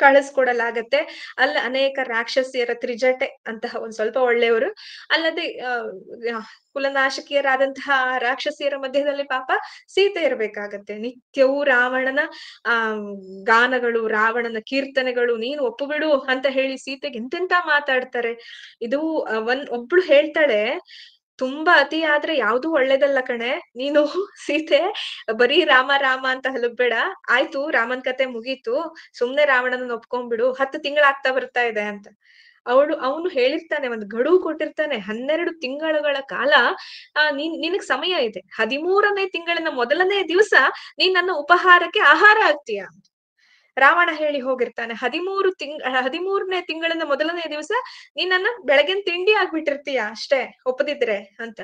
ಕಳಿಸ್ಕೊಡಲಾಗತ್ತೆ ಅಲ್ಲಿ ಅನೇಕ ರಾಕ್ಷಸಿಯರ ತ್ರಿಜಟೆ ಅಂತಹ ಒಂದ್ ಸ್ವಲ್ಪ ಒಳ್ಳೆಯವರು ಅಲ್ಲದೆ ಕುಲನಾಶಕಿಯರಾದಂತಹ ರಾಕ್ಷಸಿಯರ ಮಧ್ಯದಲ್ಲಿ ಪಾಪ ಸೀತೆ ಇರಬೇಕಾಗತ್ತೆ ನಿತ್ಯವೂ ರಾವಣನ ಆ ಗಾನಗಳು ರಾವಣನ ಕೀರ್ತನೆಗಳು ನೀನು ಒಪ್ಪುಬಿಡು ಅಂತ ಹೇಳಿ ಸೀತೆಗೆ ಎಂತೆಂತ ಮಾತಾಡ್ತಾರೆ ಇದು ಒನ್ ಒಬ್ಳು ಹೇಳ್ತಾಳೆ ತುಂಬಾ ಅತಿ ಆದ್ರೆ ಯಾವ್ದು ಒಳ್ಳೇದಲ್ಲ ಕಣೆ ನೀನು ಸೀತೆ ಬರೀ ರಾಮ ರಾಮ ಅಂತ ಹಲಬ್ಬೇಡ ಆಯ್ತು ರಾಮನ್ ಕತೆ ಮುಗೀತು ಸುಮ್ನೆ ರಾವಣನ ಒಪ್ಕೊಂಡ್ಬಿಡು ಹತ್ತು ತಿಂಗಳಾಗ್ತಾ ಬರ್ತಾ ಇದೆ ಅಂತ ಅವಳು ಅವನು ಹೇಳಿರ್ತಾನೆ ಒಂದು ಗಡುವು ಕೊಟ್ಟಿರ್ತಾನೆ ಹನ್ನೆರಡು ತಿಂಗಳುಗಳ ಕಾಲ ಆ ನೀನ್ ನಿನಗ್ ಸಮಯ ಇದೆ ಹದಿಮೂರನೇ ತಿಂಗಳಿನ ಮೊದಲನೇ ದಿವಸ ನೀನ್ ನನ್ನ ಉಪಹಾರಕ್ಕೆ ಆಹಾರ ಆಗ್ತೀಯ ರಾವಣ ಹೇಳಿ ಹೋಗಿರ್ತಾನೆ ಹದಿಮೂರು ತಿಂಗ್ ಹದಿಮೂರನೇ ತಿಂಗಳಿಂದ ಮೊದಲನೇ ದಿವಸ ನೀನನ್ನ ಬೆಳಗಿನ ತಿಂಡಿ ಆಗ್ಬಿಟ್ಟಿರ್ತೀಯ ಅಷ್ಟೇ ಒಪ್ಪದಿದ್ರೆ ಅಂತ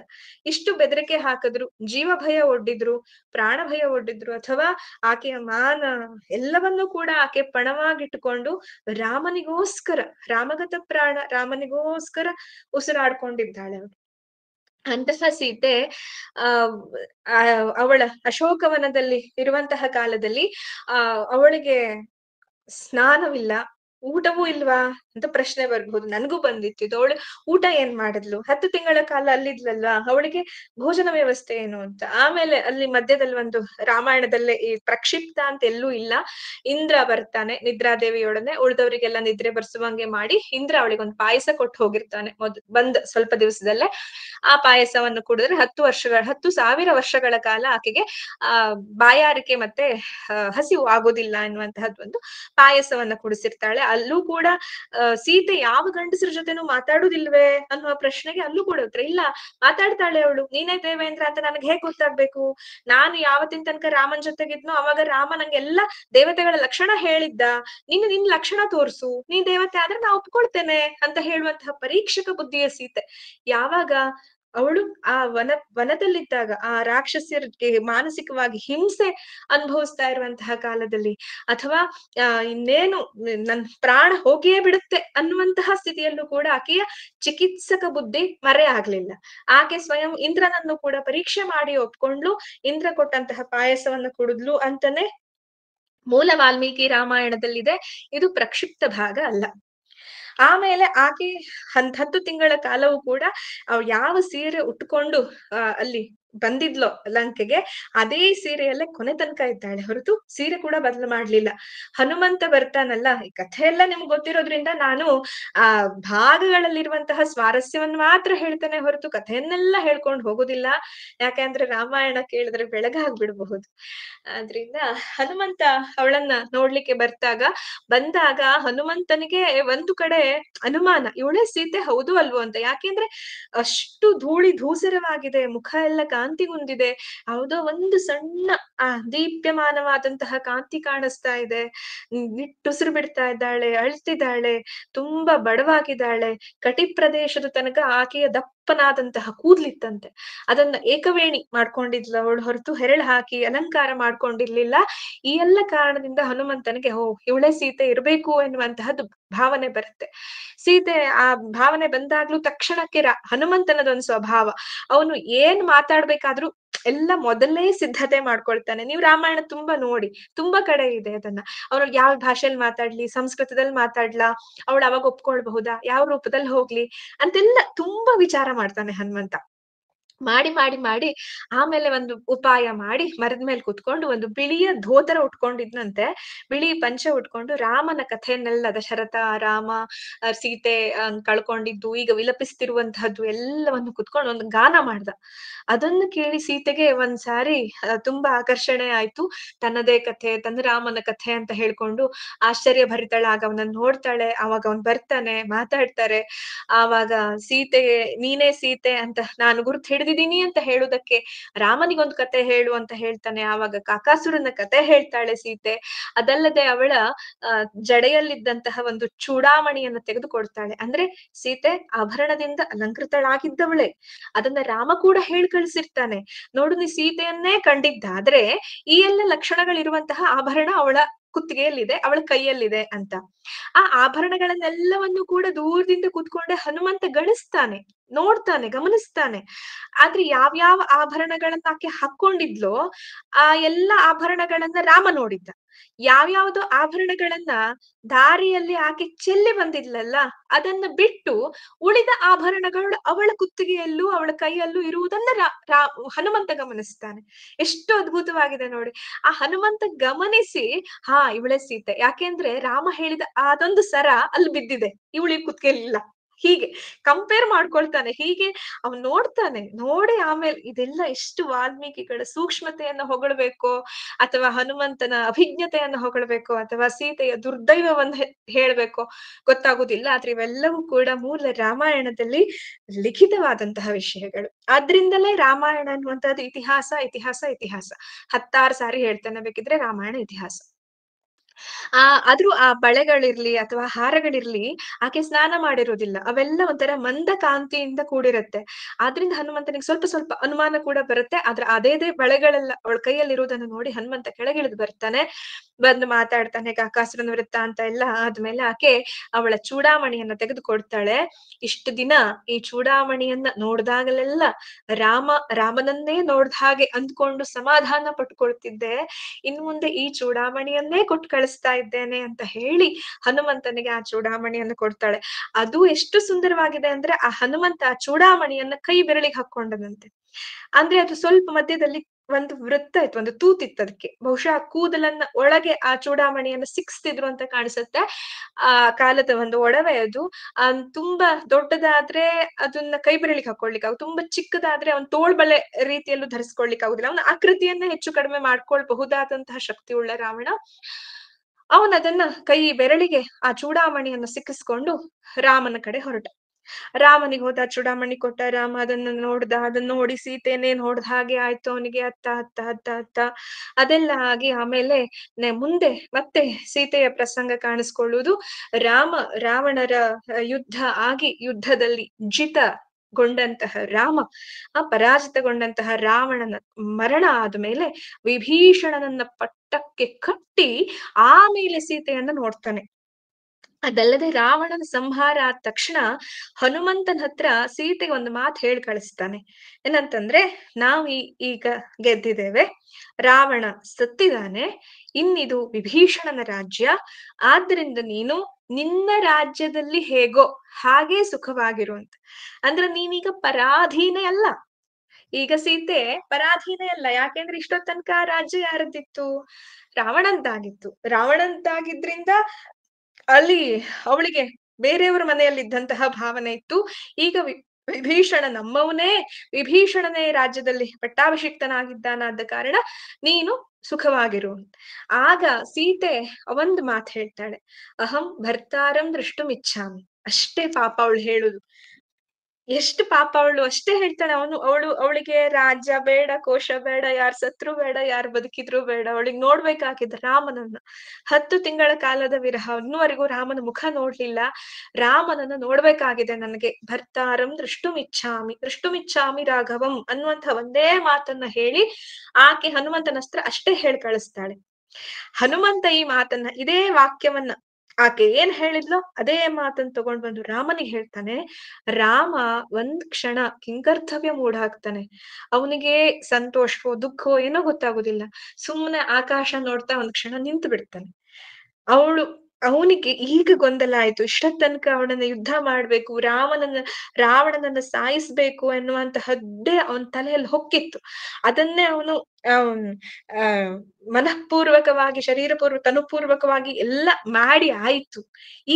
ಇಷ್ಟು ಬೆದರಿಕೆ ಹಾಕಿದ್ರು ಜೀವ ಭಯ ಒಡ್ಡಿದ್ರು ಪ್ರಾಣ ಭಯ ಒಡ್ಡಿದ್ರು ಅಥವಾ ಆಕೆಯ ಮಾನ ಎಲ್ಲವನ್ನೂ ಕೂಡ ಆಕೆ ಪಣವಾಗಿಟ್ಟುಕೊಂಡು ರಾಮನಿಗೋಸ್ಕರ ರಾಮಗತ ಪ್ರಾಣ ರಾಮನಿಗೋಸ್ಕರ ಉಸಿರಾಡ್ಕೊಂಡಿದ್ದಾಳೆ ಅವಳು ಅಂತಹ ಸೀತೆ ಆ ಅವಳ ಅಶೋಕವನದಲ್ಲಿ ಇರುವಂತಹ ಕಾಲದಲ್ಲಿ ಆ ಅವಳಿಗೆ ಸ್ನಾನವಿಲ್ಲ ಊಟವೂ ಇಲ್ವಾ ಅಂತ ಪ್ರಶ್ನೆ ಬರ್ಬಹುದು ನನ್ಗೂ ಬಂದಿತ್ತು ಇದು ಅವಳು ಊಟ ಏನ್ ಮಾಡಿದ್ಲು ಹತ್ತು ತಿಂಗಳ ಕಾಲ ಅಲ್ಲಿದ್ಲಲ್ವಾ ಅವಳಿಗೆ ಭೋಜನ ವ್ಯವಸ್ಥೆ ಏನು ಅಂತ ಆಮೇಲೆ ಅಲ್ಲಿ ಮಧ್ಯದಲ್ಲಿ ಒಂದು ರಾಮಾಯಣದಲ್ಲೇ ಈ ಪ್ರಕ್ಷಿಪ್ತ ಅಂತ ಎಲ್ಲೂ ಇಲ್ಲ ಇಂದ್ರ ಬರ್ತಾನೆ ನಿದ್ರಾದೇವಿಯೊಡನೆ ಉಳಿದವರಿಗೆಲ್ಲ ನಿದ್ರೆ ಬರ್ಸುವಂಗೆ ಮಾಡಿ ಇಂದ್ರ ಅವಳಿಗೆ ಒಂದು ಪಾಯಸ ಕೊಟ್ಟು ಹೋಗಿರ್ತಾನೆ ಮೊದ್ ಬಂದ್ ಸ್ವಲ್ಪ ದಿವಸದಲ್ಲೇ ಆ ಪಾಯಸವನ್ನು ಕುಡಿದ್ರೆ ಹತ್ತು ವರ್ಷಗಳ ಹತ್ತು ಸಾವಿರ ವರ್ಷಗಳ ಕಾಲ ಆಕೆಗೆ ಆ ಬಾಯಾರಿಕೆ ಮತ್ತೆ ಹಸಿವು ಆಗೋದಿಲ್ಲ ಅನ್ನುವಂತಹದ್ದು ಒಂದು ಪಾಯಸವನ್ನ ಕುಡಿಸಿರ್ತಾಳೆ ಅಲ್ಲೂ ಕೂಡ ಸೀತೆ ಯಾವ ಗಂಡಸರ ಜೊತೆನೂ ಮಾತಾಡುದಿಲ್ವೇ ಅನ್ನುವ ಪ್ರಶ್ನೆಗೆ ಅಲ್ಲೂ ಕೂಡ ಉತ್ತರ ಇಲ್ಲ ಮಾತಾಡ್ತಾಳೆ ಅವಳು ನೀನೇ ದೇವೇಂದ್ರ ಅಂತ ನನಗೆ ಹೇಗ್ ಗೊತ್ತಾಗ್ಬೇಕು ನಾನು ಯಾವತ್ತಿನ ತನಕ ರಾಮನ್ ಜೊತೆಗಿದ್ನೋ ಅವಾಗ ರಾಮ ನಂಗೆ ಎಲ್ಲಾ ದೇವತೆಗಳ ಲಕ್ಷಣ ಹೇಳಿದ್ದ ನಿನ್ನ ನಿನ್ ಲಕ್ಷಣ ತೋರ್ಸು ನೀನ್ ದೇವತೆ ಆದ್ರೆ ನಾ ಒಪ್ಕೊಳ್ತೇನೆ ಅಂತ ಹೇಳುವಂತಹ ಪರೀಕ್ಷಕ ಬುದ್ಧಿಯ ಸೀತೆ ಯಾವಾಗ ಅವಳು ಆ ವನ ವನದಲ್ಲಿದ್ದಾಗ ಆ ರಾಕ್ಷಸರಿಗೆ ಮಾನಸಿಕವಾಗಿ ಹಿಂಸೆ ಅನುಭವಿಸ್ತಾ ಇರುವಂತಹ ಕಾಲದಲ್ಲಿ ಅಥವಾ ಇನ್ನೇನು ನನ್ ಪ್ರಾಣ ಹೋಗಿಯೇ ಬಿಡುತ್ತೆ ಅನ್ನುವಂತಹ ಸ್ಥಿತಿಯಲ್ಲೂ ಕೂಡ ಆಕೆಯ ಚಿಕಿತ್ಸಕ ಬುದ್ಧಿ ಮರೆ ಆಗ್ಲಿಲ್ಲ ಆಕೆ ಸ್ವಯಂ ಇಂದ್ರನನ್ನು ಕೂಡ ಪರೀಕ್ಷೆ ಮಾಡಿ ಒಪ್ಕೊಂಡ್ಲು ಇಂದ್ರ ಕೊಟ್ಟಂತಹ ಪಾಯಸವನ್ನು ಕುಡಿದ್ಲು ಅಂತಾನೆ ಮೂಲ ವಾಲ್ಮೀಕಿ ರಾಮಾಯಣದಲ್ಲಿದೆ ಇದು ಪ್ರಕ್ಷಿಪ್ತ ಭಾಗ ಅಲ್ಲ ಆಮೇಲೆ ಆಕೆ ಹಂತ ಹತ್ತು ತಿಂಗಳ ಕಾಲವೂ ಕೂಡ ಯಾವ ಸೀರೆ ಉಟ್ಕೊಂಡು ಅಲ್ಲಿ ಬಂದಿದ್ಲು ಲಂಕೆಗೆ ಅದೇ ಸೀರೆಯಲ್ಲೇ ಕೊನೆ ತನಕ ಇದ್ದಾಳೆ ಹೊರತು ಸೀರೆ ಕೂಡ ಬದಲು ಮಾಡ್ಲಿಲ್ಲ ಹನುಮಂತ ಬರ್ತಾನಲ್ಲ ಈ ಕಥೆ ಎಲ್ಲ ನಿಮ್ಗೆ ಗೊತ್ತಿರೋದ್ರಿಂದ ನಾನು ಆ ಭಾಗಗಳಲ್ಲಿರುವಂತಹ ಸ್ವಾರಸ್ಯವನ್ನು ಮಾತ್ರ ಹೇಳ್ತಾನೆ ಹೊರತು ಕಥೆಯನ್ನೆಲ್ಲ ಹೇಳ್ಕೊಂಡು ಹೋಗುದಿಲ್ಲ ಯಾಕೆಂದ್ರೆ ರಾಮಾಯಣ ಕೇಳಿದ್ರೆ ಬೆಳಗಾಗ್ಬಿಡ್ಬಹುದು ಆದ್ರಿಂದ ಹನುಮಂತ ಅವಳನ್ನ ನೋಡ್ಲಿಕ್ಕೆ ಬರ್ತಾಗ ಬಂದಾಗ ಹನುಮಂತನಿಗೆ ಒಂದು ಕಡೆ ಅನುಮಾನ ಇವಳೇ ಸೀತೆ ಹೌದು ಅಲ್ವೋ ಅಂತ ಯಾಕೆಂದ್ರೆ ಅಷ್ಟು ಧೂಳಿ ಧೂಸರವಾಗಿದೆ ಮುಖ ಎಲ್ಲ ಕಾಂತಿಗುಂದಿದೆ ಯಾವುದೋ ಒಂದು ಸಣ್ಣ ಆ ದೀಪ್ಯಮಾನವಾದಂತಹ ಕಾಂತಿ ಕಾಣಿಸ್ತಾ ಇದೆ ನಿಟ್ಟುಸಿರು ಬಿಡ್ತಾ ಇದ್ದಾಳೆ ಅಳ್ತಿದ್ದಾಳೆ ತುಂಬಾ ಬಡವಾಗಿದ್ದಾಳೆ ಕಟಿ ಪ್ರದೇಶದ ತನಕ ಆಕೆಯ ದಪ್ಪ ಅಪ್ಪನಾದಂತಹ ಕೂದ್ಲಿತ್ತಂತೆ ಅದನ್ನ ಏಕವೇಣಿ ಮಾಡ್ಕೊಂಡಿದ್ಲ ಅವಳು ಹೊರತು ಹೆರಳು ಹಾಕಿ ಅಲಂಕಾರ ಮಾಡ್ಕೊಂಡಿರ್ಲಿಲ್ಲ ಈ ಎಲ್ಲ ಕಾರಣದಿಂದ ಹನುಮಂತನಿಗೆ ಹೋ ಇವಳೆ ಸೀತೆ ಇರಬೇಕು ಎನ್ನುವಂತಹದ್ದು ಭಾವನೆ ಬರುತ್ತೆ ಸೀತೆ ಆ ಭಾವನೆ ಬಂದಾಗ್ಲೂ ತಕ್ಷಣಕ್ಕೆ ಹನುಮಂತನದೊಂದು ಸ್ವಭಾವ ಅವನು ಏನ್ ಮಾತಾಡ್ಬೇಕಾದ್ರೂ ಎಲ್ಲ ಮೊದಲೇ ಸಿದ್ಧತೆ ಮಾಡ್ಕೊಳ್ತಾನೆ ನೀವು ರಾಮಾಯಣ ತುಂಬಾ ನೋಡಿ ತುಂಬಾ ಕಡೆ ಇದೆ ಅದನ್ನ ಅವ್ರು ಯಾವ ಭಾಷೆಯಲ್ಲಿ ಮಾತಾಡ್ಲಿ ಸಂಸ್ಕೃತದಲ್ಲಿ ಮಾತಾಡ್ಲಾ ಅವಳು ಅವಾಗ ಒಪ್ಕೊಳ್ಬಹುದಾ ಯಾವ ರೂಪದಲ್ಲಿ ಹೋಗ್ಲಿ ಅಂತೆಲ್ಲ ತುಂಬಾ ವಿಚಾರ ಮಾಡ್ತಾನೆ ಹನುಮಂತ ಮಾಡಿ ಮಾಡಿ ಮಾಡಿ ಆಮೇಲೆ ಒಂದು ಉಪಾಯ ಮಾಡಿ ಮರದ ಮೇಲೆ ಕುತ್ಕೊಂಡು ಒಂದು ಬಿಳಿಯ ಧೋತರ ಉಟ್ಕೊಂಡಿದ್ನಂತೆ ಬಿಳಿ ಪಂಚೆ ಉಟ್ಕೊಂಡು ರಾಮನ ಕಥೆಯನ್ನೆಲ್ಲ ದಶರಥ ರಾಮ ಸೀತೆ ಕಳ್ಕೊಂಡಿದ್ದು ಈಗ ವಿಲಪಿಸ್ತಿರುವಂತಹದ್ದು ಎಲ್ಲವನ್ನು ಕುತ್ಕೊಂಡು ಒಂದು ಗಾನ ಮಾಡ್ದ ಅದನ್ನು ಕೇಳಿ ಸೀತೆಗೆ ಒಂದ್ಸಾರಿ ತುಂಬಾ ಆಕರ್ಷಣೆ ಆಯ್ತು ತನ್ನದೇ ಕಥೆ ತನ್ನ ರಾಮನ ಕಥೆ ಅಂತ ಹೇಳ್ಕೊಂಡು ಆಶ್ಚರ್ಯ ಆಗ ಅವನನ್ನ ನೋಡ್ತಾಳೆ ಅವಾಗ ಅವನ್ ಬರ್ತಾನೆ ಮಾತಾಡ್ತಾರೆ ಆವಾಗ ಸೀತೆಗೆ ನೀನೇ ಸೀತೆ ಅಂತ ನಾನು ಗುರುತು ಹಿಡಿದು ಬೆಳೆದಿದ್ದೀನಿ ಅಂತ ಹೇಳುದಕ್ಕೆ ರಾಮನಿಗೊಂದು ಕತೆ ಹೇಳು ಅಂತ ಹೇಳ್ತಾನೆ ಆವಾಗ ಕಾಕಾಸುರನ ಕತೆ ಹೇಳ್ತಾಳೆ ಸೀತೆ ಅದಲ್ಲದೆ ಅವಳ ಜಡೆಯಲ್ಲಿದ್ದಂತಹ ಒಂದು ಚೂಡಾಮಣಿಯನ್ನು ತೆಗೆದುಕೊಡ್ತಾಳೆ ಅಂದ್ರೆ ಸೀತೆ ಆಭರಣದಿಂದ ಅಲಂಕೃತಳಾಗಿದ್ದವಳೆ ಅದನ್ನ ರಾಮ ಕೂಡ ಹೇಳಿ ಕಳಿಸಿರ್ತಾನೆ ನೋಡು ನೀ ಸೀತೆಯನ್ನೇ ಕಂಡಿದ್ದಾದ್ರೆ ಈ ಎಲ್ಲ ಲಕ್ಷಣಗಳಿರುವಂತಹ ಆಭರಣ ಅವಳ ಕುತ್ತಿಗೆಯಲ್ಲಿದೆ ಅವಳ ಕೈಯಲ್ಲಿದೆ ಅಂತ ಆ ಆಭರಣಗಳನ್ನೆಲ್ಲವನ್ನು ಕೂಡ ದೂರದಿಂದ ಕುತ್ಕೊಂಡೆ ಹನುಮಂತ ಗಳಿಸ್ತಾನೆ ನೋಡ್ತಾನೆ ಗಮನಿಸ್ತಾನೆ ಆದ್ರೆ ಯಾವ್ಯಾವ ಆಭರಣಗಳನ್ನ ಆಕೆ ಹಾಕೊಂಡಿದ್ಲೋ ಆ ಎಲ್ಲಾ ಆಭರಣಗಳನ್ನ ರಾಮ ನೋಡಿದ್ದ ಯಾವ್ಯಾವ್ದೋ ಆಭರಣಗಳನ್ನ ದಾರಿಯಲ್ಲಿ ಹಾಕಿ ಚೆಲ್ಲಿ ಬಂದಿದ್ಲಲ್ಲ ಅದನ್ನ ಬಿಟ್ಟು ಉಳಿದ ಆಭರಣಗಳು ಅವಳ ಕುತ್ತಿಗೆಯಲ್ಲೂ ಅವಳ ಕೈಯಲ್ಲೂ ಇರುವುದನ್ನ ರಾ ಹನುಮಂತ ಗಮನಿಸ್ತಾನೆ ಎಷ್ಟು ಅದ್ಭುತವಾಗಿದೆ ನೋಡಿ ಆ ಹನುಮಂತ ಗಮನಿಸಿ ಹಾ ಇವಳೆ ಸೀತೆ ಯಾಕೆಂದ್ರೆ ರಾಮ ಹೇಳಿದ ಅದೊಂದು ಸರ ಅಲ್ಲಿ ಬಿದ್ದಿದೆ ಇವಳಿ ಕುತ್ತಿಗೆಲಿಲ್ಲ ಹೀಗೆ ಕಂಪೇರ್ ಮಾಡ್ಕೊಳ್ತಾನೆ ಹೀಗೆ ಅವ್ನು ನೋಡ್ತಾನೆ ನೋಡಿ ಆಮೇಲೆ ಇದೆಲ್ಲ ಎಷ್ಟು ವಾಲ್ಮೀಕಿಗಳ ಸೂಕ್ಷ್ಮತೆಯನ್ನು ಹೊಗಳಬೇಕು ಅಥವಾ ಹನುಮಂತನ ಅಭಿಜ್ಞತೆಯನ್ನು ಹೊಗಳಬೇಕು ಅಥವಾ ಸೀತೆಯ ದುರ್ದೈವವನ್ನು ಹೇಳ್ಬೇಕು ಗೊತ್ತಾಗುದಿಲ್ಲ ಆದ್ರೆ ಇವೆಲ್ಲವೂ ಕೂಡ ಮೂಲ ರಾಮಾಯಣದಲ್ಲಿ ಲಿಖಿತವಾದಂತಹ ವಿಷಯಗಳು ಆದ್ರಿಂದಲೇ ರಾಮಾಯಣ ಅನ್ನುವಂತಹದ್ದು ಇತಿಹಾಸ ಇತಿಹಾಸ ಇತಿಹಾಸ ಹತ್ತಾರು ಸಾರಿ ಹೇಳ್ತಾನೆ ಬೇಕಿದ್ರೆ ರಾಮಾಯಣ ಇತಿಹಾಸ ಆ ಆದ್ರೂ ಆ ಬಳೆಗಳಿರ್ಲಿ ಅಥವಾ ಹಾರಗಳಿರ್ಲಿ ಆಕೆ ಸ್ನಾನ ಮಾಡಿರೋದಿಲ್ಲ ಅವೆಲ್ಲ ಒಂಥರ ಮಂದ ಕಾಂತಿಯಿಂದ ಕೂಡಿರುತ್ತೆ ಆದ್ರಿಂದ ಹನುಮಂತನಿಗೆ ಸ್ವಲ್ಪ ಸ್ವಲ್ಪ ಅನುಮಾನ ಕೂಡ ಬರುತ್ತೆ ಆದ್ರೆ ಅದೇದೇ ಬಳೆಗಳೆಲ್ಲ ಅವಳ ಕೈಯಲ್ಲಿ ನೋಡಿ ಹನುಮಂತ ಕೆಳಗಿಳಿದು ಬರ್ತಾನೆ ಬಂದು ಮಾತಾಡ್ತಾನೆ ಕಾಕಾಸುರನ ವೃತ್ತ ಅಂತ ಎಲ್ಲ ಆದ್ಮೇಲೆ ಆಕೆ ಅವಳ ಚೂಡಾಮಣಿಯನ್ನ ತೆಗೆದು ಕೊಡ್ತಾಳೆ ಇಷ್ಟು ದಿನ ಈ ಚೂಡಾಮಣಿಯನ್ನ ನೋಡ್ದಾಗಲೆಲ್ಲ ರಾಮ ರಾಮನನ್ನೇ ನೋಡ್ದ ಹಾಗೆ ಅಂದ್ಕೊಂಡು ಸಮಾಧಾನ ಪಟ್ಕೊಳ್ತಿದ್ದೆ ಇನ್ ಮುಂದೆ ಈ ಚೂಡಾಮಣಿಯನ್ನೇ ಕೊಟ್ಟು ಕಳಿಸ್ತಾ ಇದ್ದೇನೆ ಅಂತ ಹೇಳಿ ಹನುಮಂತನಿಗೆ ಆ ಚೂಡಾಮಣಿಯನ್ನು ಕೊಡ್ತಾಳೆ ಅದು ಎಷ್ಟು ಸುಂದರವಾಗಿದೆ ಅಂದ್ರೆ ಆ ಹನುಮಂತ ಆ ಚೂಡಾಮಣಿಯನ್ನ ಕೈ ಬೆರಳಿಗೆ ಹಾಕೊಂಡದಂತೆ ಅಂದ್ರೆ ಅದು ಸ್ವಲ್ಪ ಮಧ್ಯದಲ್ಲಿ ಒಂದು ವೃತ್ತ ಇತ್ತು ಒಂದು ತೂತಿತ್ತು ಅದಕ್ಕೆ ಬಹುಶಃ ಕೂದಲನ್ನ ಒಳಗೆ ಆ ಚೂಡಾಮಣಿಯನ್ನ ಸಿಕ್ಸ್ತಿದ್ರು ಅಂತ ಕಾಣಿಸುತ್ತೆ ಆ ಕಾಲದ ಒಂದು ಒಡವೆ ಅದು ತುಂಬಾ ದೊಡ್ಡದಾದ್ರೆ ಅದನ್ನ ಕೈ ಬರಲಿಕ್ಕೆ ಹಾಕೊಳ್ಲಿಕ್ಕೆ ಆಗುತ್ತೆ ತುಂಬಾ ಚಿಕ್ಕದಾದ್ರೆ ಅವ್ನ ತೋಳ್ಬಲೆ ರೀತಿಯಲ್ಲೂ ಧರಿಸ್ಕೊಳ್ಲಿಕ್ಕೆ ಆಗುದಿಲ್ಲ ಅವನ ಆಕೃತಿಯನ್ನ ಹೆಚ್ಚು ಕಡಿಮೆ ಮಾಡ್ಕೊಳ್ಬಹುದಾದಂತಹ ಶಕ್ತಿ ಉಳ್ಳ ರಾವಣ ಅವನದನ್ನ ಕೈ ಬೆರಳಿಗೆ ಆ ಚೂಡಾಮಣಿಯನ್ನು ಸಿಕ್ಕಿಸ್ಕೊಂಡು ರಾಮನ ಕಡೆ ಹೊರಟ ರಾಮನಿಗೆ ಹೋದ ಚೂಡಾಮಣಿ ಕೊಟ್ಟ ರಾಮ ಅದನ್ನ ನೋಡ್ದ ಅದನ್ನ ನೋಡಿ ಸೀತೆನೇ ನೋಡ್ದ ಹಾಗೆ ಆಯ್ತು ಅವನಿಗೆ ಹತ್ತ ಹತ್ತ ಹತ್ತ ಹತ್ತ ಅದೆಲ್ಲ ಆಗಿ ಆಮೇಲೆ ಮುಂದೆ ಮತ್ತೆ ಸೀತೆಯ ಪ್ರಸಂಗ ಕಾಣಿಸ್ಕೊಳ್ಳುವುದು ರಾಮ ರಾವಣರ ಯುದ್ಧ ಆಗಿ ಯುದ್ಧದಲ್ಲಿ ಜಿತ ಗೊಂಡಂತಹ ರಾಮ ಆ ಪರಾಜಿತಗೊಂಡಂತಹ ರಾವಣನ ಮರಣ ಆದ್ಮೇಲೆ ವಿಭೀಷಣನನ್ನ ಪಟ್ಟಕ್ಕೆ ಕಟ್ಟಿ ಆಮೇಲೆ ಸೀತೆಯನ್ನ ನೋಡ್ತಾನೆ ಅದಲ್ಲದೆ ರಾವಣನ ಸಂಹಾರ ಆದ ತಕ್ಷಣ ಹನುಮಂತನ ಹತ್ರ ಸೀತೆಗೆ ಒಂದು ಮಾತು ಹೇಳಿ ಕಳಿಸ್ತಾನೆ ಏನಂತಂದ್ರೆ ನಾವು ಈಗ ಗೆದ್ದಿದ್ದೇವೆ ರಾವಣ ಸತ್ತಿದಾನೆ ಇನ್ನಿದು ವಿಭೀಷಣನ ರಾಜ್ಯ ಆದ್ರಿಂದ ನೀನು ನಿನ್ನ ರಾಜ್ಯದಲ್ಲಿ ಹೇಗೋ ಹಾಗೆ ಸುಖವಾಗಿರುವಂತ ಅಂದ್ರೆ ನೀನೀಗ ಪರಾಧೀನ ಅಲ್ಲ ಈಗ ಸೀತೆ ಪರಾಧೀನ ಅಲ್ಲ ಯಾಕೆಂದ್ರೆ ಇಷ್ಟೊತ್ತನಕ ರಾಜ್ಯ ಯಾರದ್ದಿತ್ತು ರಾವಣಂತಾಗಿತ್ತು ರಾವಣಂತಾಗಿದ್ರಿಂದ ಅಲ್ಲಿ ಅವಳಿಗೆ ಬೇರೆಯವರ ಮನೆಯಲ್ಲಿದ್ದಂತಹ ಭಾವನೆ ಇತ್ತು ಈಗ ವಿಭೀಷಣ ನಮ್ಮವನೇ ವಿಭೀಷಣನೇ ರಾಜ್ಯದಲ್ಲಿ ಪಟ್ಟಾಭಿಷಿಕ್ತನಾಗಿದ್ದಾನಾದ ಕಾರಣ ನೀನು ಸುಖವಾಗಿರು ಆಗ ಸೀತೆ ಒಂದು ಮಾತು ಹೇಳ್ತಾಳೆ ಅಹಂ ಭರ್ತಾರಂ ದೃಷ್ಟು ಇಚ್ಛಾಮಿ ಅಷ್ಟೇ ಪಾಪ ಅವಳು ಹೇಳುದು ಎಷ್ಟು ಪಾಪ ಅವಳು ಅಷ್ಟೇ ಹೇಳ್ತಾಳೆ ಅವನು ಅವಳು ಅವಳಿಗೆ ರಾಜ್ಯ ಬೇಡ ಕೋಶ ಬೇಡ ಯಾರ್ ಸತ್ರು ಬೇಡ ಯಾರು ಬದುಕಿದ್ರು ಬೇಡ ಅವಳಿಗೆ ನೋಡ್ಬೇಕಾಗಿದ್ದ ರಾಮನನ್ನ ಹತ್ತು ತಿಂಗಳ ಕಾಲದ ವಿರಹ ಇನ್ನೂವರೆಗೂ ರಾಮನ ಮುಖ ನೋಡ್ಲಿಲ್ಲ ರಾಮನನ್ನ ನೋಡ್ಬೇಕಾಗಿದೆ ನನಗೆ ಭರ್ತಾರಂ ದೃಷ್ಟುಮಿಚ್ಛಾಮಿ ದೃಷ್ಟುಮಿಚ್ಛಾಮಿ ರಾಘವಂ ಅನ್ನುವಂತ ಒಂದೇ ಮಾತನ್ನ ಹೇಳಿ ಆಕೆ ಹನುಮಂತನಸ್ತ್ರ ಅಷ್ಟೇ ಹೇಳಿ ಕಳಿಸ್ತಾಳೆ ಹನುಮಂತ ಈ ಮಾತನ್ನ ಇದೇ ವಾಕ್ಯವನ್ನ ಆಕೆ ಏನ್ ಹೇಳಿದ್ಲು ಅದೇ ಮಾತನ್ನು ತಗೊಂಡ್ ಬಂದು ರಾಮನಿಗೆ ಹೇಳ್ತಾನೆ ರಾಮ ಒಂದ್ ಕ್ಷಣ ಕಿಂಕರ್ತವ್ಯ ಹಾಕ್ತಾನೆ ಅವನಿಗೆ ಸಂತೋಷವೋ ದುಃಖವೋ ಏನೋ ಗೊತ್ತಾಗೋದಿಲ್ಲ ಸುಮ್ಮನೆ ಆಕಾಶ ನೋಡ್ತಾ ಒಂದ್ ಕ್ಷಣ ನಿಂತು ಬಿಡ್ತಾನೆ ಅವಳು ಅವನಿಗೆ ಈಗ ಗೊಂದಲ ಆಯ್ತು ಇಷ್ಟ ತನಕ ಅವನನ್ನ ಯುದ್ಧ ಮಾಡ್ಬೇಕು ರಾವಣನ ರಾವಣನನ್ನ ಸಾಯಿಸ್ಬೇಕು ಎನ್ನುವಂತಹದ್ದೇ ಅವನ ತಲೆಯಲ್ಲಿ ಹೊಕ್ಕಿತ್ತು ಅದನ್ನೇ ಅವನು ಆ ಮನಃಪೂರ್ವಕವಾಗಿ ಪೂರ್ವ ತನುಪೂರ್ವಕವಾಗಿ ಎಲ್ಲ ಮಾಡಿ ಆಯ್ತು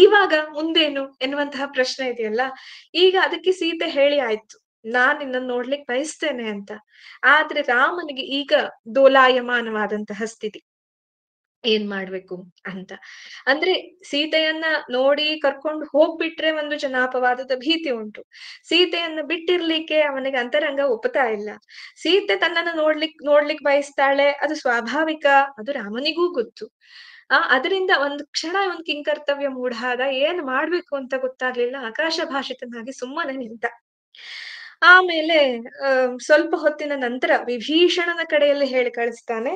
ಈವಾಗ ಮುಂದೇನು ಎನ್ನುವಂತಹ ಪ್ರಶ್ನೆ ಇದೆಯಲ್ಲ ಈಗ ಅದಕ್ಕೆ ಸೀತೆ ಹೇಳಿ ಆಯ್ತು ನಾನ್ ನಿನ್ನನ್ನು ನೋಡ್ಲಿಕ್ಕೆ ಬಯಸ್ತೇನೆ ಅಂತ ಆದ್ರೆ ರಾಮನಿಗೆ ಈಗ ದೋಲಾಯಮಾನವಾದಂತಹ ಸ್ಥಿತಿ ಏನ್ ಮಾಡ್ಬೇಕು ಅಂತ ಅಂದ್ರೆ ಸೀತೆಯನ್ನ ನೋಡಿ ಕರ್ಕೊಂಡು ಹೋಗ್ಬಿಟ್ರೆ ಒಂದು ಜನಾಪವಾದದ ಭೀತಿ ಉಂಟು ಸೀತೆಯನ್ನ ಬಿಟ್ಟಿರ್ಲಿಕ್ಕೆ ಅವನಿಗೆ ಅಂತರಂಗ ಒಪ್ಪತಾ ಇಲ್ಲ ಸೀತೆ ತನ್ನನ್ನು ನೋಡ್ಲಿಕ್ ನೋಡ್ಲಿಕ್ ಬಯಸ್ತಾಳೆ ಅದು ಸ್ವಾಭಾವಿಕ ಅದು ರಾಮನಿಗೂ ಗೊತ್ತು ಆ ಅದರಿಂದ ಒಂದು ಕ್ಷಣ ಒಂದ್ ಕಿಂಕರ್ತವ್ಯ ಮೂಢಾದ ಏನ್ ಮಾಡ್ಬೇಕು ಅಂತ ಗೊತ್ತಾಗ್ಲಿಲ್ಲ ಆಕಾಶ ಭಾಷಿತನಾಗಿ ಸುಮ್ಮನೆ ನಿಂತ ಆಮೇಲೆ ಅಹ್ ಸ್ವಲ್ಪ ಹೊತ್ತಿನ ನಂತರ ವಿಭೀಷಣನ ಕಡೆಯಲ್ಲಿ ಹೇಳಿ ಕಳಿಸ್ತಾನೆ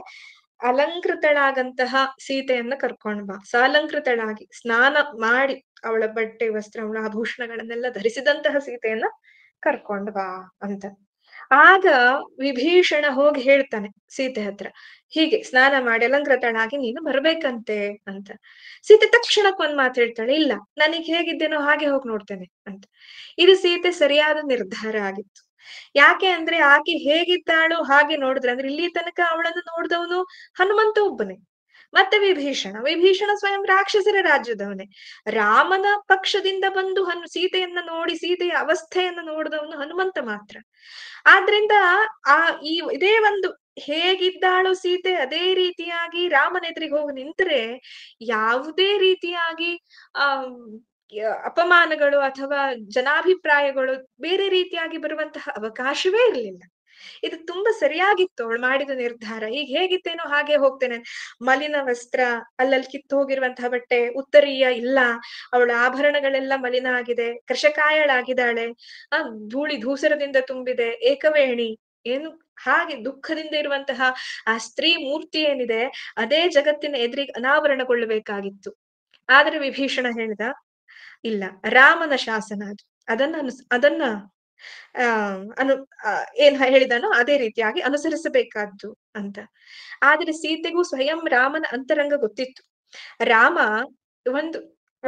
ಅಲಂಕೃತಳಾಗಂತಹ ಸೀತೆಯನ್ನ ಕರ್ಕೊಂಡ್ ಬಾ ಸಾಲಂಕೃತಳಾಗಿ ಸ್ನಾನ ಮಾಡಿ ಅವಳ ಬಟ್ಟೆ ವಸ್ತ್ರ ಅವಳ ಆಭೂಷಣಗಳನ್ನೆಲ್ಲ ಧರಿಸಿದಂತಹ ಸೀತೆಯನ್ನ ಕರ್ಕೊಂಡ್ ಬಾ ಅಂತ ಆಗ ವಿಭೀಷಣ ಹೋಗಿ ಹೇಳ್ತಾನೆ ಸೀತೆ ಹತ್ರ ಹೀಗೆ ಸ್ನಾನ ಮಾಡಿ ಅಲಂಕೃತಳಾಗಿ ನೀನು ಬರ್ಬೇಕಂತೆ ಅಂತ ಸೀತೆ ತಕ್ಷಣಕ್ಕೆ ಒಂದ್ ಮಾತು ಹೇಳ್ತಾಳೆ ಇಲ್ಲ ನನಗ್ ಹೇಗಿದ್ದೇನೋ ಹಾಗೆ ಹೋಗಿ ನೋಡ್ತೇನೆ ಅಂತ ಇದು ಸೀತೆ ಸರಿಯಾದ ನಿರ್ಧಾರ ಆಗಿತ್ತು ಯಾಕೆ ಅಂದ್ರೆ ಆಕೆ ಹೇಗಿದ್ದಾಳು ಹಾಗೆ ನೋಡಿದ್ರೆ ಅಂದ್ರೆ ಇಲ್ಲಿ ತನಕ ಅವಳನ್ನು ನೋಡಿದವನು ಹನುಮಂತ ಒಬ್ಬನೇ ಮತ್ತೆ ವಿಭೀಷಣ ವಿಭೀಷಣ ಸ್ವಯಂ ರಾಕ್ಷಸರ ರಾಜ್ಯದವನೇ ರಾಮನ ಪಕ್ಷದಿಂದ ಬಂದು ಹನು ಸೀತೆಯನ್ನ ನೋಡಿ ಸೀತೆಯ ಅವಸ್ಥೆಯನ್ನ ನೋಡಿದವನು ಹನುಮಂತ ಮಾತ್ರ ಆದ್ರಿಂದ ಆ ಈ ಇದೇ ಒಂದು ಹೇಗಿದ್ದಾಳು ಸೀತೆ ಅದೇ ರೀತಿಯಾಗಿ ರಾಮನೆದ್ರಿಗೆ ಹೋಗಿ ನಿಂತರೆ ಯಾವುದೇ ರೀತಿಯಾಗಿ ಆ ಅಪಮಾನಗಳು ಅಥವಾ ಜನಾಭಿಪ್ರಾಯಗಳು ಬೇರೆ ರೀತಿಯಾಗಿ ಬರುವಂತಹ ಅವಕಾಶವೇ ಇರಲಿಲ್ಲ ಇದು ತುಂಬಾ ಸರಿಯಾಗಿತ್ತು ಅವಳು ಮಾಡಿದ ನಿರ್ಧಾರ ಈಗ ಹೇಗಿತ್ತೇನೋ ಹಾಗೆ ಹೋಗ್ತೇನೆ ಮಲಿನ ವಸ್ತ್ರ ಅಲ್ಲಲ್ಲಿ ಕಿತ್ತು ಹೋಗಿರುವಂತಹ ಬಟ್ಟೆ ಉತ್ತರೀಯ ಇಲ್ಲ ಅವಳ ಆಭರಣಗಳೆಲ್ಲ ಮಲಿನ ಆಗಿದೆ ಕೃಷಕಾಯಳಾಗಿದ್ದಾಳೆ ಆ ಧೂಳಿ ಧೂಸರದಿಂದ ತುಂಬಿದೆ ಏಕವೇಣಿ ಏನು ಹಾಗೆ ದುಃಖದಿಂದ ಇರುವಂತಹ ಆ ಸ್ತ್ರೀ ಮೂರ್ತಿ ಏನಿದೆ ಅದೇ ಜಗತ್ತಿನ ಎದುರಿಗೆ ಅನಾವರಣಗೊಳ್ಳಬೇಕಾಗಿತ್ತು ಆದ್ರೆ ವಿಭೀಷಣ ಹೇಳಿದ ಇಲ್ಲ ರಾಮನ ಶಾಸನ ಅದು ಅದನ್ನ ಅನುಸ ಅದನ್ನ ಆ ಅನು ಏನ್ ಹೇಳಿದಾನೋ ಅದೇ ರೀತಿಯಾಗಿ ಅನುಸರಿಸಬೇಕಾದ್ದು ಅಂತ ಆದ್ರೆ ಸೀತೆಗೂ ಸ್ವಯಂ ರಾಮನ ಅಂತರಂಗ ಗೊತ್ತಿತ್ತು ರಾಮ ಒಂದು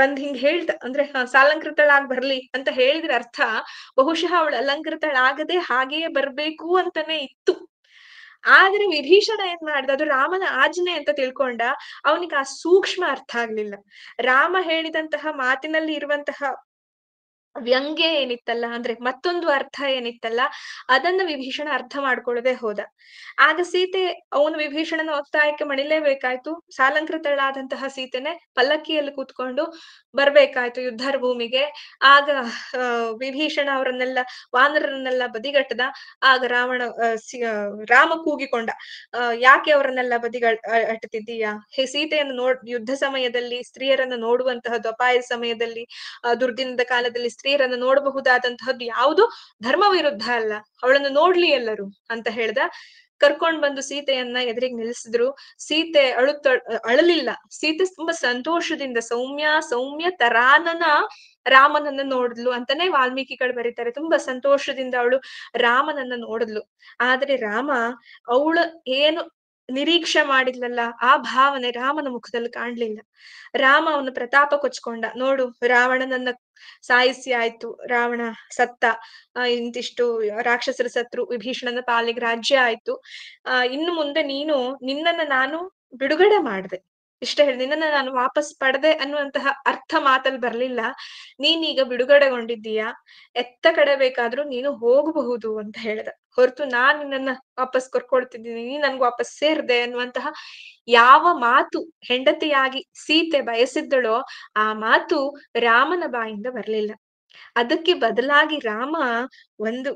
ಒಂದ್ ಹಿಂಗ್ ಹೇಳ್ದ ಅಂದ್ರೆ ಸಾಲಂಕೃತಳಾಗ್ ಬರ್ಲಿ ಅಂತ ಹೇಳಿದ್ರ ಅರ್ಥ ಬಹುಶಃ ಅವಳು ಅಲಂಕೃತಳಾಗದೆ ಹಾಗೆಯೇ ಬರ್ಬೇಕು ಅಂತಾನೆ ಇತ್ತು ಆದ್ರೆ ವಿಭೀಷಣ ಏನ್ ಮಾಡ್ದ ಅದು ರಾಮನ ಆಜ್ಞೆ ಅಂತ ತಿಳ್ಕೊಂಡ ಅವನಿಗೆ ಆ ಸೂಕ್ಷ್ಮ ಅರ್ಥ ಆಗ್ಲಿಲ್ಲ ರಾಮ ಹೇಳಿದಂತಹ ಮಾತಿನಲ್ಲಿ ಇರುವಂತಹ ವ್ಯಂಗ್ಯ ಏನಿತ್ತಲ್ಲ ಅಂದ್ರೆ ಮತ್ತೊಂದು ಅರ್ಥ ಏನಿತ್ತಲ್ಲ ಅದನ್ನ ವಿಭೀಷಣ ಅರ್ಥ ಮಾಡ್ಕೊಳ್ಳದೆ ಹೋದ ಆಗ ಸೀತೆ ಅವನು ವಿಭೀಷಣನ ಒತ್ತಾಯಕ್ಕೆ ಮಣಿಲೇಬೇಕಾಯ್ತು ಸಾಲಂಕೃತಳಾದಂತಹ ಸೀತೆನೆ ಪಲ್ಲಕ್ಕಿಯಲ್ಲಿ ಕೂತ್ಕೊಂಡು ಬರ್ಬೇಕಾಯ್ತು ಯುದ್ಧರ ಭೂಮಿಗೆ ಆಗ ವಿಭೀಷಣ ಅವರನ್ನೆಲ್ಲ ವಾನರನ್ನೆಲ್ಲ ಬದಿಗಟ್ಟದ ಆಗ ರಾವಣ ರಾಮ ಕೂಗಿಕೊಂಡ ಯಾಕೆ ಅವರನ್ನೆಲ್ಲ ಬದಿಗ ಅಟ್ಟತಿದ್ದೀಯಾ ಹೇ ಸೀತೆಯನ್ನು ನೋಡ್ ಯುದ್ಧ ಸಮಯದಲ್ಲಿ ಸ್ತ್ರೀಯರನ್ನು ನೋಡುವಂತಹ ಅಪಾಯದ ಸಮಯದಲ್ಲಿ ದುರ್ದಿನದ ಕಾಲದಲ್ಲಿ ಸ್ತ್ರೀಯರನ್ನ ನೋಡಬಹುದಾದಂತಹದ್ದು ಯಾವುದು ಧರ್ಮ ವಿರುದ್ಧ ಅಲ್ಲ ಅವಳನ್ನು ನೋಡ್ಲಿ ಎಲ್ಲರೂ ಅಂತ ಹೇಳ್ದ ಕರ್ಕೊಂಡ್ ಬಂದು ಸೀತೆಯನ್ನ ಎದುರಿಗೆ ನಿಲ್ಲಿಸಿದ್ರು ಸೀತೆ ಅಳುತ್ತ ಅಳಲಿಲ್ಲ ಸೀತೆ ತುಂಬಾ ಸಂತೋಷದಿಂದ ಸೌಮ್ಯ ಸೌಮ್ಯ ತರಾನನ ರಾಮನನ್ನ ನೋಡಿದ್ಲು ಅಂತಾನೆ ವಾಲ್ಮೀಕಿಗಳು ಬರೀತಾರೆ ತುಂಬಾ ಸಂತೋಷದಿಂದ ಅವಳು ರಾಮನನ್ನ ನೋಡಿದ್ಲು ಆದ್ರೆ ರಾಮ ಅವಳು ಏನು ನಿರೀಕ್ಷೆ ಮಾಡಿದ್ಲಲ್ಲ ಆ ಭಾವನೆ ರಾಮನ ಮುಖದಲ್ಲಿ ಕಾಣ್ಲಿಲ್ಲ ರಾಮ ಅವನ ಪ್ರತಾಪ ಕೊಚ್ಕೊಂಡ ನೋಡು ರಾವಣನನ್ನ ಸಾಯಿಸಿ ಆಯ್ತು ರಾವಣ ಸತ್ತ ಇಂತಿಷ್ಟು ರಾಕ್ಷಸರ ಸತ್ರು ವಿಭೀಷಣನ ಪಾಲಿಗೆ ರಾಜ್ಯ ಆಯ್ತು ಆ ಇನ್ನು ಮುಂದೆ ನೀನು ನಿನ್ನನ್ನ ನಾನು ಬಿಡುಗಡೆ ಮಾಡ್ದೆ ಇಷ್ಟ ಹೇಳಿ ನನ್ನ ನಾನು ವಾಪಸ್ ಪಡೆದೆ ಅನ್ನುವಂತಹ ಅರ್ಥ ಮಾತಲ್ಲಿ ಬರ್ಲಿಲ್ಲ ನೀನೀಗ ಬಿಡುಗಡೆಗೊಂಡಿದ್ದೀಯ ಎತ್ತ ಕಡೆ ಬೇಕಾದ್ರೂ ನೀನು ಹೋಗಬಹುದು ಅಂತ ಹೇಳ್ದ ಹೊರತು ನಾನು ನಿನ್ನ ವಾಪಸ್ ಕರ್ಕೊಳ್ತಿದ್ದೀನಿ ನೀ ನನ್ಗೆ ವಾಪಸ್ ಸೇರ್ದೆ ಅನ್ನುವಂತಹ ಯಾವ ಮಾತು ಹೆಂಡತಿಯಾಗಿ ಸೀತೆ ಬಯಸಿದ್ದಳೋ ಆ ಮಾತು ರಾಮನ ಬಾಯಿಂದ ಬರ್ಲಿಲ್ಲ ಅದಕ್ಕೆ ಬದಲಾಗಿ ರಾಮ ಒಂದು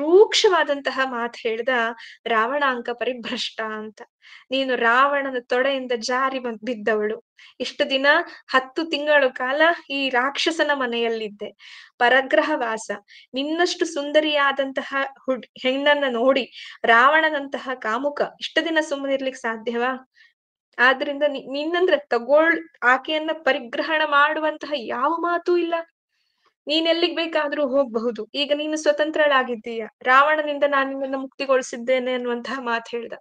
ರೂಕ್ಷವಾದಂತಹ ಮಾತು ಹೇಳ್ದ ರಾವಣಾಂಕ ಪರಿಭ್ರಷ್ಟ ಅಂತ ನೀನು ರಾವಣನ ತೊಡೆಯಿಂದ ಜಾರಿ ಬಿದ್ದವಳು ಇಷ್ಟು ದಿನ ಹತ್ತು ತಿಂಗಳು ಕಾಲ ಈ ರಾಕ್ಷಸನ ಮನೆಯಲ್ಲಿದ್ದೆ ಪರಗ್ರಹ ವಾಸ ನಿನ್ನಷ್ಟು ಸುಂದರಿಯಾದಂತಹ ಹುಡ್ ಹೆಣ್ಣನ್ನ ನೋಡಿ ರಾವಣನಂತಹ ಕಾಮುಕ ಇಷ್ಟು ದಿನ ಸುಮ್ಮನಿರ್ಲಿಕ್ಕೆ ಸಾಧ್ಯವಾ ಆದ್ರಿಂದ ನಿನ್ನಂದ್ರೆ ತಗೋಳ್ ಆಕೆಯನ್ನ ಪರಿಗ್ರಹಣ ಮಾಡುವಂತಹ ಯಾವ ಮಾತೂ ಇಲ್ಲ ನೀನೆಲ್ಲಿಗ್ ಬೇಕಾದ್ರೂ ಹೋಗ್ಬಹುದು ಈಗ ನೀನು ಸ್ವತಂತ್ರಳಾಗಿದ್ದೀಯ ರಾವಣನಿಂದ ನಾನು ನಿನ್ನನ್ನು ಮುಕ್ತಿಗೊಳಿಸಿದ್ದೇನೆ ಅನ್ನುವಂತಹ ಮಾತು ಹೇಳ್ದ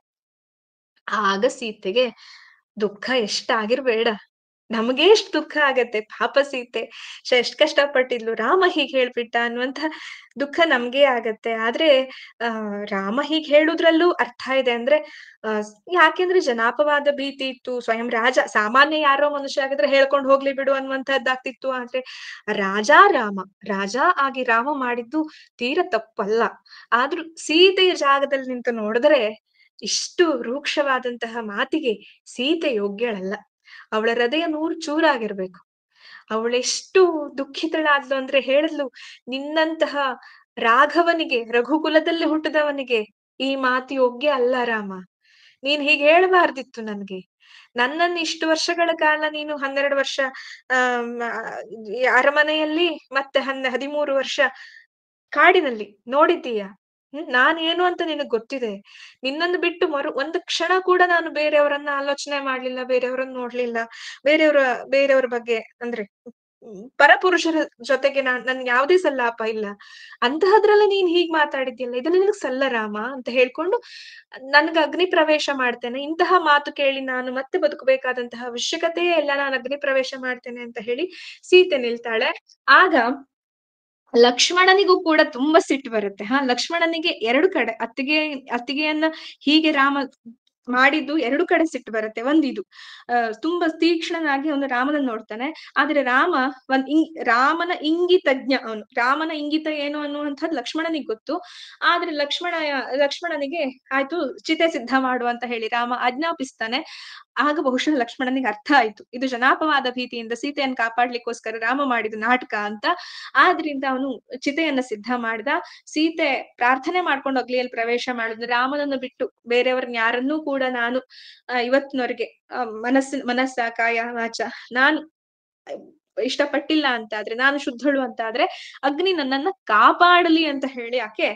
ಆಗ ಸೀತೆಗೆ ದುಃಖ ಎಷ್ಟಾಗಿರ್ಬೇಡ ನಮ್ಗೆ ಎಷ್ಟ್ ದುಃಖ ಆಗತ್ತೆ ಪಾಪ ಸೀತೆ ಎಷ್ಟ್ ಕಷ್ಟ ಪಟ್ಟಿದ್ಲು ರಾಮ ಹೀಗ್ ಹೇಳ್ಬಿಟ್ಟ ಅನ್ನುವಂತ ದುಃಖ ನಮ್ಗೆ ಆಗತ್ತೆ ಆದ್ರೆ ಆ ರಾಮ ಹೀಗ್ ಹೇಳುದ್ರಲ್ಲೂ ಅರ್ಥ ಇದೆ ಅಂದ್ರೆ ಯಾಕೆಂದ್ರೆ ಜನಾಪವಾದ ಭೀತಿ ಇತ್ತು ಸ್ವಯಂ ರಾಜ ಸಾಮಾನ್ಯ ಯಾರೋ ಮನುಷ್ಯ ಆಗಿದ್ರೆ ಹೇಳ್ಕೊಂಡು ಹೋಗ್ಲಿ ಬಿಡು ಅನ್ನುವಂತಹದ್ದಾಗ್ತಿತ್ತು ಆದ್ರೆ ರಾಜಾ ರಾಮ ರಾಜಾ ಆಗಿ ರಾಮ ಮಾಡಿದ್ದು ತೀರ ತಪ್ಪಲ್ಲ ಆದ್ರೂ ಸೀತೆಯ ಜಾಗದಲ್ಲಿ ನಿಂತು ನೋಡಿದ್ರೆ ಇಷ್ಟು ರೂಕ್ಷವಾದಂತಹ ಮಾತಿಗೆ ಸೀತೆ ಯೋಗ್ಯಳಲ್ಲ ಅವಳ ಹೃದಯ ನೂರು ಚೂರಾಗಿರ್ಬೇಕು ಅವಳೆಷ್ಟು ದುಃಖಿತಳಾದ್ಲು ಅಂದ್ರೆ ಹೇಳಿದ್ಲು ನಿನ್ನಂತಹ ರಾಘವನಿಗೆ ರಘುಕುಲದಲ್ಲಿ ಹುಟ್ಟಿದವನಿಗೆ ಈ ಮಾತು ಯೋಗ್ಯ ಅಲ್ಲ ರಾಮ ನೀನ್ ಹೀಗೆ ಹೇಳಬಾರ್ದಿತ್ತು ನನ್ಗೆ ನನ್ನನ್ನು ಇಷ್ಟು ವರ್ಷಗಳ ಕಾಲ ನೀನು ಹನ್ನೆರಡು ವರ್ಷ ಅರಮನೆಯಲ್ಲಿ ಮತ್ತೆ ಹನ್ನ ಹದಿಮೂರು ವರ್ಷ ಕಾಡಿನಲ್ಲಿ ನೋಡಿದ್ದೀಯಾ ನಾನ್ ಏನು ಅಂತ ನಿನಗ್ ಗೊತ್ತಿದೆ ನಿನ್ನನ್ನು ಬಿಟ್ಟು ಮರು ಒಂದು ಕ್ಷಣ ಕೂಡ ನಾನು ಬೇರೆಯವರನ್ನ ಆಲೋಚನೆ ಮಾಡ್ಲಿಲ್ಲ ಬೇರೆಯವರನ್ನ ನೋಡ್ಲಿಲ್ಲ ಬೇರೆಯವರ ಬೇರೆಯವ್ರ ಬಗ್ಗೆ ಅಂದ್ರೆ ಪರಪುರುಷರ ಜೊತೆಗೆ ನಾನ್ ನನ್ ಯಾವ್ದೇ ಸಲ್ಲಾಪ ಇಲ್ಲ ಅಂತಹದ್ರಲ್ಲಿ ನೀನ್ ಹೀಗ್ ಮಾತಾಡಿದ್ಯಲ್ಲ ಇದನ್ನ ನಿನಗ್ ಸಲ್ಲರಾಮ ಅಂತ ಹೇಳ್ಕೊಂಡು ನನ್ಗ ಅಗ್ನಿ ಪ್ರವೇಶ ಮಾಡ್ತೇನೆ ಇಂತಹ ಮಾತು ಕೇಳಿ ನಾನು ಮತ್ತೆ ಬದುಕಬೇಕಾದಂತಹ ಅವಶ್ಯಕತೆಯೇ ಎಲ್ಲ ನಾನು ಅಗ್ನಿ ಪ್ರವೇಶ ಮಾಡ್ತೇನೆ ಅಂತ ಹೇಳಿ ಸೀತೆ ನಿಲ್ತಾಳೆ ಆಗ ಲಕ್ಷ್ಮಣನಿಗೂ ಕೂಡ ತುಂಬಾ ಸಿಟ್ಟು ಬರುತ್ತೆ ಹಾ ಲಕ್ಷ್ಮಣನಿಗೆ ಎರಡು ಕಡೆ ಅತ್ತಿಗೆ ಅತ್ತಿಗೆಯನ್ನ ಹೀಗೆ ರಾಮ ಮಾಡಿದ್ದು ಎರಡು ಕಡೆ ಸಿಟ್ಟು ಬರುತ್ತೆ ಒಂದಿದು ಅಹ್ ತುಂಬಾ ತೀಕ್ಷ್ಣನಾಗಿ ಒಂದು ರಾಮನ ನೋಡ್ತಾನೆ ಆದ್ರೆ ರಾಮ ಒಂದ್ ಇಂಗ್ ರಾಮನ ಇಂಗಿತಜ್ಞ ಅವನು ರಾಮನ ಇಂಗಿತ ಏನು ಅನ್ನುವಂಥದ್ದು ಲಕ್ಷ್ಮಣನಿಗೆ ಗೊತ್ತು ಆದ್ರೆ ಲಕ್ಷ್ಮಣ ಲಕ್ಷ್ಮಣನಿಗೆ ಆಯ್ತು ಚಿತೆ ಸಿದ್ಧ ಮಾಡು ಅಂತ ಹೇಳಿ ರಾಮ ಆಜ್ಞಾಪಿಸ್ತಾನೆ ಆಗ ಬಹುಶಃ ಲಕ್ಷ್ಮಣನಿಗೆ ಅರ್ಥ ಆಯ್ತು ಇದು ಜನಾಪವಾದ ಭೀತಿಯಿಂದ ಸೀತೆಯನ್ನು ಕಾಪಾಡ್ಲಿಕ್ಕೋಸ್ಕರ ರಾಮ ಮಾಡಿದ ನಾಟಕ ಅಂತ ಆದ್ರಿಂದ ಅವನು ಚಿತೆಯನ್ನ ಸಿದ್ಧ ಮಾಡ್ದ ಸೀತೆ ಪ್ರಾರ್ಥನೆ ಮಾಡ್ಕೊಂಡು ಅಗ್ಲಿಯಲ್ಲಿ ಪ್ರವೇಶ ಮಾಡಿದ ರಾಮನನ್ನು ಬಿಟ್ಟು ಬೇರೆಯವ್ರನ್ನ ಯಾರನ್ನೂ ಕೂಡ ನಾನು ಇವತ್ತಿನವರೆಗೆ ಮನಸ್ಸಿನ ಮನಸ್ಸ ಕಾಯ ವಾಚ ನಾನು ಇಷ್ಟಪಟ್ಟಿಲ್ಲ ಅಂತ ಆದ್ರೆ ನಾನು ಶುದ್ಧಳು ಅಂತ ಆದ್ರೆ ಅಗ್ನಿ ನನ್ನನ್ನ ಕಾಪಾಡಲಿ ಅಂತ ಹೇಳಿ ಆಕೆ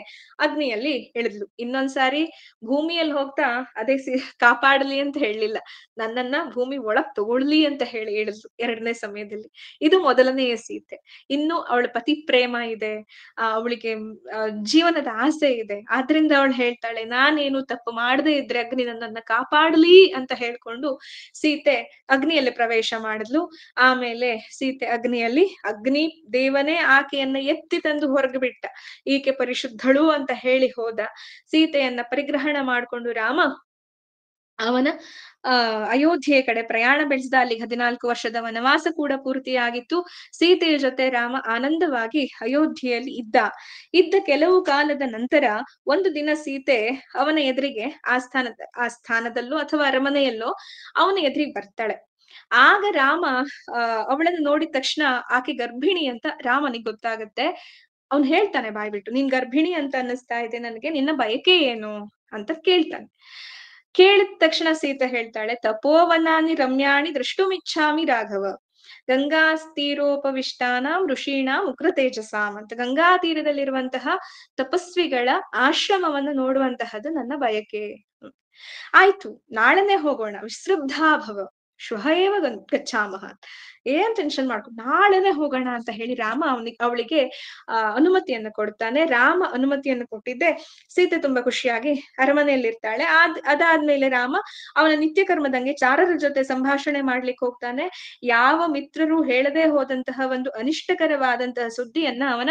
ಅಗ್ನಿಯಲ್ಲಿ ಇಳಿದ್ಲು ಇನ್ನೊಂದ್ಸಾರಿ ಭೂಮಿಯಲ್ಲಿ ಹೋಗ್ತಾ ಅದೇ ಕಾಪಾಡಲಿ ಅಂತ ಹೇಳಲಿಲ್ಲ ನನ್ನನ್ನ ಭೂಮಿ ಒಳಗ್ ತಗೊಳ್ಲಿ ಅಂತ ಹೇಳಿ ಹೇಳಿದ್ಲು ಎರಡನೇ ಸಮಯದಲ್ಲಿ ಇದು ಮೊದಲನೆಯ ಸೀತೆ ಇನ್ನು ಅವಳ ಪತಿ ಪ್ರೇಮ ಇದೆ ಅವಳಿಗೆ ಜೀವನದ ಆಸೆ ಇದೆ ಆದ್ರಿಂದ ಅವಳು ಹೇಳ್ತಾಳೆ ನಾನೇನು ತಪ್ಪು ಮಾಡದೆ ಇದ್ರೆ ಅಗ್ನಿ ನನ್ನನ್ನ ಕಾಪಾಡ್ಲಿ ಅಂತ ಹೇಳ್ಕೊಂಡು ಸೀತೆ ಅಗ್ನಿಯಲ್ಲಿ ಪ್ರವೇಶ ಮಾಡಿದ್ಲು ಆಮೇಲೆ ಸೀತೆ ಅಗ್ನಿಯಲ್ಲಿ ಅಗ್ನಿ ದೇವನೇ ಆಕೆಯನ್ನ ಎತ್ತಿ ತಂದು ಹೊರಗೆ ಬಿಟ್ಟ ಈಕೆ ಪರಿಶುದ್ಧಳು ಅಂತ ಹೇಳಿ ಹೋದ ಸೀತೆಯನ್ನ ಪರಿಗ್ರಹಣ ಮಾಡಿಕೊಂಡು ರಾಮ ಅವನ ಅಯೋಧ್ಯೆ ಕಡೆ ಪ್ರಯಾಣ ಬೆಳೆಸಿದ ಅಲ್ಲಿ ಹದಿನಾಲ್ಕು ವರ್ಷದ ವನವಾಸ ಕೂಡ ಪೂರ್ತಿಯಾಗಿತ್ತು ಸೀತೆಯ ಜೊತೆ ರಾಮ ಆನಂದವಾಗಿ ಅಯೋಧ್ಯೆಯಲ್ಲಿ ಇದ್ದ ಇದ್ದ ಕೆಲವು ಕಾಲದ ನಂತರ ಒಂದು ದಿನ ಸೀತೆ ಅವನ ಎದುರಿಗೆ ಆ ಸ್ಥಾನದಲ್ಲೋ ಅಥವಾ ಅರಮನೆಯಲ್ಲೋ ಅವನ ಎದುರಿಗೆ ಬರ್ತಾಳೆ ಆಗ ರಾಮ ಅಹ್ ಅವಳನ್ನು ನೋಡಿದ ತಕ್ಷಣ ಆಕೆ ಗರ್ಭಿಣಿ ಅಂತ ರಾಮನಿಗೆ ಗೊತ್ತಾಗತ್ತೆ ಅವ್ನ್ ಹೇಳ್ತಾನೆ ಬಾಯ್ಬಿಟ್ಟು ಬಿಟ್ಟು ನೀನ್ ಗರ್ಭಿಣಿ ಅಂತ ಅನ್ನಿಸ್ತಾ ಇದೆ ನನ್ಗೆ ನಿನ್ನ ಬಯಕೆ ಏನು ಅಂತ ಕೇಳ್ತಾನೆ ಕೇಳಿದ ತಕ್ಷಣ ಸೀತೆ ಹೇಳ್ತಾಳೆ ತಪೋವನಾನಿ ರಮ್ಯಾಣಿ ದೃಷ್ಟುಮಿಚ್ಛಾಮಿ ರಾಘವ ಗಂಗಾ ಋಷೀಣ ಉಗ್ರ ತೇಜಸಾಮ್ ಅಂತ ಗಂಗಾ ತೀರದಲ್ಲಿರುವಂತಹ ತಪಸ್ವಿಗಳ ಆಶ್ರಮವನ್ನು ನೋಡುವಂತಹದ್ದು ನನ್ನ ಬಯಕೆ ಆಯ್ತು ನಾಳನೆ ಹೋಗೋಣ ವಿಸೃಬ್ಧಾಭವ ಶ್ವಹ ಏವ ಗಚ್ಚಾಮಹ ಏನ್ ಟೆನ್ಷನ್ ಮಾಡ್ಕೊಂಡು ನಾಳೆನೆ ಹೋಗೋಣ ಅಂತ ಹೇಳಿ ರಾಮ ಅವನಿಗೆ ಅವಳಿಗೆ ಅನುಮತಿಯನ್ನು ಕೊಡ್ತಾನೆ ರಾಮ ಅನುಮತಿಯನ್ನು ಕೊಟ್ಟಿದ್ದೆ ಸೀತೆ ತುಂಬಾ ಖುಷಿಯಾಗಿ ಇರ್ತಾಳೆ ಅದ್ ಅದಾದ್ಮೇಲೆ ರಾಮ ಅವನ ನಿತ್ಯ ಕರ್ಮದಂಗೆ ಚಾರರ ಜೊತೆ ಸಂಭಾಷಣೆ ಮಾಡ್ಲಿಕ್ಕೆ ಹೋಗ್ತಾನೆ ಯಾವ ಮಿತ್ರರು ಹೇಳದೆ ಹೋದಂತಹ ಒಂದು ಅನಿಷ್ಟಕರವಾದಂತಹ ಸುದ್ದಿಯನ್ನ ಅವನ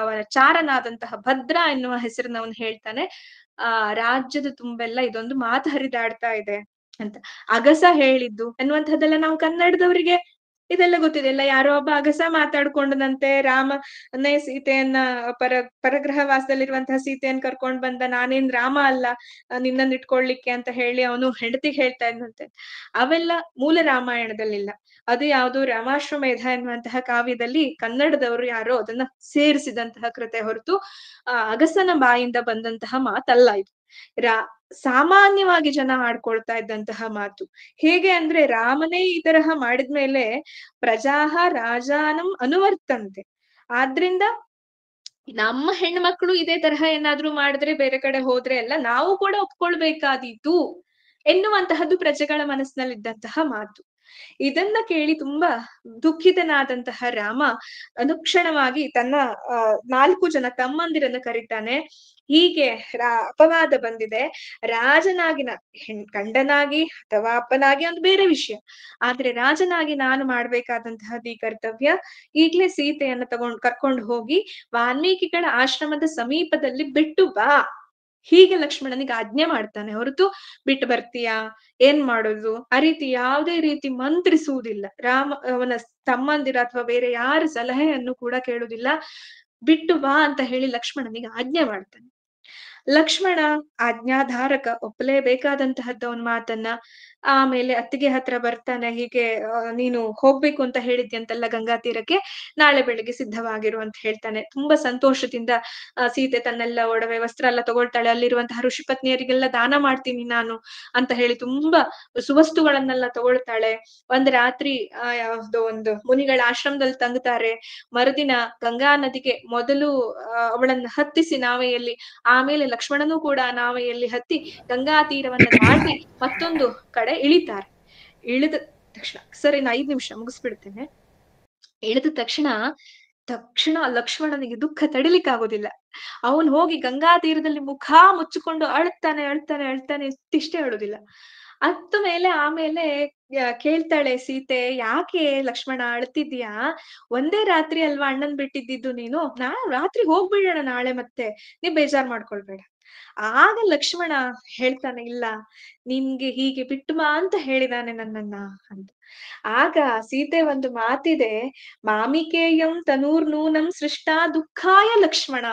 ಅವನ ಚಾರನಾದಂತಹ ಭದ್ರ ಎನ್ನುವ ಹೆಸರನ್ನ ಅವನು ಹೇಳ್ತಾನೆ ಆ ರಾಜ್ಯದ ತುಂಬೆಲ್ಲ ಇದೊಂದು ಮಾತು ಹರಿದಾಡ್ತಾ ಇದೆ ಅಂತ ಅಗಸ ಹೇಳಿದ್ದು ಅನ್ನುವಂಥದ್ದೆಲ್ಲ ನಾವು ಕನ್ನಡದವರಿಗೆ ಇದೆಲ್ಲ ಗೊತ್ತಿದೆ ಎಲ್ಲ ಯಾರೋ ಒಬ್ಬ ಅಗಸ ಮಾತಾಡ್ಕೊಂಡನಂತೆ ರಾಮನೇ ಸೀತೆಯನ್ನ ಪರ ಪರಗ್ರಹವಾಸದಲ್ಲಿರುವಂತಹ ಸೀತೆಯನ್ನ ಕರ್ಕೊಂಡ್ ಬಂದ ನಾನೇನ್ ರಾಮ ಅಲ್ಲ ನಿನ್ನನ್ ಇಟ್ಕೊಳ್ಲಿಕ್ಕೆ ಅಂತ ಹೇಳಿ ಅವನು ಹೆಂಡತಿಗೆ ಹೇಳ್ತಾ ಇದ್ನಂತೆ ಅವೆಲ್ಲ ಮೂಲ ರಾಮಾಯಣದಲ್ಲಿಲ್ಲ ಅದು ಯಾವುದು ರಾಮಾಶ್ವಮೇಧ ಎನ್ನುವಂತಹ ಕಾವ್ಯದಲ್ಲಿ ಕನ್ನಡದವರು ಯಾರೋ ಅದನ್ನ ಸೇರಿಸಿದಂತಹ ಕೃತೆ ಹೊರತು ಅಗಸನ ಬಾಯಿಂದ ಬಂದಂತಹ ಮಾತಲ್ಲ ಇದು ರಾ ಸಾಮಾನ್ಯವಾಗಿ ಜನ ಆಡ್ಕೊಳ್ತಾ ಇದ್ದಂತಹ ಮಾತು ಹೇಗೆ ಅಂದ್ರೆ ರಾಮನೇ ಈ ತರಹ ಮಾಡಿದ್ಮೇಲೆ ಪ್ರಜಾಹ ರಾಜಾನಂ ಅನುವರ್ತಂತೆ ಆದ್ರಿಂದ ನಮ್ಮ ಹೆಣ್ಮಕ್ಳು ಇದೇ ತರಹ ಏನಾದ್ರೂ ಮಾಡಿದ್ರೆ ಬೇರೆ ಕಡೆ ಹೋದ್ರೆ ಎಲ್ಲ ನಾವು ಕೂಡ ಒಪ್ಕೊಳ್ಬೇಕಾದೀತು ಎನ್ನುವಂತಹದ್ದು ಪ್ರಜೆಗಳ ಮನಸ್ಸಿನಲ್ಲಿದ್ದಂತಹ ಮಾತು ಇದನ್ನ ಕೇಳಿ ತುಂಬಾ ದುಃಖಿತನಾದಂತಹ ರಾಮ ಅನುಕ್ಷಣವಾಗಿ ತನ್ನ ನಾಲ್ಕು ಜನ ತಮ್ಮಂದಿರನ್ನು ಕರೀತಾನೆ ಹೀಗೆ ರಾ ಅಪವಾದ ಬಂದಿದೆ ರಾಜನಾಗಿನ ಹೆಣ್ ಗಂಡನಾಗಿ ಅಥವಾ ಅಪ್ಪನಾಗಿ ಒಂದು ಬೇರೆ ವಿಷಯ ಆದ್ರೆ ರಾಜನಾಗಿ ನಾನು ಮಾಡ್ಬೇಕಾದಂತಹ ಈ ಕರ್ತವ್ಯ ಈಗ್ಲೇ ಸೀತೆಯನ್ನು ತಗೊಂಡ್ ಕರ್ಕೊಂಡು ಹೋಗಿ ವಾಲ್ಮೀಕಿಗಳ ಆಶ್ರಮದ ಸಮೀಪದಲ್ಲಿ ಬಿಟ್ಟು ಬಾ ಹೀಗೆ ಲಕ್ಷ್ಮಣನಿಗೆ ಆಜ್ಞೆ ಮಾಡ್ತಾನೆ ಹೊರತು ಬಿಟ್ಟು ಬರ್ತೀಯಾ ಏನ್ ಮಾಡೋದು ಆ ರೀತಿ ಯಾವುದೇ ರೀತಿ ಮಂತ್ರಿಸುವುದಿಲ್ಲ ರಾಮ ಅವನ ತಮ್ಮಂದಿರ ಅಥವಾ ಬೇರೆ ಯಾರ ಸಲಹೆಯನ್ನು ಕೂಡ ಕೇಳುವುದಿಲ್ಲ ಬಿಟ್ಟು ಬಾ ಅಂತ ಹೇಳಿ ಲಕ್ಷ್ಮಣನಿಗೆ ಆಜ್ಞೆ ಮಾಡ್ತಾನೆ ಲಕ್ಷ್ಮಣ ಆಜ್ಞಾಧಾರಕ ಒಪ್ಪಲೇಬೇಕಾದಂತಹದ್ದ ಒಂದು ಮಾತನ್ನ ಆಮೇಲೆ ಅತ್ತಿಗೆ ಹತ್ರ ಬರ್ತಾನೆ ಹೀಗೆ ನೀನು ಹೋಗ್ಬೇಕು ಅಂತ ಅಂತೆಲ್ಲ ಗಂಗಾ ತೀರಕ್ಕೆ ನಾಳೆ ಬೆಳಿಗ್ಗೆ ಸಿದ್ಧವಾಗಿರು ಅಂತ ಹೇಳ್ತಾನೆ ತುಂಬಾ ಸಂತೋಷದಿಂದ ಸೀತೆ ತನ್ನೆಲ್ಲ ಒಡವೆ ವಸ್ತ್ರ ಎಲ್ಲ ತಗೊಳ್ತಾಳೆ ಅಲ್ಲಿರುವಂತಹ ಋಷಿ ಪತ್ನಿಯರಿಗೆಲ್ಲ ದಾನ ಮಾಡ್ತೀನಿ ನಾನು ಅಂತ ಹೇಳಿ ತುಂಬಾ ಸುವಸ್ತುಗಳನ್ನೆಲ್ಲ ತಗೊಳ್ತಾಳೆ ಒಂದ್ ರಾತ್ರಿ ಯಾವುದೋ ಒಂದು ಮುನಿಗಳ ಆಶ್ರಮದಲ್ಲಿ ತಂಗುತ್ತಾರೆ ಮರುದಿನ ಗಂಗಾ ನದಿಗೆ ಮೊದಲು ಅವಳನ್ನ ಹತ್ತಿಸಿ ನಾವೆಯಲ್ಲಿ ಆಮೇಲೆ ಲಕ್ಷ್ಮಣನೂ ಕೂಡ ನಾವೆಯಲ್ಲಿ ಹತ್ತಿ ಗಂಗಾ ತೀರವನ್ನ ದಾಟಿ ಮತ್ತೊಂದು ಕಡೆ ಕಡೆ ಇಳಿತಾರೆ ಇಳಿದ ತಕ್ಷಣ ಸರಿ ನಾನ್ ಐದ್ ನಿಮಿಷ ಮುಗಿಸ್ಬಿಡ್ತೇನೆ ಇಳಿದ ತಕ್ಷಣ ತಕ್ಷಣ ಲಕ್ಷ್ಮಣನಿಗೆ ದುಃಖ ತಡಿಲಿಕ್ಕೆ ಆಗೋದಿಲ್ಲ ಅವನ್ ಹೋಗಿ ಗಂಗಾ ತೀರದಲ್ಲಿ ಮುಖ ಮುಚ್ಚಿಕೊಂಡು ಅಳ್ತಾನೆ ಅಳ್ತಾನೆ ಅಳ್ತಾನೆ ಇಷ್ಟಿಷ್ಟೇ ಹೇಳುದಿಲ್ಲ ಅತ್ತ ಮೇಲೆ ಆಮೇಲೆ ಕೇಳ್ತಾಳೆ ಸೀತೆ ಯಾಕೆ ಲಕ್ಷ್ಮಣ ಅಳ್ತಿದ್ಯಾ ಒಂದೇ ರಾತ್ರಿ ಅಲ್ವಾ ಅಣ್ಣನ್ ಬಿಟ್ಟಿದ್ದು ನೀನು ನಾ ರಾತ್ರಿ ಹೋಗ್ಬಿಡೋಣ ನಾಳೆ ಮತ್ತೆ ನೀವ್ ಬೇಜಾರ್ ಮಾಡ್ಕೊಳ್ಬೇಡ ಆಗ ಲಕ್ಷ್ಮಣ ಹೇಳ್ತಾನೆ ಇಲ್ಲ ನಿನ್ಗೆ ಹೀಗೆ ಬಿಟ್ಟು ಅಂತ ಹೇಳಿದಾನೆ ನನ್ನನ್ನ ಅಂತ ಆಗ ಸೀತೆ ಒಂದು ಮಾತಿದೆ ಮಾಮಿಕೇಯಂ ತನೂರ್ ನೂನಂ ಸೃಷ್ಟಾ ದುಃಖಾಯ ಲಕ್ಷ್ಮಣ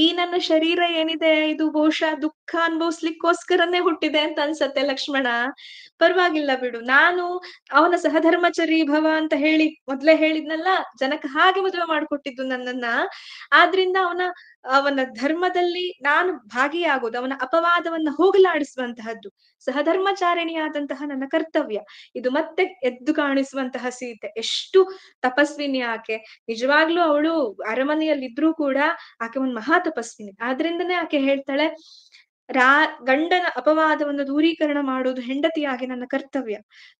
ಈ ನನ್ನ ಶರೀರ ಏನಿದೆ ಇದು ಬಹುಶಃ ದುಃಖ ಅನ್ಭವಿಸ್ಲಿಕ್ಕೋಸ್ಕರನೇ ಹುಟ್ಟಿದೆ ಅಂತ ಅನ್ಸತ್ತೆ ಲಕ್ಷ್ಮಣ ಪರವಾಗಿಲ್ಲ ಬಿಡು ನಾನು ಅವನ ಸಹಧರ್ಮಚರಿ ಭವ ಅಂತ ಹೇಳಿ ಮೊದ್ಲೇ ಹೇಳಿದ್ನಲ್ಲ ಜನಕ ಹಾಗೆ ಮದುವೆ ಮಾಡಿಕೊಟ್ಟಿದ್ದು ನನ್ನನ್ನ ಆದ್ರಿಂದ ಅವನ ಅವನ ಧರ್ಮದಲ್ಲಿ ನಾನು ಭಾಗಿಯಾಗೋದು ಅವನ ಅಪವಾದವನ್ನ ಹೋಗಲಾಡಿಸುವಂತಹದ್ದು ಸಹಧರ್ಮಚಾರಿಣಿಯಾದಂತಹ ನನ್ನ ಕರ್ತವ್ಯ ಇದು ಮತ್ತೆ ಎದ್ದು ಕಾಣಿಸುವಂತಹ ಸೀತೆ ಎಷ್ಟು ತಪಸ್ವಿನಿ ಆಕೆ ನಿಜವಾಗ್ಲೂ ಅವಳು ಅರಮನೆಯಲ್ಲಿದ್ರೂ ಕೂಡ ಆಕೆ ಒಂದು ಮಹಾ ಮಹಾ ತಪಸ್ವಿನಿ ಆದ್ರಿಂದನೇ ಆಕೆ ಹೇಳ್ತಾಳೆ ರಾ ಗಂಡನ ಅಪವಾದವನ್ನು ದೂರೀಕರಣ ಮಾಡೋದು ಹೆಂಡತಿಯಾಗಿ ನನ್ನ ಕರ್ತವ್ಯ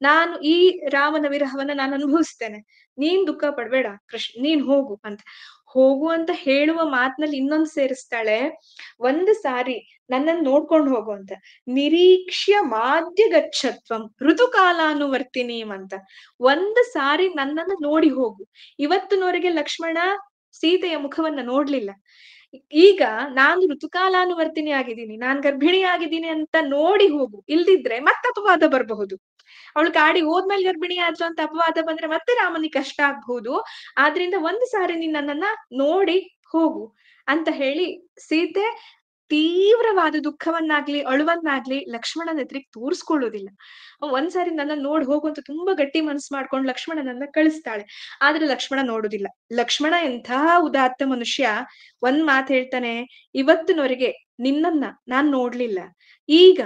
ನಾನು ಈ ರಾಮನ ವಿರಹವನ್ನ ನಾನು ಅನುಭವಿಸ್ತೇನೆ ನೀನ್ ದುಃಖ ಪಡ್ಬೇಡ ಕೃಷ್ಣ ನೀನ್ ಹೋಗು ಅಂತ ಹೋಗು ಅಂತ ಹೇಳುವ ಮಾತಿನಲ್ಲಿ ಇನ್ನೊಂದು ಸೇರಿಸ್ತಾಳೆ ಒಂದು ಸಾರಿ ನನ್ನನ್ನು ನೋಡ್ಕೊಂಡು ಹೋಗು ಅಂತ ನಿರೀಕ್ಷ್ಯ ಮಾಧ್ಯ ಗಚ್ಚತ್ವಂ ಋತುಕಾಲಾನುವರ್ತಿನೀಂ ಅಂತ ಒಂದು ಸಾರಿ ನನ್ನನ್ನು ನೋಡಿ ಹೋಗು ಇವತ್ತಿನವರೆಗೆ ಲಕ್ಷ್ಮಣ ಸೀತೆಯ ಮುಖವನ್ನ ನೋಡ್ಲಿಲ್ಲ ಈಗ ನಾನು ಋತುಕಾಲಾನುವರ್ತಿನಿ ಆಗಿದ್ದೀನಿ ನಾನ್ ಗರ್ಭಿಣಿ ಆಗಿದ್ದೀನಿ ಅಂತ ನೋಡಿ ಹೋಗು ಇಲ್ದಿದ್ರೆ ಮತ್ತೆ ಅಪವಾದ ಬರಬಹುದು ಅವಳು ಕಾಡಿ ಹೋದ್ಮೇಲೆ ಗರ್ಭಿಣಿ ಆದ್ರು ಅಂತ ಅಪವಾದ ಬಂದ್ರೆ ಮತ್ತೆ ರಾಮನಿಗೆ ಕಷ್ಟ ಆಗ್ಬಹುದು ಆದ್ರಿಂದ ಒಂದು ಸಾರಿ ನೀನ್ ನನ್ನನ್ನ ನೋಡಿ ಹೋಗು ಅಂತ ಹೇಳಿ ಸೀತೆ ತೀವ್ರವಾದ ದುಃಖವನ್ನಾಗ್ಲಿ ಅಳುವನ್ನಾಗ್ಲಿ ಲಕ್ಷ್ಮಣನ ಎದುರಿಗೆ ತೋರಿಸ್ಕೊಳ್ಳೋದಿಲ್ಲ ಒಂದ್ಸಾರಿ ನನ್ನ ನೋಡ್ ಹೋಗುವಂತ ತುಂಬಾ ಗಟ್ಟಿ ಮನಸ್ಸು ಮಾಡ್ಕೊಂಡು ಲಕ್ಷ್ಮಣನನ್ನ ಕಳಿಸ್ತಾಳೆ ಆದ್ರೆ ಲಕ್ಷ್ಮಣ ನೋಡುದಿಲ್ಲ ಲಕ್ಷ್ಮಣ ಎಂತಹ ಉದಾತ್ತ ಮನುಷ್ಯ ಒಂದ್ ಮಾತು ಹೇಳ್ತಾನೆ ಇವತ್ತಿನವರೆಗೆ ನಿನ್ನನ್ನ ನಾನ್ ನೋಡ್ಲಿಲ್ಲ ಈಗ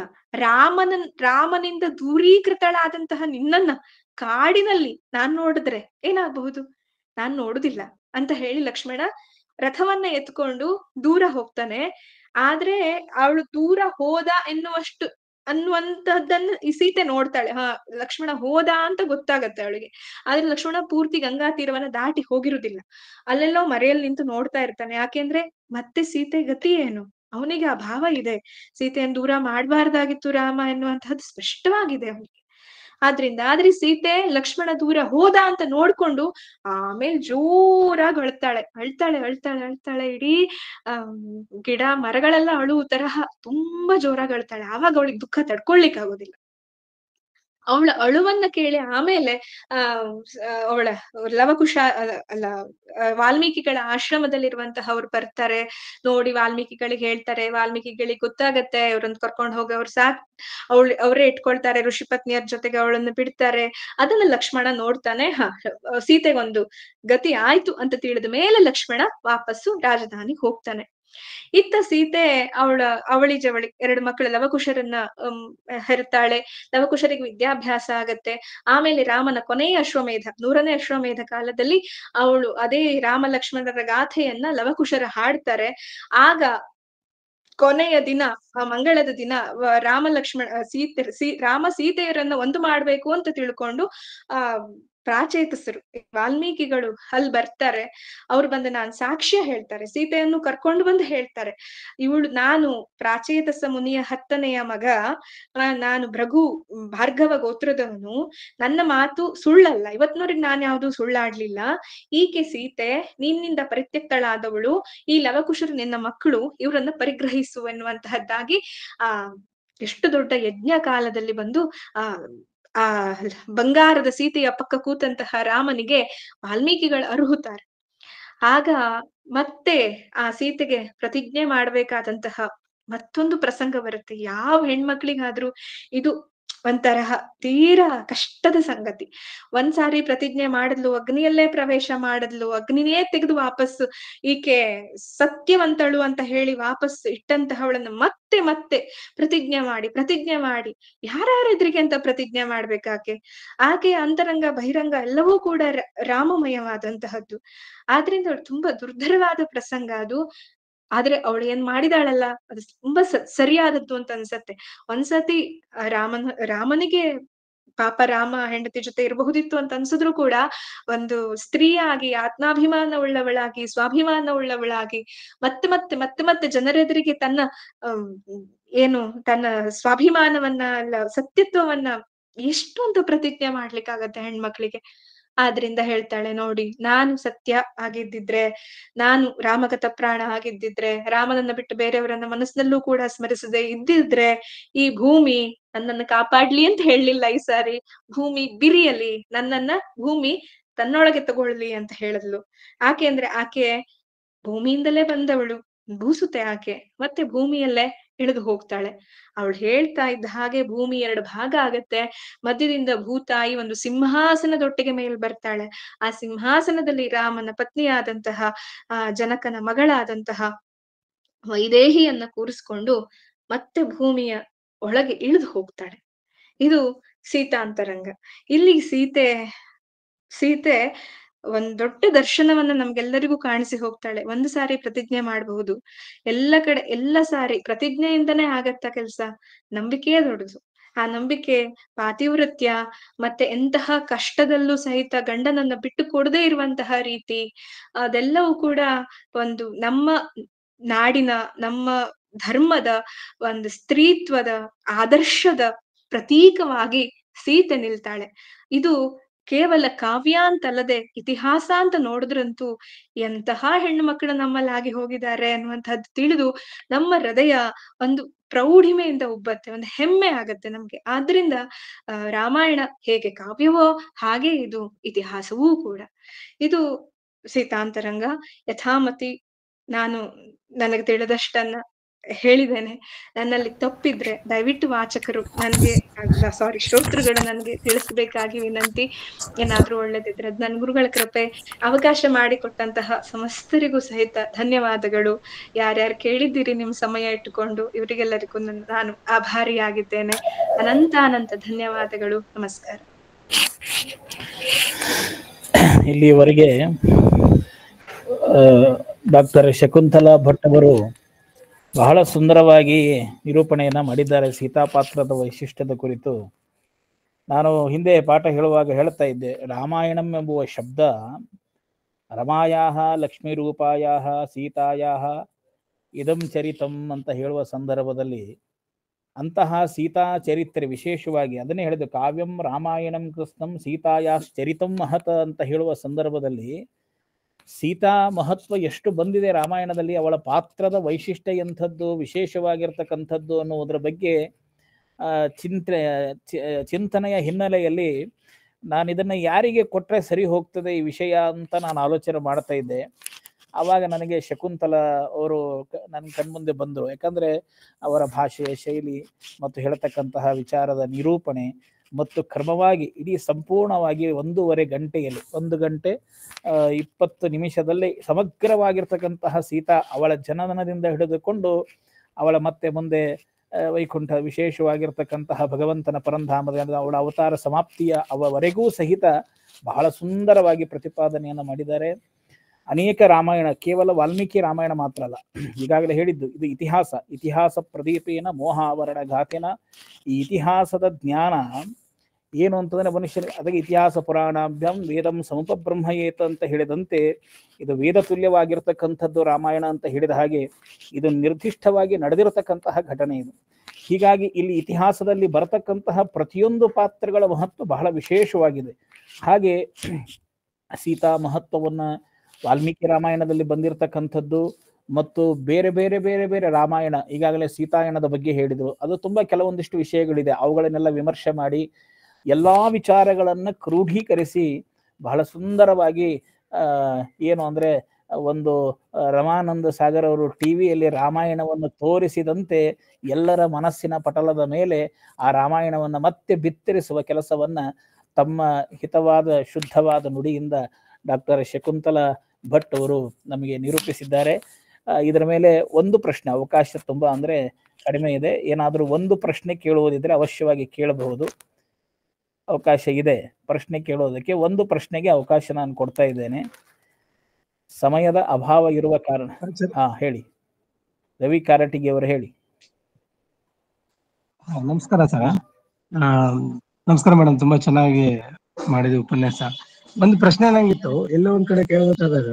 ರಾಮನ ರಾಮನಿಂದ ದೂರೀಕೃತಳಾದಂತಹ ನಿನ್ನನ್ನ ಕಾಡಿನಲ್ಲಿ ನಾನ್ ನೋಡಿದ್ರೆ ಏನಾಗಬಹುದು ನಾನ್ ನೋಡುದಿಲ್ಲ ಅಂತ ಹೇಳಿ ಲಕ್ಷ್ಮಣ ರಥವನ್ನ ಎತ್ಕೊಂಡು ದೂರ ಹೋಗ್ತಾನೆ ಆದ್ರೆ ಅವಳು ದೂರ ಹೋದ ಎನ್ನುವಷ್ಟು ಅನ್ನುವಂತಹದ್ದನ್ನ ಈ ಸೀತೆ ನೋಡ್ತಾಳೆ ಹ ಲಕ್ಷ್ಮಣ ಹೋದ ಅಂತ ಗೊತ್ತಾಗತ್ತೆ ಅವಳಿಗೆ ಆದ್ರೆ ಲಕ್ಷ್ಮಣ ಪೂರ್ತಿ ಗಂಗಾ ತೀರವನ್ನ ದಾಟಿ ಹೋಗಿರುದಿಲ್ಲ ಅಲ್ಲೆಲ್ಲೋ ಮರೆಯಲ್ಲಿ ನಿಂತು ನೋಡ್ತಾ ಇರ್ತಾನೆ ಯಾಕೆಂದ್ರೆ ಮತ್ತೆ ಸೀತೆ ಗತಿ ಏನು ಅವನಿಗೆ ಆ ಭಾವ ಇದೆ ಸೀತೆಯನ್ನು ದೂರ ಮಾಡಬಾರ್ದಾಗಿತ್ತು ರಾಮ ಎನ್ನುವಂತಹದ್ದು ಸ್ಪಷ್ಟವಾಗಿದೆ ಅವನಿಗೆ ಆದ್ರಿಂದ ಆದ್ರೆ ಸೀತೆ ಲಕ್ಷ್ಮಣ ದೂರ ಹೋದ ಅಂತ ನೋಡ್ಕೊಂಡು ಆಮೇಲೆ ಜೋರಾಗಿ ಅಳ್ತಾಳೆ ಅಳ್ತಾಳೆ ಅಳ್ತಾಳೆ ಅಳ್ತಾಳೆ ಇಡೀ ಗಿಡ ಮರಗಳೆಲ್ಲ ಅಳುವ ತರಹ ತುಂಬಾ ಜೋರಾಗಿ ಅಳ್ತಾಳೆ ಆವಾಗ ಅವಳಿಗೆ ದುಃಖ ತಡ್ಕೊಳ್ಲಿಕ್ಕೆ ಆಗೋದಿಲ್ಲ ಅವಳ ಅಳುವನ್ನ ಕೇಳಿ ಆಮೇಲೆ ಆ ಅವಳ ಲವಕುಶ ಅಲ್ಲ ವಾಲ್ಮೀಕಿಗಳ ಆಶ್ರಮದಲ್ಲಿರುವಂತಹ ಅವ್ರು ಬರ್ತಾರೆ ನೋಡಿ ವಾಲ್ಮೀಕಿಗಳಿಗೆ ಹೇಳ್ತಾರೆ ವಾಲ್ಮೀಕಿಗಳಿಗೆ ಗೊತ್ತಾಗತ್ತೆ ಅವ್ರನ್ನ ಕರ್ಕೊಂಡು ಹೋಗಿ ಅವ್ರು ಸಾಕ್ ಅವಳು ಅವರೇ ಇಟ್ಕೊಳ್ತಾರೆ ಋಷಿ ಜೊತೆಗೆ ಅವಳನ್ನು ಬಿಡ್ತಾರೆ ಅದನ್ನ ಲಕ್ಷ್ಮಣ ನೋಡ್ತಾನೆ ಹ ಸೀತೆಗೊಂದು ಗತಿ ಆಯ್ತು ಅಂತ ತಿಳಿದ ಮೇಲೆ ಲಕ್ಷ್ಮಣ ವಾಪಸ್ಸು ರಾಜಧಾನಿ ಹೋಗ್ತಾನೆ ಇತ್ತ ಸೀತೆ ಅವಳ ಅವಳಿ ಜವಳಿ ಎರಡು ಮಕ್ಕಳು ಲವಕುಶರನ್ನ ಹೆರುತ್ತಾಳೆ ಲವಕುಶರಿಗೆ ವಿದ್ಯಾಭ್ಯಾಸ ಆಗತ್ತೆ ಆಮೇಲೆ ರಾಮನ ಕೊನೆಯ ಅಶ್ವಮೇಧ ನೂರನೇ ಅಶ್ವಮೇಧ ಕಾಲದಲ್ಲಿ ಅವಳು ಅದೇ ರಾಮ ಲಕ್ಷ್ಮಣರ ಗಾಥೆಯನ್ನ ಲವಕುಶರ ಹಾಡ್ತಾರೆ ಆಗ ಕೊನೆಯ ದಿನ ಆ ಮಂಗಳದ ದಿನ ರಾಮ ಲಕ್ಷ್ಮಣ ಸೀತೆ ಸೀ ರಾಮ ಸೀತೆಯರನ್ನ ಒಂದು ಮಾಡ್ಬೇಕು ಅಂತ ತಿಳ್ಕೊಂಡು ಆ ಪ್ರಾಚೇತಸರು ವಾಲ್ಮೀಕಿಗಳು ಅಲ್ಲಿ ಬರ್ತಾರೆ ಅವ್ರು ಬಂದು ನಾನ್ ಸಾಕ್ಷ್ಯ ಹೇಳ್ತಾರೆ ಸೀತೆಯನ್ನು ಕರ್ಕೊಂಡು ಬಂದು ಹೇಳ್ತಾರೆ ಇವಳು ನಾನು ಪ್ರಾಚೇತಸ ಮುನಿಯ ಹತ್ತನೆಯ ಮಗ ನಾನು ಭ್ರಗು ಭಾರ್ಗವ ಗೋತ್ರದವನು ನನ್ನ ಮಾತು ಸುಳ್ಳಲ್ಲ ಇವತ್ನವ್ರಿಗೆ ನಾನು ಯಾವ್ದು ಸುಳ್ಳಾಡ್ಲಿಲ್ಲ ಈಕೆ ಸೀತೆ ನಿನ್ನಿಂದ ಪರಿತ್ಯಕ್ತಳಾದವಳು ಈ ಲವಕುಶರು ನಿನ್ನ ಮಕ್ಕಳು ಇವರನ್ನ ಎನ್ನುವಂತಹದ್ದಾಗಿ ಆ ಎಷ್ಟು ದೊಡ್ಡ ಯಜ್ಞ ಕಾಲದಲ್ಲಿ ಬಂದು ಆ ಆ ಬಂಗಾರದ ಸೀತೆಯ ಪಕ್ಕ ಕೂತಂತಹ ರಾಮನಿಗೆ ವಾಲ್ಮೀಕಿಗಳು ಅರುಹುತ್ತಾರೆ ಆಗ ಮತ್ತೆ ಆ ಸೀತೆಗೆ ಪ್ರತಿಜ್ಞೆ ಮಾಡ್ಬೇಕಾದಂತಹ ಮತ್ತೊಂದು ಪ್ರಸಂಗ ಬರುತ್ತೆ ಯಾವ ಹೆಣ್ಮಕ್ಳಿಗಾದ್ರೂ ಇದು ಒಂತರಹ ತೀರಾ ಕಷ್ಟದ ಸಂಗತಿ ಒಂದ್ಸಾರಿ ಪ್ರತಿಜ್ಞೆ ಮಾಡಿದ್ಲು ಅಗ್ನಿಯಲ್ಲೇ ಪ್ರವೇಶ ಮಾಡಿದ್ಲು ಅಗ್ನಿನೇ ತೆಗೆದು ವಾಪಸ್ಸು ಈಕೆ ಸತ್ಯವಂತಳು ಅಂತ ಹೇಳಿ ವಾಪಸ್ ಇಟ್ಟಂತಹವಳನ್ನು ಮತ್ತೆ ಮತ್ತೆ ಪ್ರತಿಜ್ಞೆ ಮಾಡಿ ಪ್ರತಿಜ್ಞೆ ಮಾಡಿ ಯಾರ್ಯಾರ ಎದುರಿಗೆ ಅಂತ ಪ್ರತಿಜ್ಞೆ ಮಾಡ್ಬೇಕಾಕೆ ಆಕೆಯ ಅಂತರಂಗ ಬಹಿರಂಗ ಎಲ್ಲವೂ ಕೂಡ ರಾಮಮಯವಾದಂತಹದ್ದು ಆದ್ರಿಂದ ತುಂಬಾ ದುರ್ಧರವಾದ ಪ್ರಸಂಗ ಅದು ಆದ್ರೆ ಅವಳು ಏನ್ ಮಾಡಿದಾಳಲ್ಲ ಅದು ತುಂಬಾ ಸರಿಯಾದದ್ದು ಅಂತ ಅನ್ಸತ್ತೆ ಒಂದ್ಸತಿ ರಾಮನ್ ರಾಮನಿಗೆ ಪಾಪ ರಾಮ ಹೆಂಡತಿ ಜೊತೆ ಇರಬಹುದಿತ್ತು ಅಂತ ಅನ್ಸಿದ್ರು ಕೂಡ ಒಂದು ಸ್ತ್ರೀಯಾಗಿ ಆತ್ಮಾಭಿಮಾನ ಉಳ್ಳವಳಾಗಿ ಸ್ವಾಭಿಮಾನ ಉಳ್ಳವಳಾಗಿ ಮತ್ತೆ ಮತ್ತೆ ಮತ್ತೆ ಮತ್ತೆ ಜನರೆದುರಿಗೆ ತನ್ನ ಏನು ತನ್ನ ಸ್ವಾಭಿಮಾನವನ್ನ ಅಲ್ಲ ಸತ್ಯತ್ವವನ್ನ ಎಷ್ಟೊಂದು ಪ್ರತಿಜ್ಞೆ ಮಾಡ್ಲಿಕ್ಕಾಗತ್ತೆ ಹೆಣ್ಮಕ್ಳಿಗೆ ಆದ್ರಿಂದ ಹೇಳ್ತಾಳೆ ನೋಡಿ ನಾನು ಸತ್ಯ ಆಗಿದ್ದಿದ್ರೆ ನಾನು ರಾಮಗತ ಪ್ರಾಣ ಆಗಿದ್ದಿದ್ರೆ ರಾಮನನ್ನ ಬಿಟ್ಟು ಬೇರೆಯವರನ್ನ ಮನಸ್ಸಿನಲ್ಲೂ ಕೂಡ ಸ್ಮರಿಸದೆ ಇದ್ದಿದ್ರೆ ಈ ಭೂಮಿ ನನ್ನನ್ನು ಕಾಪಾಡ್ಲಿ ಅಂತ ಹೇಳಲಿಲ್ಲ ಈ ಸಾರಿ ಭೂಮಿ ಬಿರಿಯಲಿ ನನ್ನನ್ನ ಭೂಮಿ ತನ್ನೊಳಗೆ ತಗೊಳ್ಳಿ ಅಂತ ಹೇಳಿದ್ಲು ಆಕೆ ಅಂದ್ರೆ ಆಕೆ ಭೂಮಿಯಿಂದಲೇ ಬಂದವಳು ಭೂಸುತೆ ಆಕೆ ಮತ್ತೆ ಭೂಮಿಯಲ್ಲೇ ಇಳಿದು ಹೋಗ್ತಾಳೆ ಅವಳು ಹೇಳ್ತಾ ಇದ್ದ ಹಾಗೆ ಭೂಮಿ ಎರಡು ಭಾಗ ಆಗತ್ತೆ ಮಧ್ಯದಿಂದ ಭೂತಾಯಿ ಒಂದು ಸಿಂಹಾಸನದೊಟ್ಟಿಗೆ ಮೇಲೆ ಬರ್ತಾಳೆ ಆ ಸಿಂಹಾಸನದಲ್ಲಿ ರಾಮನ ಪತ್ನಿಯಾದಂತಹ ಆ ಜನಕನ ಮಗಳಾದಂತಹ ವೈದೇಹಿಯನ್ನ ಕೂರಿಸ್ಕೊಂಡು ಮತ್ತೆ ಭೂಮಿಯ ಒಳಗೆ ಇಳಿದು ಹೋಗ್ತಾಳೆ ಇದು ಸೀತಾಂತರಂಗ ಇಲ್ಲಿ ಸೀತೆ ಸೀತೆ ಒಂದ್ ದೊಡ್ಡ ದರ್ಶನವನ್ನ ನಮ್ಗೆಲ್ಲರಿಗೂ ಕಾಣಿಸಿ ಹೋಗ್ತಾಳೆ ಒಂದು ಸಾರಿ ಪ್ರತಿಜ್ಞೆ ಮಾಡಬಹುದು ಎಲ್ಲ ಕಡೆ ಎಲ್ಲ ಸಾರಿ ಪ್ರತಿಜ್ಞೆಯಿಂದನೇ ಆಗತ್ತ ಕೆಲ್ಸ ನಂಬಿಕೆಯೇ ದೊಡ್ಡದು ಆ ನಂಬಿಕೆ ಪಾತಿವೃತ್ಯ ಮತ್ತೆ ಎಂತಹ ಕಷ್ಟದಲ್ಲೂ ಸಹಿತ ಗಂಡನನ್ನ ಬಿಟ್ಟು ಕೊಡದೇ ಇರುವಂತಹ ರೀತಿ ಅದೆಲ್ಲವೂ ಕೂಡ ಒಂದು ನಮ್ಮ ನಾಡಿನ ನಮ್ಮ ಧರ್ಮದ ಒಂದು ಸ್ತ್ರೀತ್ವದ ಆದರ್ಶದ ಪ್ರತೀಕವಾಗಿ ಸೀತೆ ನಿಲ್ತಾಳೆ ಇದು ಕೇವಲ ಕಾವ್ಯ ಅಂತಲ್ಲದೆ ಇತಿಹಾಸ ಅಂತ ನೋಡಿದ್ರಂತೂ ಎಂತಹ ಹೆಣ್ಣು ಮಕ್ಕಳು ನಮ್ಮಲ್ಲಾಗಿ ಹೋಗಿದ್ದಾರೆ ಅನ್ನುವಂಥದ್ದು ತಿಳಿದು ನಮ್ಮ ಹೃದಯ ಒಂದು ಪ್ರೌಢಿಮೆಯಿಂದ ಉಬ್ಬತ್ತೆ ಒಂದು ಹೆಮ್ಮೆ ಆಗತ್ತೆ ನಮ್ಗೆ ಆದ್ರಿಂದ ರಾಮಾಯಣ ಹೇಗೆ ಕಾವ್ಯವೋ ಹಾಗೆ ಇದು ಇತಿಹಾಸವೂ ಕೂಡ ಇದು ಸೀತಾಂತರಂಗ ಯಥಾಮತಿ ನಾನು ನನಗೆ ತಿಳಿದಷ್ಟನ್ನ ಹೇಳಿದ್ದೇನೆ ನನ್ನಲ್ಲಿ ತಪ್ಪಿದ್ರೆ ದಯವಿಟ್ಟು ವಾಚಕರು ನನಗೆ ಸಾರಿ ಶ್ರೋತೃಗಳು ನನಗೆ ತಿಳಿಸಬೇಕಾಗಿ ವಿನಂತಿ ಏನಾದ್ರೂ ಒಳ್ಳೇದಿದ್ರೆ ನನ್ನ ಗುರುಗಳ ಕೃಪೆ ಅವಕಾಶ ಮಾಡಿಕೊಟ್ಟಂತಹ ಸಮಸ್ತರಿಗೂ ಸಹಿತ ಧನ್ಯವಾದಗಳು ಯಾರ್ಯಾರು ಕೇಳಿದ್ದೀರಿ ನಿಮ್ ಸಮಯ ಇಟ್ಟುಕೊಂಡು ಇವರಿಗೆಲ್ಲರಿಗೂ ನಾನು ಆಭಾರಿಯಾಗಿದ್ದೇನೆ ಅನಂತ ಅನಂತ ಧನ್ಯವಾದಗಳು ನಮಸ್ಕಾರ ಇಲ್ಲಿವರೆಗೆ ಡಾಕ್ಟರ್ ಶಕುಂತಲಾ ಭಟ್ ಅವರು ಬಹಳ ಸುಂದರವಾಗಿ ನಿರೂಪಣೆಯನ್ನು ಮಾಡಿದ್ದಾರೆ ಸೀತಾಪಾತ್ರದ ವೈಶಿಷ್ಟ್ಯದ ಕುರಿತು ನಾನು ಹಿಂದೆ ಪಾಠ ಹೇಳುವಾಗ ಹೇಳ್ತಾ ಇದ್ದೆ ರಾಮಾಯಣಂ ಎಂಬುವ ಶಬ್ದ ಲಕ್ಷ್ಮೀ ಲಕ್ಷ್ಮೀರೂಪಾಯ ಸೀತಾಯಾಹ ಇದಂ ಚರಿತಂ ಅಂತ ಹೇಳುವ ಸಂದರ್ಭದಲ್ಲಿ ಅಂತಹ ಸೀತಾ ಚರಿತ್ರೆ ವಿಶೇಷವಾಗಿ ಅದನ್ನೇ ಹೇಳಿದ್ದು ಕಾವ್ಯಂ ರಾಮಾಯಣಂ ಕೃಷ್ಣಂ ಸೀತಾಯಾಶ್ಚರಿತಂ ಮಹತ ಅಂತ ಹೇಳುವ ಸಂದರ್ಭದಲ್ಲಿ ಸೀತಾ ಮಹತ್ವ ಎಷ್ಟು ಬಂದಿದೆ ರಾಮಾಯಣದಲ್ಲಿ ಅವಳ ಪಾತ್ರದ ವೈಶಿಷ್ಟ್ಯ ಎಂಥದ್ದು ವಿಶೇಷವಾಗಿರ್ತಕ್ಕಂಥದ್ದು ಅನ್ನುವುದರ ಬಗ್ಗೆ ಚಿಂತೆ ಚಿಂತನೆಯ ಹಿನ್ನೆಲೆಯಲ್ಲಿ ನಾನು ಇದನ್ನು ಯಾರಿಗೆ ಕೊಟ್ಟರೆ ಸರಿ ಹೋಗ್ತದೆ ಈ ವಿಷಯ ಅಂತ ನಾನು ಆಲೋಚನೆ ಮಾಡ್ತಾ ಇದ್ದೆ ಆವಾಗ ನನಗೆ ಶಕುಂತಲ ಅವರು ನನ್ನ ಕಣ್ಮುಂದೆ ಬಂದರು ಯಾಕಂದರೆ ಅವರ ಭಾಷೆಯ ಶೈಲಿ ಮತ್ತು ಹೇಳ್ತಕ್ಕಂತಹ ವಿಚಾರದ ನಿರೂಪಣೆ ಮತ್ತು ಕ್ರಮವಾಗಿ ಇಡೀ ಸಂಪೂರ್ಣವಾಗಿ ಒಂದೂವರೆ ಗಂಟೆಯಲ್ಲಿ ಒಂದು ಗಂಟೆ ಇಪ್ಪತ್ತು ನಿಮಿಷದಲ್ಲಿ ಸಮಗ್ರವಾಗಿರ್ತಕ್ಕಂತಹ ಸೀತಾ ಅವಳ ಜನನದಿಂದ ಹಿಡಿದುಕೊಂಡು ಅವಳ ಮತ್ತೆ ಮುಂದೆ ವೈಕುಂಠ ವಿಶೇಷವಾಗಿರ್ತಕ್ಕಂತಹ ಭಗವಂತನ ಪರಂಧಾಮದ ಅವಳ ಅವತಾರ ಸಮಾಪ್ತಿಯ ಅವವರೆಗೂ ಸಹಿತ ಬಹಳ ಸುಂದರವಾಗಿ ಪ್ರತಿಪಾದನೆಯನ್ನು ಮಾಡಿದ್ದಾರೆ ಅನೇಕ ರಾಮಾಯಣ ಕೇವಲ ವಾಲ್ಮೀಕಿ ರಾಮಾಯಣ ಮಾತ್ರ ಅಲ್ಲ ಈಗಾಗಲೇ ಹೇಳಿದ್ದು ಇದು ಇತಿಹಾಸ ಇತಿಹಾಸ ಪ್ರದೀಪೇನ ಮೋಹ ಆವರಣ ಈ ಇತಿಹಾಸದ ಜ್ಞಾನ ಏನು ಅಂತಂದ್ರೆ ಮನುಷ್ಯ ಅದಕ್ಕೆ ಇತಿಹಾಸ ಪುರಾಣಾಭ್ಯಂ ವೇದಂ ಸಮಪ ಬ್ರಹ್ಮಯೇತ ಅಂತ ಹೇಳಿದಂತೆ ಇದು ವೇದ ತುಲ್ಯವಾಗಿರ್ತಕ್ಕಂಥದ್ದು ರಾಮಾಯಣ ಅಂತ ಹೇಳಿದ ಹಾಗೆ ಇದು ನಿರ್ದಿಷ್ಟವಾಗಿ ನಡೆದಿರತಕ್ಕಂತಹ ಘಟನೆ ಇದು ಹೀಗಾಗಿ ಇಲ್ಲಿ ಇತಿಹಾಸದಲ್ಲಿ ಬರತಕ್ಕಂತಹ ಪ್ರತಿಯೊಂದು ಪಾತ್ರಗಳ ಮಹತ್ವ ಬಹಳ ವಿಶೇಷವಾಗಿದೆ ಹಾಗೆ ಸೀತಾ ಮಹತ್ವವನ್ನು ವಾಲ್ಮೀಕಿ ರಾಮಾಯಣದಲ್ಲಿ ಬಂದಿರತಕ್ಕಂಥದ್ದು ಮತ್ತು ಬೇರೆ ಬೇರೆ ಬೇರೆ ಬೇರೆ ರಾಮಾಯಣ ಈಗಾಗಲೇ ಸೀತಾಯಣದ ಬಗ್ಗೆ ಹೇಳಿದರು ಅದು ತುಂಬಾ ಕೆಲವೊಂದಿಷ್ಟು ವಿಷಯಗಳಿದೆ ಅವುಗಳನ್ನೆಲ್ಲ ವಿಮರ್ಶೆ ಮಾಡಿ ಎಲ್ಲಾ ವಿಚಾರಗಳನ್ನು ಕ್ರೋಢೀಕರಿಸಿ ಬಹಳ ಸುಂದರವಾಗಿ ಏನು ಅಂದ್ರೆ ಒಂದು ರಮಾನಂದ ಸಾಗರ್ ಅವರು ವಿಯಲ್ಲಿ ರಾಮಾಯಣವನ್ನು ತೋರಿಸಿದಂತೆ ಎಲ್ಲರ ಮನಸ್ಸಿನ ಪಟಲದ ಮೇಲೆ ಆ ರಾಮಾಯಣವನ್ನು ಮತ್ತೆ ಬಿತ್ತರಿಸುವ ಕೆಲಸವನ್ನ ತಮ್ಮ ಹಿತವಾದ ಶುದ್ಧವಾದ ನುಡಿಯಿಂದ ಡಾಕ್ಟರ್ ಶಕುಂತಲಾ ಭಟ್ ಅವರು ನಮಗೆ ನಿರೂಪಿಸಿದ್ದಾರೆ ಇದರ ಮೇಲೆ ಒಂದು ಪ್ರಶ್ನೆ ಅವಕಾಶ ತುಂಬಾ ಅಂದ್ರೆ ಕಡಿಮೆ ಇದೆ ಏನಾದರೂ ಒಂದು ಪ್ರಶ್ನೆ ಕೇಳುವುದಿದ್ರೆ ಅವಶ್ಯವಾಗಿ ಕೇಳಬಹುದು ಅವಕಾಶ ಇದೆ ಪ್ರಶ್ನೆ ಕೇಳುವುದಕ್ಕೆ ಒಂದು ಪ್ರಶ್ನೆಗೆ ಅವಕಾಶ ನಾನು ಕೊಡ್ತಾ ಇದ್ದೇನೆ ಸಮಯದ ಅಭಾವ ಇರುವ ಕಾರಣ ಹಾ ಹೇಳಿ ರವಿ ಕಾರಟಿಗೆ ಅವರು ಹೇಳಿ ನಮಸ್ಕಾರ ಸರ್ ನಮಸ್ಕಾರ ಮೇಡಮ್ ತುಂಬಾ ಚೆನ್ನಾಗಿ ಮಾಡಿದ ಉಪನ್ಯಾಸ ಒಂದು ಪ್ರಶ್ನೆ ನಂಗಿತ್ತು ಎಲ್ಲೋ ಒಂದ್ ಕಡೆ ಕೇಳಬೇಕಾದಾಗ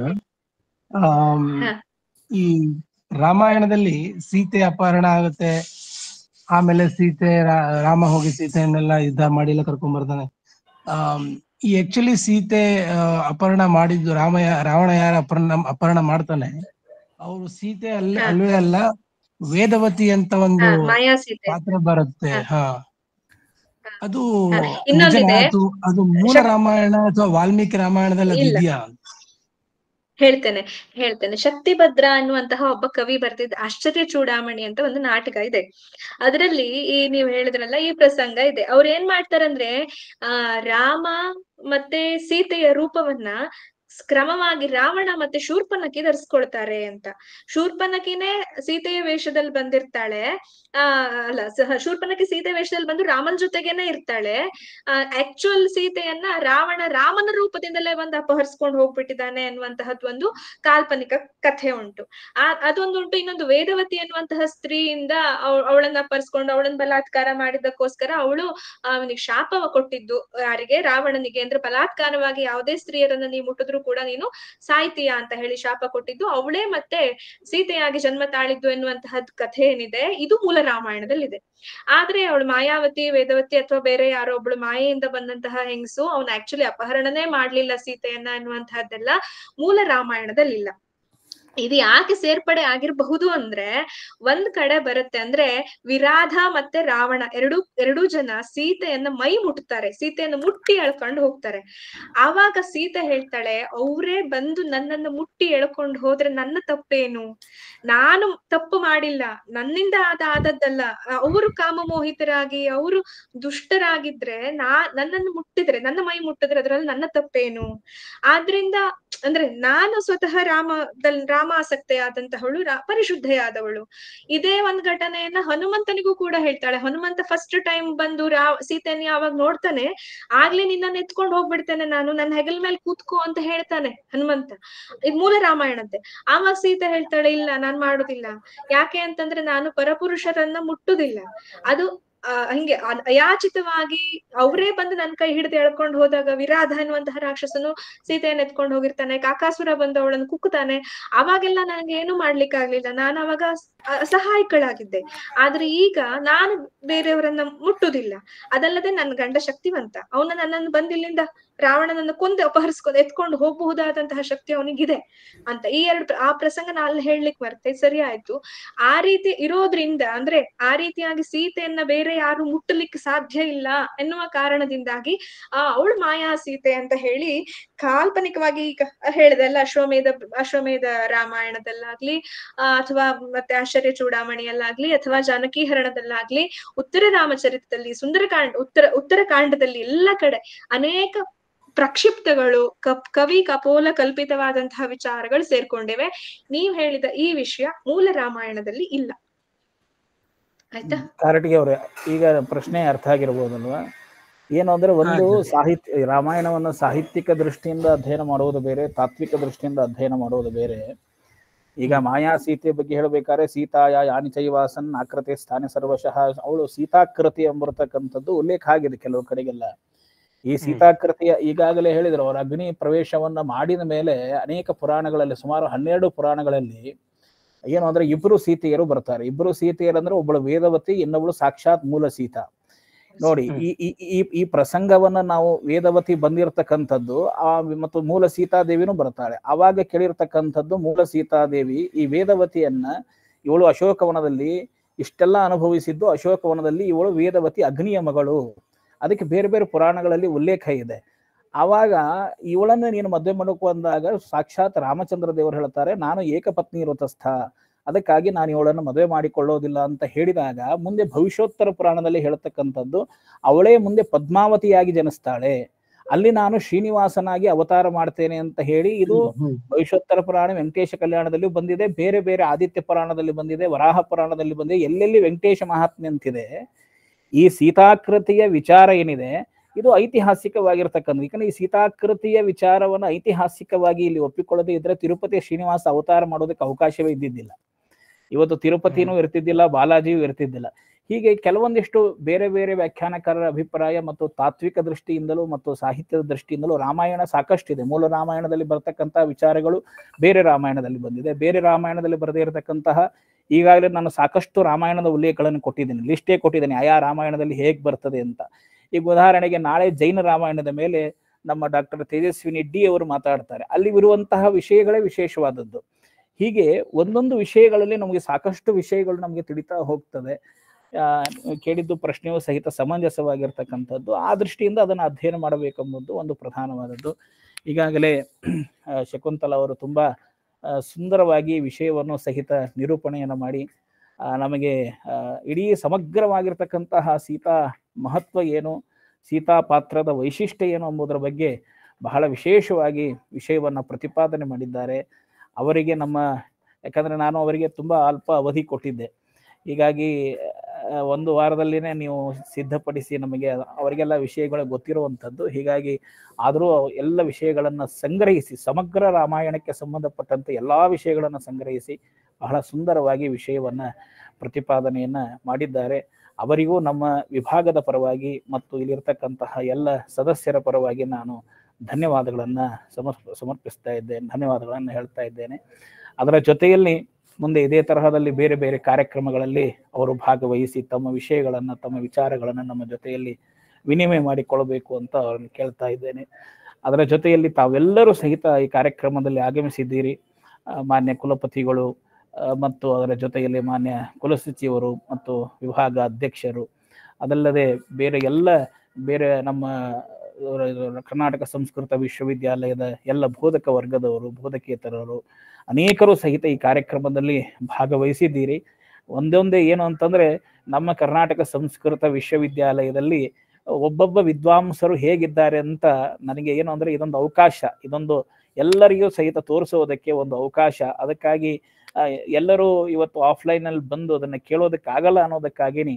ಈ ರಾಮಾಯಣದಲ್ಲಿ ಸೀತೆ ಅಪಹರಣ ಆಗುತ್ತೆ ಆಮೇಲೆ ಸೀತೆ ರಾಮ ಹೋಗಿ ಸೀತೆಯನ್ನೆಲ್ಲ ಯುದ್ಧ ಮಾಡಿ ಎಲ್ಲ ಕರ್ಕೊಂಡ್ ಬರ್ತಾನೆ ಆ ಈ ಆಕ್ಚುಲಿ ಸೀತೆ ಅಪಹರಣ ಮಾಡಿದ್ದು ರಾಮ ರಾವಣ ಯಾರ ಅಪಹರಣ ಅಪಹರಣ ಮಾಡ್ತಾನೆ ಅವರು ಸೀತೆ ಅಲ್ಲ ಅಲ್ಲವೇ ಅಲ್ಲ ವೇದವತಿ ಅಂತ ಒಂದು ಪಾತ್ರ ಬರುತ್ತೆ ಹಾ ಅದು ಇನ್ನೊಂದಿದೆ ಅದು ಮೂಲ ರಾಮಾಯಣ ಅಥವಾ ವಾಲ್ಮೀಕಿ ರಾಮಾಯಣದಲ್ಲಿ ಹೇಳ್ತೇನೆ ಹೇಳ್ತೇನೆ ಶಕ್ತಿಭದ್ರ ಅನ್ನುವಂತಹ ಒಬ್ಬ ಕವಿ ಬರ್ತಿದ್ದ ಆಶ್ಚರ್ಯ ಚೂಡಾಮಣಿ ಅಂತ ಒಂದು ನಾಟಕ ಇದೆ ಅದರಲ್ಲಿ ಈ ನೀವ್ ಹೇಳಿದ್ರಲ್ಲ ಈ ಪ್ರಸಂಗ ಇದೆ ಅವ್ರು ಏನ್ ಮಾಡ್ತಾರಂದ್ರೆ ಆ ರಾಮ ಮತ್ತೆ ಸೀತೆಯ ರೂಪವನ್ನ ಕ್ರಮವಾಗಿ ರಾವಣ ಮತ್ತೆ ಶೂರ್ಪನಕಿ ಧರಿಸ್ಕೊಳ್ತಾರೆ ಅಂತ ಶೂರ್ಪನಕಿನೇ ಸೀತೆಯ ವೇಷದಲ್ಲಿ ಬಂದಿರ್ತಾಳೆ ಆ ಅಲ್ಲ ಶೂರ್ಪನಕಿ ಸೀತೆ ವೇಷದಲ್ಲಿ ಬಂದು ರಾಮನ ಜೊತೆಗೇನೆ ಇರ್ತಾಳೆ ಆಕ್ಚುಯಲ್ ಸೀತೆಯನ್ನ ರಾವಣ ರಾಮನ ರೂಪದಿಂದಲೇ ಬಂದು ಅಪಹರಿಸ್ಕೊಂಡು ಹೋಗ್ಬಿಟ್ಟಿದ್ದಾನೆ ಅನ್ನುವಂತಹದ್ ಒಂದು ಕಾಲ್ಪನಿಕ ಕಥೆ ಉಂಟು ಆ ಅದೊಂದು ಉಂಟು ಇನ್ನೊಂದು ವೇದವತಿ ಅನ್ನುವಂತಹ ಸ್ತ್ರೀಯಿಂದ ಅವಳನ್ನ ಅಪಹರಿಸ್ಕೊಂಡು ಅವಳನ್ನ ಬಲಾತ್ಕಾರ ಮಾಡಿದಕ್ಕೋಸ್ಕರ ಅವಳು ಅವನಿಗೆ ಶಾಪ ಕೊಟ್ಟಿದ್ದು ಯಾರಿಗೆ ರಾವಣನಿಗೆ ಅಂದ್ರೆ ಬಲಾತ್ಕಾರವಾಗಿ ಯಾವುದೇ ಸ್ತ್ರೀಯರನ್ನ ನೀವು ಮುಟ್ಟಿದ್ರು ಕೂಡ ನೀನು ಸಾಯ್ತೀಯಾ ಅಂತ ಹೇಳಿ ಶಾಪ ಕೊಟ್ಟಿದ್ದು ಅವಳೇ ಮತ್ತೆ ಸೀತೆಯಾಗಿ ಜನ್ಮ ತಾಳಿದ್ದು ಎನ್ನುವಂತಹದ್ ಕಥೆ ಏನಿದೆ ಇದು ಮೂಲ ರಾಮಾಯಣದಲ್ಲಿದೆ ಆದ್ರೆ ಅವಳು ಮಾಯಾವತಿ ವೇದವತಿ ಅಥವಾ ಬೇರೆ ಯಾರೋ ಒಬ್ಳು ಮಾಯೆಯಿಂದ ಬಂದಂತಹ ಹೆಂಗಸು ಅವ್ನ ಆಕ್ಚುಲಿ ಅಪಹರಣನೇ ಮಾಡ್ಲಿಲ್ಲ ಸೀತೆಯನ್ನ ಎನ್ನುವಂತಹದ್ದೆಲ್ಲ ಮೂಲ ರಾಮಾಯಣದಲ್ಲಿಲ್ಲ ಇದು ಯಾಕೆ ಸೇರ್ಪಡೆ ಆಗಿರಬಹುದು ಅಂದ್ರೆ ಒಂದ್ ಕಡೆ ಬರುತ್ತೆ ಅಂದ್ರೆ ವಿರಾಧ ಮತ್ತೆ ರಾವಣ ಎರಡು ಎರಡು ಜನ ಸೀತೆಯನ್ನ ಮೈ ಮುಟ್ತಾರೆ ಸೀತೆಯನ್ನು ಮುಟ್ಟಿ ಎಳ್ಕೊಂಡು ಹೋಗ್ತಾರೆ ಆವಾಗ ಸೀತೆ ಹೇಳ್ತಾಳೆ ಅವರೇ ಬಂದು ನನ್ನನ್ನು ಮುಟ್ಟಿ ಎಳ್ಕೊಂಡು ಹೋದ್ರೆ ನನ್ನ ತಪ್ಪೇನು ನಾನು ತಪ್ಪು ಮಾಡಿಲ್ಲ ನನ್ನಿಂದ ಆದ ಆದದ್ದಲ್ಲ ಅವರು ಕಾಮಮೋಹಿತರಾಗಿ ಅವರು ದುಷ್ಟರಾಗಿದ್ರೆ ನಾ ನನ್ನನ್ನು ಮುಟ್ಟಿದ್ರೆ ನನ್ನ ಮೈ ಮುಟ್ಟಿದ್ರೆ ಅದ್ರಲ್ಲಿ ನನ್ನ ತಪ್ಪೇನು ಆದ್ರಿಂದ ಅಂದ್ರೆ ನಾನು ಸ್ವತಃ ರಾಮದಲ್ಲಿ ರಾಮ ಕಾಮಾಸಕ್ತೆಯಾದಂತಹವಳು ಪರಿಶುದ್ಧೆಯಾದವಳು ಇದೇ ಒಂದ್ ಘಟನೆಯನ್ನ ಹನುಮಂತನಿಗೂ ಕೂಡ ಹೇಳ್ತಾಳೆ ಹನುಮಂತ ಫಸ್ಟ್ ಟೈಮ್ ಬಂದು ರಾ ಸೀತೆನ್ ಯಾವಾಗ ನೋಡ್ತಾನೆ ಆಗ್ಲೇ ನಿನ್ನ ಎತ್ಕೊಂಡು ಹೋಗ್ಬಿಡ್ತೇನೆ ನಾನು ನನ್ನ ಹೆಗಲ್ ಮೇಲೆ ಕೂತ್ಕೋ ಅಂತ ಹೇಳ್ತಾನೆ ಹನುಮಂತ ಇದ್ ಮೂಲ ರಾಮಾಯಣಂತೆ ಆವಾಗ ಸೀತೆ ಹೇಳ್ತಾಳೆ ಇಲ್ಲ ನಾನ್ ಮಾಡೋದಿಲ್ಲ ಯಾಕೆ ಅಂತಂದ್ರೆ ನಾನು ಪರಪುರುಷರನ್ನ ಮುಟ್ಟುದಿಲ್ಲ ಅದು ಹಂಗೆ ಅಯಾಚಿತವಾಗಿ ಅವರೇ ಬಂದು ನನ್ ಕೈ ಹಿಡಿದು ಎಳ್ಕೊಂಡು ಹೋದಾಗ ವಿರಾಧ ಅನ್ನುವಂತಹ ರಾಕ್ಷಸನು ಸೀತೆಯನ್ನು ಎತ್ಕೊಂಡು ಹೋಗಿರ್ತಾನೆ ಕಾಕಾಸುರ ಬಂದು ಅವಳನ್ನು ಕುಕ್ಕುತ್ತಾನೆ ಅವಾಗೆಲ್ಲ ನನಗೆ ಏನು ಮಾಡ್ಲಿಕ್ಕಾಗ್ಲಿಲ್ಲ ನಾನು ಅವಾಗ ಸಹಾಯಕಳಾಗಿದ್ದೆ ಆದ್ರೆ ಈಗ ನಾನು ಬೇರೆಯವರನ್ನ ಮುಟ್ಟುದಿಲ್ಲ ಅದಲ್ಲದೆ ನನ್ನ ಗಂಡ ಶಕ್ತಿವಂತ ಅವನು ನನ್ನನ್ನು ಬಂದಿಲ್ಲಿಂದ ರಾವಣನನ್ನು ಕೊಂದು ಅಪಹರಿಸ್ಕೊಂಡು ಎತ್ಕೊಂಡು ಹೋಗಬಹುದಾದಂತಹ ಶಕ್ತಿ ಅವನಿಗಿದೆ ಅಂತ ಈ ಎರಡು ಆ ಪ್ರಸಂಗ ನಾ ಅಲ್ಲಿ ಹೇಳಲಿಕ್ಕೆ ಬರ್ತೆ ಸರಿ ಆಯ್ತು ಆ ರೀತಿ ಇರೋದ್ರಿಂದ ಅಂದ್ರೆ ಆ ರೀತಿಯಾಗಿ ಸೀತೆಯನ್ನ ಬೇರೆ ಯಾರು ಮುಟ್ಟಲಿಕ್ಕೆ ಸಾಧ್ಯ ಇಲ್ಲ ಎನ್ನುವ ಕಾರಣದಿಂದಾಗಿ ಆ ಅವಳ ಮಾಯಾ ಸೀತೆ ಅಂತ ಹೇಳಿ ಕಾಲ್ಪನಿಕವಾಗಿ ಈಗ ಹೇಳಿದೆಲ್ಲ ಅಶ್ವಮೇಧ ಅಶ್ವಮೇಧ ರಾಮಾಯಣದಲ್ಲಾಗ್ಲಿ ಅಥವಾ ಮತ್ತೆ ಆಶ್ಚರ್ಯ ಚೂಡಾಮಣಿಯಲ್ಲಾಗ್ಲಿ ಅಥವಾ ಜಾನಕೀಹರಣದಲ್ಲಾಗ್ಲಿ ಉತ್ತರ ರಾಮಚರಿತದಲ್ಲಿ ಸುಂದರಕಾಂಡ ಉತ್ತರ ಉತ್ತರಕಾಂಡದಲ್ಲಿ ಕಾಂಡದಲ್ಲಿ ಎಲ್ಲ ಕಡೆ ಅನೇಕ ಪ್ರಕ್ಷಿಪ್ತಗಳು ಕಪ್ ಕವಿ ಕಪೋಲ ಕಲ್ಪಿತವಾದಂತಹ ವಿಚಾರಗಳು ಸೇರ್ಕೊಂಡಿವೆ ನೀವ್ ಹೇಳಿದ ಈ ವಿಷಯ ಮೂಲ ರಾಮಾಯಣದಲ್ಲಿ ಇಲ್ಲ ಆಯ್ತಾ ಕಾರಟಿಗೆ ಈಗ ಪ್ರಶ್ನೆ ಅರ್ಥ ಆಗಿರ್ಬೋದಲ್ವಾ ಏನು ಅಂದ್ರೆ ಒಂದು ಸಾಹಿತ್ಯ ರಾಮಾಯಣವನ್ನು ಸಾಹಿತ್ಯಿಕ ದೃಷ್ಟಿಯಿಂದ ಅಧ್ಯಯನ ಮಾಡುವುದು ಬೇರೆ ತಾತ್ವಿಕ ದೃಷ್ಟಿಯಿಂದ ಅಧ್ಯಯನ ಮಾಡುವುದು ಬೇರೆ ಈಗ ಮಾಯಾ ಸೀತೆ ಬಗ್ಗೆ ಹೇಳಬೇಕಾದ್ರೆ ಸೀತಾಯ ಚೈವಾಸನ್ ಆಕೃತಿ ಸ್ಥಾನ ಸರ್ವಶಃ ಅವಳು ಸೀತಾಕೃತಿ ಎಂಬರ್ತಕ್ಕಂಥದ್ದು ಉಲ್ಲೇಖ ಆಗಿದೆ ಕೆಲವು ಕಡೆಗೆಲ್ಲ ಈ ಸೀತಾಕೃತಿಯ ಈಗಾಗಲೇ ಹೇಳಿದ್ರು ಅವ್ರು ಅಗ್ನಿ ಪ್ರವೇಶವನ್ನ ಮಾಡಿದ ಮೇಲೆ ಅನೇಕ ಪುರಾಣಗಳಲ್ಲಿ ಸುಮಾರು ಹನ್ನೆರಡು ಪುರಾಣಗಳಲ್ಲಿ ಏನು ಅಂದ್ರೆ ಇಬ್ರು ಸೀತೆಯರು ಬರ್ತಾರೆ ಇಬ್ರು ಸೀತೆಯರು ಅಂದ್ರೆ ಒಬ್ಬಳು ವೇದವತಿ ಇನ್ನೊಬ್ಳು ಸಾಕ್ಷಾತ್ ಮೂಲ ಸೀತಾ ನೋಡಿ ಈ ಈ ಈ ಪ್ರಸಂಗವನ್ನ ನಾವು ವೇದವತಿ ಬಂದಿರತಕ್ಕಂಥದ್ದು ಆ ಮತ್ತು ಮೂಲ ಸೀತಾದೇವಿನೂ ಬರ್ತಾಳೆ ಅವಾಗ ಕೇಳಿರ್ತಕ್ಕಂಥದ್ದು ಮೂಲ ಸೀತಾದೇವಿ ಈ ವೇದವತಿಯನ್ನ ಇವಳು ಅಶೋಕವನದಲ್ಲಿ ಇಷ್ಟೆಲ್ಲ ಅನುಭವಿಸಿದ್ದು ಅಶೋಕವನದಲ್ಲಿ ಇವಳು ವೇದವತಿ ಅಗ್ನಿಯ ಮಗಳು ಅದಕ್ಕೆ ಬೇರೆ ಬೇರೆ ಪುರಾಣಗಳಲ್ಲಿ ಉಲ್ಲೇಖ ಇದೆ ಆವಾಗ ಇವಳನ್ನು ನೀನು ಮದುವೆ ಮಾಡೋಕು ಅಂದಾಗ ಸಾಕ್ಷಾತ್ ರಾಮಚಂದ್ರ ದೇವರು ಹೇಳ್ತಾರೆ ನಾನು ಏಕಪತ್ನಿ ಇರುತ್ತಸ್ಥ ಅದಕ್ಕಾಗಿ ನಾನು ಇವಳನ್ನು ಮದುವೆ ಮಾಡಿಕೊಳ್ಳೋದಿಲ್ಲ ಅಂತ ಹೇಳಿದಾಗ ಮುಂದೆ ಭವಿಷ್ಯೋತ್ತರ ಪುರಾಣದಲ್ಲಿ ಹೇಳ್ತಕ್ಕಂಥದ್ದು ಅವಳೇ ಮುಂದೆ ಪದ್ಮಾವತಿಯಾಗಿ ಜನಿಸ್ತಾಳೆ ಅಲ್ಲಿ ನಾನು ಶ್ರೀನಿವಾಸನಾಗಿ ಅವತಾರ ಮಾಡ್ತೇನೆ ಅಂತ ಹೇಳಿ ಇದು ಭವಿಷ್ಯೋತ್ತರ ಪುರಾಣ ವೆಂಕಟೇಶ ಕಲ್ಯಾಣದಲ್ಲಿ ಬಂದಿದೆ ಬೇರೆ ಬೇರೆ ಆದಿತ್ಯ ಪುರಾಣದಲ್ಲಿ ಬಂದಿದೆ ವರಾಹ ಪುರಾಣದಲ್ಲಿ ಬಂದಿದೆ ಎಲ್ಲೆಲ್ಲಿ ವೆಂಕಟೇಶ ಮಹಾತ್ಮೆ ಅಂತಿದೆ ಈ ಸೀತಾಕೃತಿಯ ವಿಚಾರ ಏನಿದೆ ಇದು ಐತಿಹಾಸಿಕವಾಗಿರ್ತಕ್ಕಂಥ ಯಾಕಂದ್ರೆ ಈ ಸೀತಾಕೃತಿಯ ವಿಚಾರವನ್ನು ಐತಿಹಾಸಿಕವಾಗಿ ಇಲ್ಲಿ ಒಪ್ಪಿಕೊಳ್ಳದೆ ಇದ್ರೆ ತಿರುಪತಿ ಶ್ರೀನಿವಾಸ ಅವತಾರ ಮಾಡೋದಕ್ಕೆ ಅವಕಾಶವೇ ಇದ್ದಿದ್ದಿಲ್ಲ ಇವತ್ತು ತಿರುಪತಿನೂ ಇರ್ತಿದ್ದಿಲ್ಲ ಬಾಲಾಜಿಯೂ ಇರ್ತಿದ್ದಿಲ್ಲ ಹೀಗೆ ಕೆಲವೊಂದಿಷ್ಟು ಬೇರೆ ಬೇರೆ ವ್ಯಾಖ್ಯಾನಕಾರರ ಅಭಿಪ್ರಾಯ ಮತ್ತು ತಾತ್ವಿಕ ದೃಷ್ಟಿಯಿಂದಲೂ ಮತ್ತು ಸಾಹಿತ್ಯದ ದೃಷ್ಟಿಯಿಂದಲೂ ರಾಮಾಯಣ ಸಾಕಷ್ಟು ಇದೆ ಮೂಲ ರಾಮಾಯಣದಲ್ಲಿ ಬರ್ತಕ್ಕಂತಹ ವಿಚಾರಗಳು ಬೇರೆ ರಾಮಾಯಣದಲ್ಲಿ ಬಂದಿದೆ ಬೇರೆ ರಾಮಾಯಣದಲ್ಲಿ ಬರದೇ ಇರತಕ್ಕಂತಹ ಈಗಾಗಲೇ ನಾನು ಸಾಕಷ್ಟು ರಾಮಾಯಣದ ಉಲ್ಲೇಖಗಳನ್ನು ಕೊಟ್ಟಿದ್ದೀನಿ ಲಿಸ್ಟೇ ಕೊಟ್ಟಿದ್ದೀನಿ ಆಯಾ ರಾಮಾಯಣದಲ್ಲಿ ಹೇಗೆ ಬರ್ತದೆ ಅಂತ ಈಗ ಉದಾಹರಣೆಗೆ ನಾಳೆ ಜೈನ ರಾಮಾಯಣದ ಮೇಲೆ ನಮ್ಮ ಡಾಕ್ಟರ್ ತೇಜಸ್ವಿನಿ ಡಿ ಅವರು ಮಾತಾಡ್ತಾರೆ ಅಲ್ಲಿ ಇರುವಂತಹ ವಿಷಯಗಳೇ ವಿಶೇಷವಾದದ್ದು ಹೀಗೆ ಒಂದೊಂದು ವಿಷಯಗಳಲ್ಲಿ ನಮಗೆ ಸಾಕಷ್ಟು ವಿಷಯಗಳು ನಮಗೆ ತಿಳಿತಾ ಹೋಗ್ತದೆ ಕೇಳಿದ್ದು ಪ್ರಶ್ನೆಯೂ ಸಹಿತ ಸಮಂಜಸವಾಗಿರ್ತಕ್ಕಂಥದ್ದು ಆ ದೃಷ್ಟಿಯಿಂದ ಅದನ್ನು ಅಧ್ಯಯನ ಮಾಡಬೇಕೆಂಬುದು ಒಂದು ಪ್ರಧಾನವಾದದ್ದು ಈಗಾಗಲೇ ಶಕುಂತಲಾ ಅವರು ತುಂಬಾ ಸುಂದರವಾಗಿ ವಿಷಯವನ್ನು ಸಹಿತ ನಿರೂಪಣೆಯನ್ನು ಮಾಡಿ ನಮಗೆ ಇಡೀ ಸಮಗ್ರವಾಗಿರ್ತಕ್ಕಂತಹ ಸೀತಾ ಮಹತ್ವ ಏನು ಸೀತಾ ಪಾತ್ರದ ವೈಶಿಷ್ಟ್ಯ ಏನು ಎಂಬುದರ ಬಗ್ಗೆ ಬಹಳ ವಿಶೇಷವಾಗಿ ವಿಷಯವನ್ನು ಪ್ರತಿಪಾದನೆ ಮಾಡಿದ್ದಾರೆ ಅವರಿಗೆ ನಮ್ಮ ಯಾಕಂದರೆ ನಾನು ಅವರಿಗೆ ತುಂಬ ಅಲ್ಪ ಅವಧಿ ಕೊಟ್ಟಿದ್ದೆ ಹೀಗಾಗಿ ಒಂದು ವಾರದಲ್ಲಿನೇ ನೀವು ಸಿದ್ಧಪಡಿಸಿ ನಮಗೆ ಅವರಿಗೆಲ್ಲ ವಿಷಯಗಳು ಗೊತ್ತಿರುವಂಥದ್ದು ಹೀಗಾಗಿ ಆದರೂ ಎಲ್ಲ ವಿಷಯಗಳನ್ನು ಸಂಗ್ರಹಿಸಿ ಸಮಗ್ರ ರಾಮಾಯಣಕ್ಕೆ ಸಂಬಂಧಪಟ್ಟಂತೆ ಎಲ್ಲ ವಿಷಯಗಳನ್ನು ಸಂಗ್ರಹಿಸಿ ಬಹಳ ಸುಂದರವಾಗಿ ವಿಷಯವನ್ನು ಪ್ರತಿಪಾದನೆಯನ್ನು ಮಾಡಿದ್ದಾರೆ ಅವರಿಗೂ ನಮ್ಮ ವಿಭಾಗದ ಪರವಾಗಿ ಮತ್ತು ಇಲ್ಲಿರ್ತಕ್ಕಂತಹ ಎಲ್ಲ ಸದಸ್ಯರ ಪರವಾಗಿ ನಾನು ಧನ್ಯವಾದಗಳನ್ನು ಸಮರ್ಪ ಸಮರ್ಪಿಸ್ತಾ ಇದ್ದೇನೆ ಧನ್ಯವಾದಗಳನ್ನು ಹೇಳ್ತಾ ಇದ್ದೇನೆ ಅದರ ಜೊತೆಯಲ್ಲಿ ಮುಂದೆ ಇದೇ ತರಹದಲ್ಲಿ ಬೇರೆ ಬೇರೆ ಕಾರ್ಯಕ್ರಮಗಳಲ್ಲಿ ಅವರು ಭಾಗವಹಿಸಿ ತಮ್ಮ ವಿಷಯಗಳನ್ನು ತಮ್ಮ ವಿಚಾರಗಳನ್ನು ನಮ್ಮ ಜೊತೆಯಲ್ಲಿ ವಿನಿಮಯ ಮಾಡಿಕೊಳ್ಳಬೇಕು ಅಂತ ಅವರನ್ನು ಕೇಳ್ತಾ ಇದ್ದೇನೆ ಅದರ ಜೊತೆಯಲ್ಲಿ ತಾವೆಲ್ಲರೂ ಸಹಿತ ಈ ಕಾರ್ಯಕ್ರಮದಲ್ಲಿ ಆಗಮಿಸಿದ್ದೀರಿ ಮಾನ್ಯ ಕುಲಪತಿಗಳು ಮತ್ತು ಅದರ ಜೊತೆಯಲ್ಲಿ ಮಾನ್ಯ ಕುಲಸಚಿವರು ಮತ್ತು ವಿಭಾಗ ಅಧ್ಯಕ್ಷರು ಅದಲ್ಲದೆ ಬೇರೆ ಎಲ್ಲ ಬೇರೆ ನಮ್ಮ ಕರ್ನಾಟಕ ಸಂಸ್ಕೃತ ವಿಶ್ವವಿದ್ಯಾಲಯದ ಎಲ್ಲ ಬೋಧಕ ವರ್ಗದವರು ಬೋಧಕೇತರರು ಅನೇಕರು ಸಹಿತ ಈ ಕಾರ್ಯಕ್ರಮದಲ್ಲಿ ಭಾಗವಹಿಸಿದ್ದೀರಿ ಒಂದೊಂದೇ ಏನು ಅಂತಂದ್ರೆ ನಮ್ಮ ಕರ್ನಾಟಕ ಸಂಸ್ಕೃತ ವಿಶ್ವವಿದ್ಯಾಲಯದಲ್ಲಿ ಒಬ್ಬೊಬ್ಬ ವಿದ್ವಾಂಸರು ಹೇಗಿದ್ದಾರೆ ಅಂತ ನನಗೆ ಏನು ಅಂದ್ರೆ ಇದೊಂದು ಅವಕಾಶ ಇದೊಂದು ಎಲ್ಲರಿಗೂ ಸಹಿತ ತೋರಿಸೋದಕ್ಕೆ ಒಂದು ಅವಕಾಶ ಅದಕ್ಕಾಗಿ ಎಲ್ಲರೂ ಇವತ್ತು ಆಫ್ಲೈನಲ್ಲಿ ಬಂದು ಅದನ್ನು ಕೇಳೋದಕ್ಕಾಗಲ್ಲ ಅನ್ನೋದಕ್ಕಾಗಿನೇ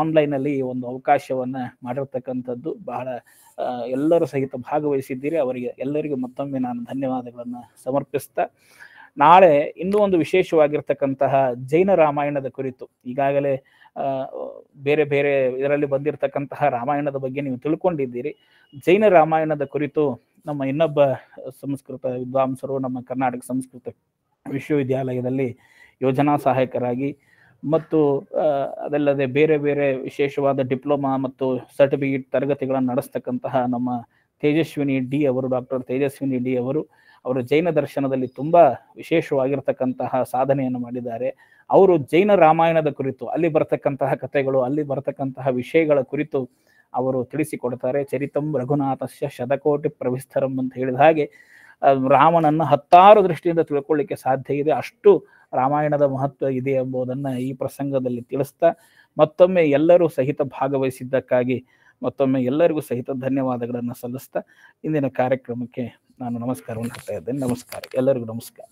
ಆನ್ಲೈನಲ್ಲಿ ಈ ಒಂದು ಅವಕಾಶವನ್ನು ಮಾಡಿರ್ತಕ್ಕಂಥದ್ದು ಬಹಳ ಎಲ್ಲರೂ ಸಹಿತ ಭಾಗವಹಿಸಿದ್ದೀರಿ ಅವರಿಗೆ ಎಲ್ಲರಿಗೂ ಮತ್ತೊಮ್ಮೆ ನಾನು ಧನ್ಯವಾದಗಳನ್ನು ಸಮರ್ಪಿಸ್ತಾ ನಾಳೆ ಇನ್ನೂ ಒಂದು ವಿಶೇಷವಾಗಿರ್ತಕ್ಕಂತಹ ಜೈನ ರಾಮಾಯಣದ ಕುರಿತು ಈಗಾಗಲೇ ಬೇರೆ ಬೇರೆ ಇದರಲ್ಲಿ ಬಂದಿರತಕ್ಕಂತಹ ರಾಮಾಯಣದ ಬಗ್ಗೆ ನೀವು ತಿಳ್ಕೊಂಡಿದ್ದೀರಿ ಜೈನ ರಾಮಾಯಣದ ಕುರಿತು ನಮ್ಮ ಇನ್ನೊಬ್ಬ ಸಂಸ್ಕೃತ ವಿದ್ವಾಂಸರು ನಮ್ಮ ಕರ್ನಾಟಕ ಸಂಸ್ಕೃತ ವಿಶ್ವವಿದ್ಯಾಲಯದಲ್ಲಿ ಯೋಜನಾ ಸಹಾಯಕರಾಗಿ ಮತ್ತು ಅದಲ್ಲದೆ ಬೇರೆ ಬೇರೆ ವಿಶೇಷವಾದ ಡಿಪ್ಲೊಮಾ ಮತ್ತು ಸರ್ಟಿಫಿಕೇಟ್ ತರಗತಿಗಳನ್ನು ನಡೆಸ್ತಕ್ಕಂತಹ ನಮ್ಮ ತೇಜಸ್ವಿನಿ ಡಿ ಅವರು ಡಾಕ್ಟರ್ ತೇಜಸ್ವಿನಿ ಡಿ ಅವರು ಅವರು ಜೈನ ದರ್ಶನದಲ್ಲಿ ತುಂಬಾ ವಿಶೇಷವಾಗಿರ್ತಕ್ಕಂತಹ ಸಾಧನೆಯನ್ನು ಮಾಡಿದ್ದಾರೆ ಅವರು ಜೈನ ರಾಮಾಯಣದ ಕುರಿತು ಅಲ್ಲಿ ಬರ್ತಕ್ಕಂತಹ ಕಥೆಗಳು ಅಲ್ಲಿ ಬರತಕ್ಕಂತಹ ವಿಷಯಗಳ ಕುರಿತು ಅವರು ತಿಳಿಸಿಕೊಡ್ತಾರೆ ಚರಿತಂ ರಘುನಾಥಸ್ಯ ಶತಕೋಟಿ ಪ್ರವಿಸ್ತರಂ ಅಂತ ಹೇಳಿದ ಹಾಗೆ ರಾಮನನ್ನು ಹತ್ತಾರು ದೃಷ್ಟಿಯಿಂದ ತಿಳ್ಕೊಳ್ಳಿಕ್ಕೆ ಸಾಧ್ಯ ಇದೆ ಅಷ್ಟು ರಾಮಾಯಣದ ಮಹತ್ವ ಇದೆ ಎಂಬುದನ್ನು ಈ ಪ್ರಸಂಗದಲ್ಲಿ ತಿಳಿಸ್ತಾ ಮತ್ತೊಮ್ಮೆ ಎಲ್ಲರೂ ಸಹಿತ ಭಾಗವಹಿಸಿದ್ದಕ್ಕಾಗಿ ಮತ್ತೊಮ್ಮೆ ಎಲ್ಲರಿಗೂ ಸಹಿತ ಧನ್ಯವಾದಗಳನ್ನು ಸಲ್ಲಿಸ್ತಾ ಇಂದಿನ ಕಾರ್ಯಕ್ರಮಕ್ಕೆ ನಾನು ನಮಸ್ಕಾರವನ್ನು ಹಾಕ್ತಾ ಇದ್ದೇನೆ ನಮಸ್ಕಾರ ಎಲ್ಲರಿಗೂ ನಮಸ್ಕಾರ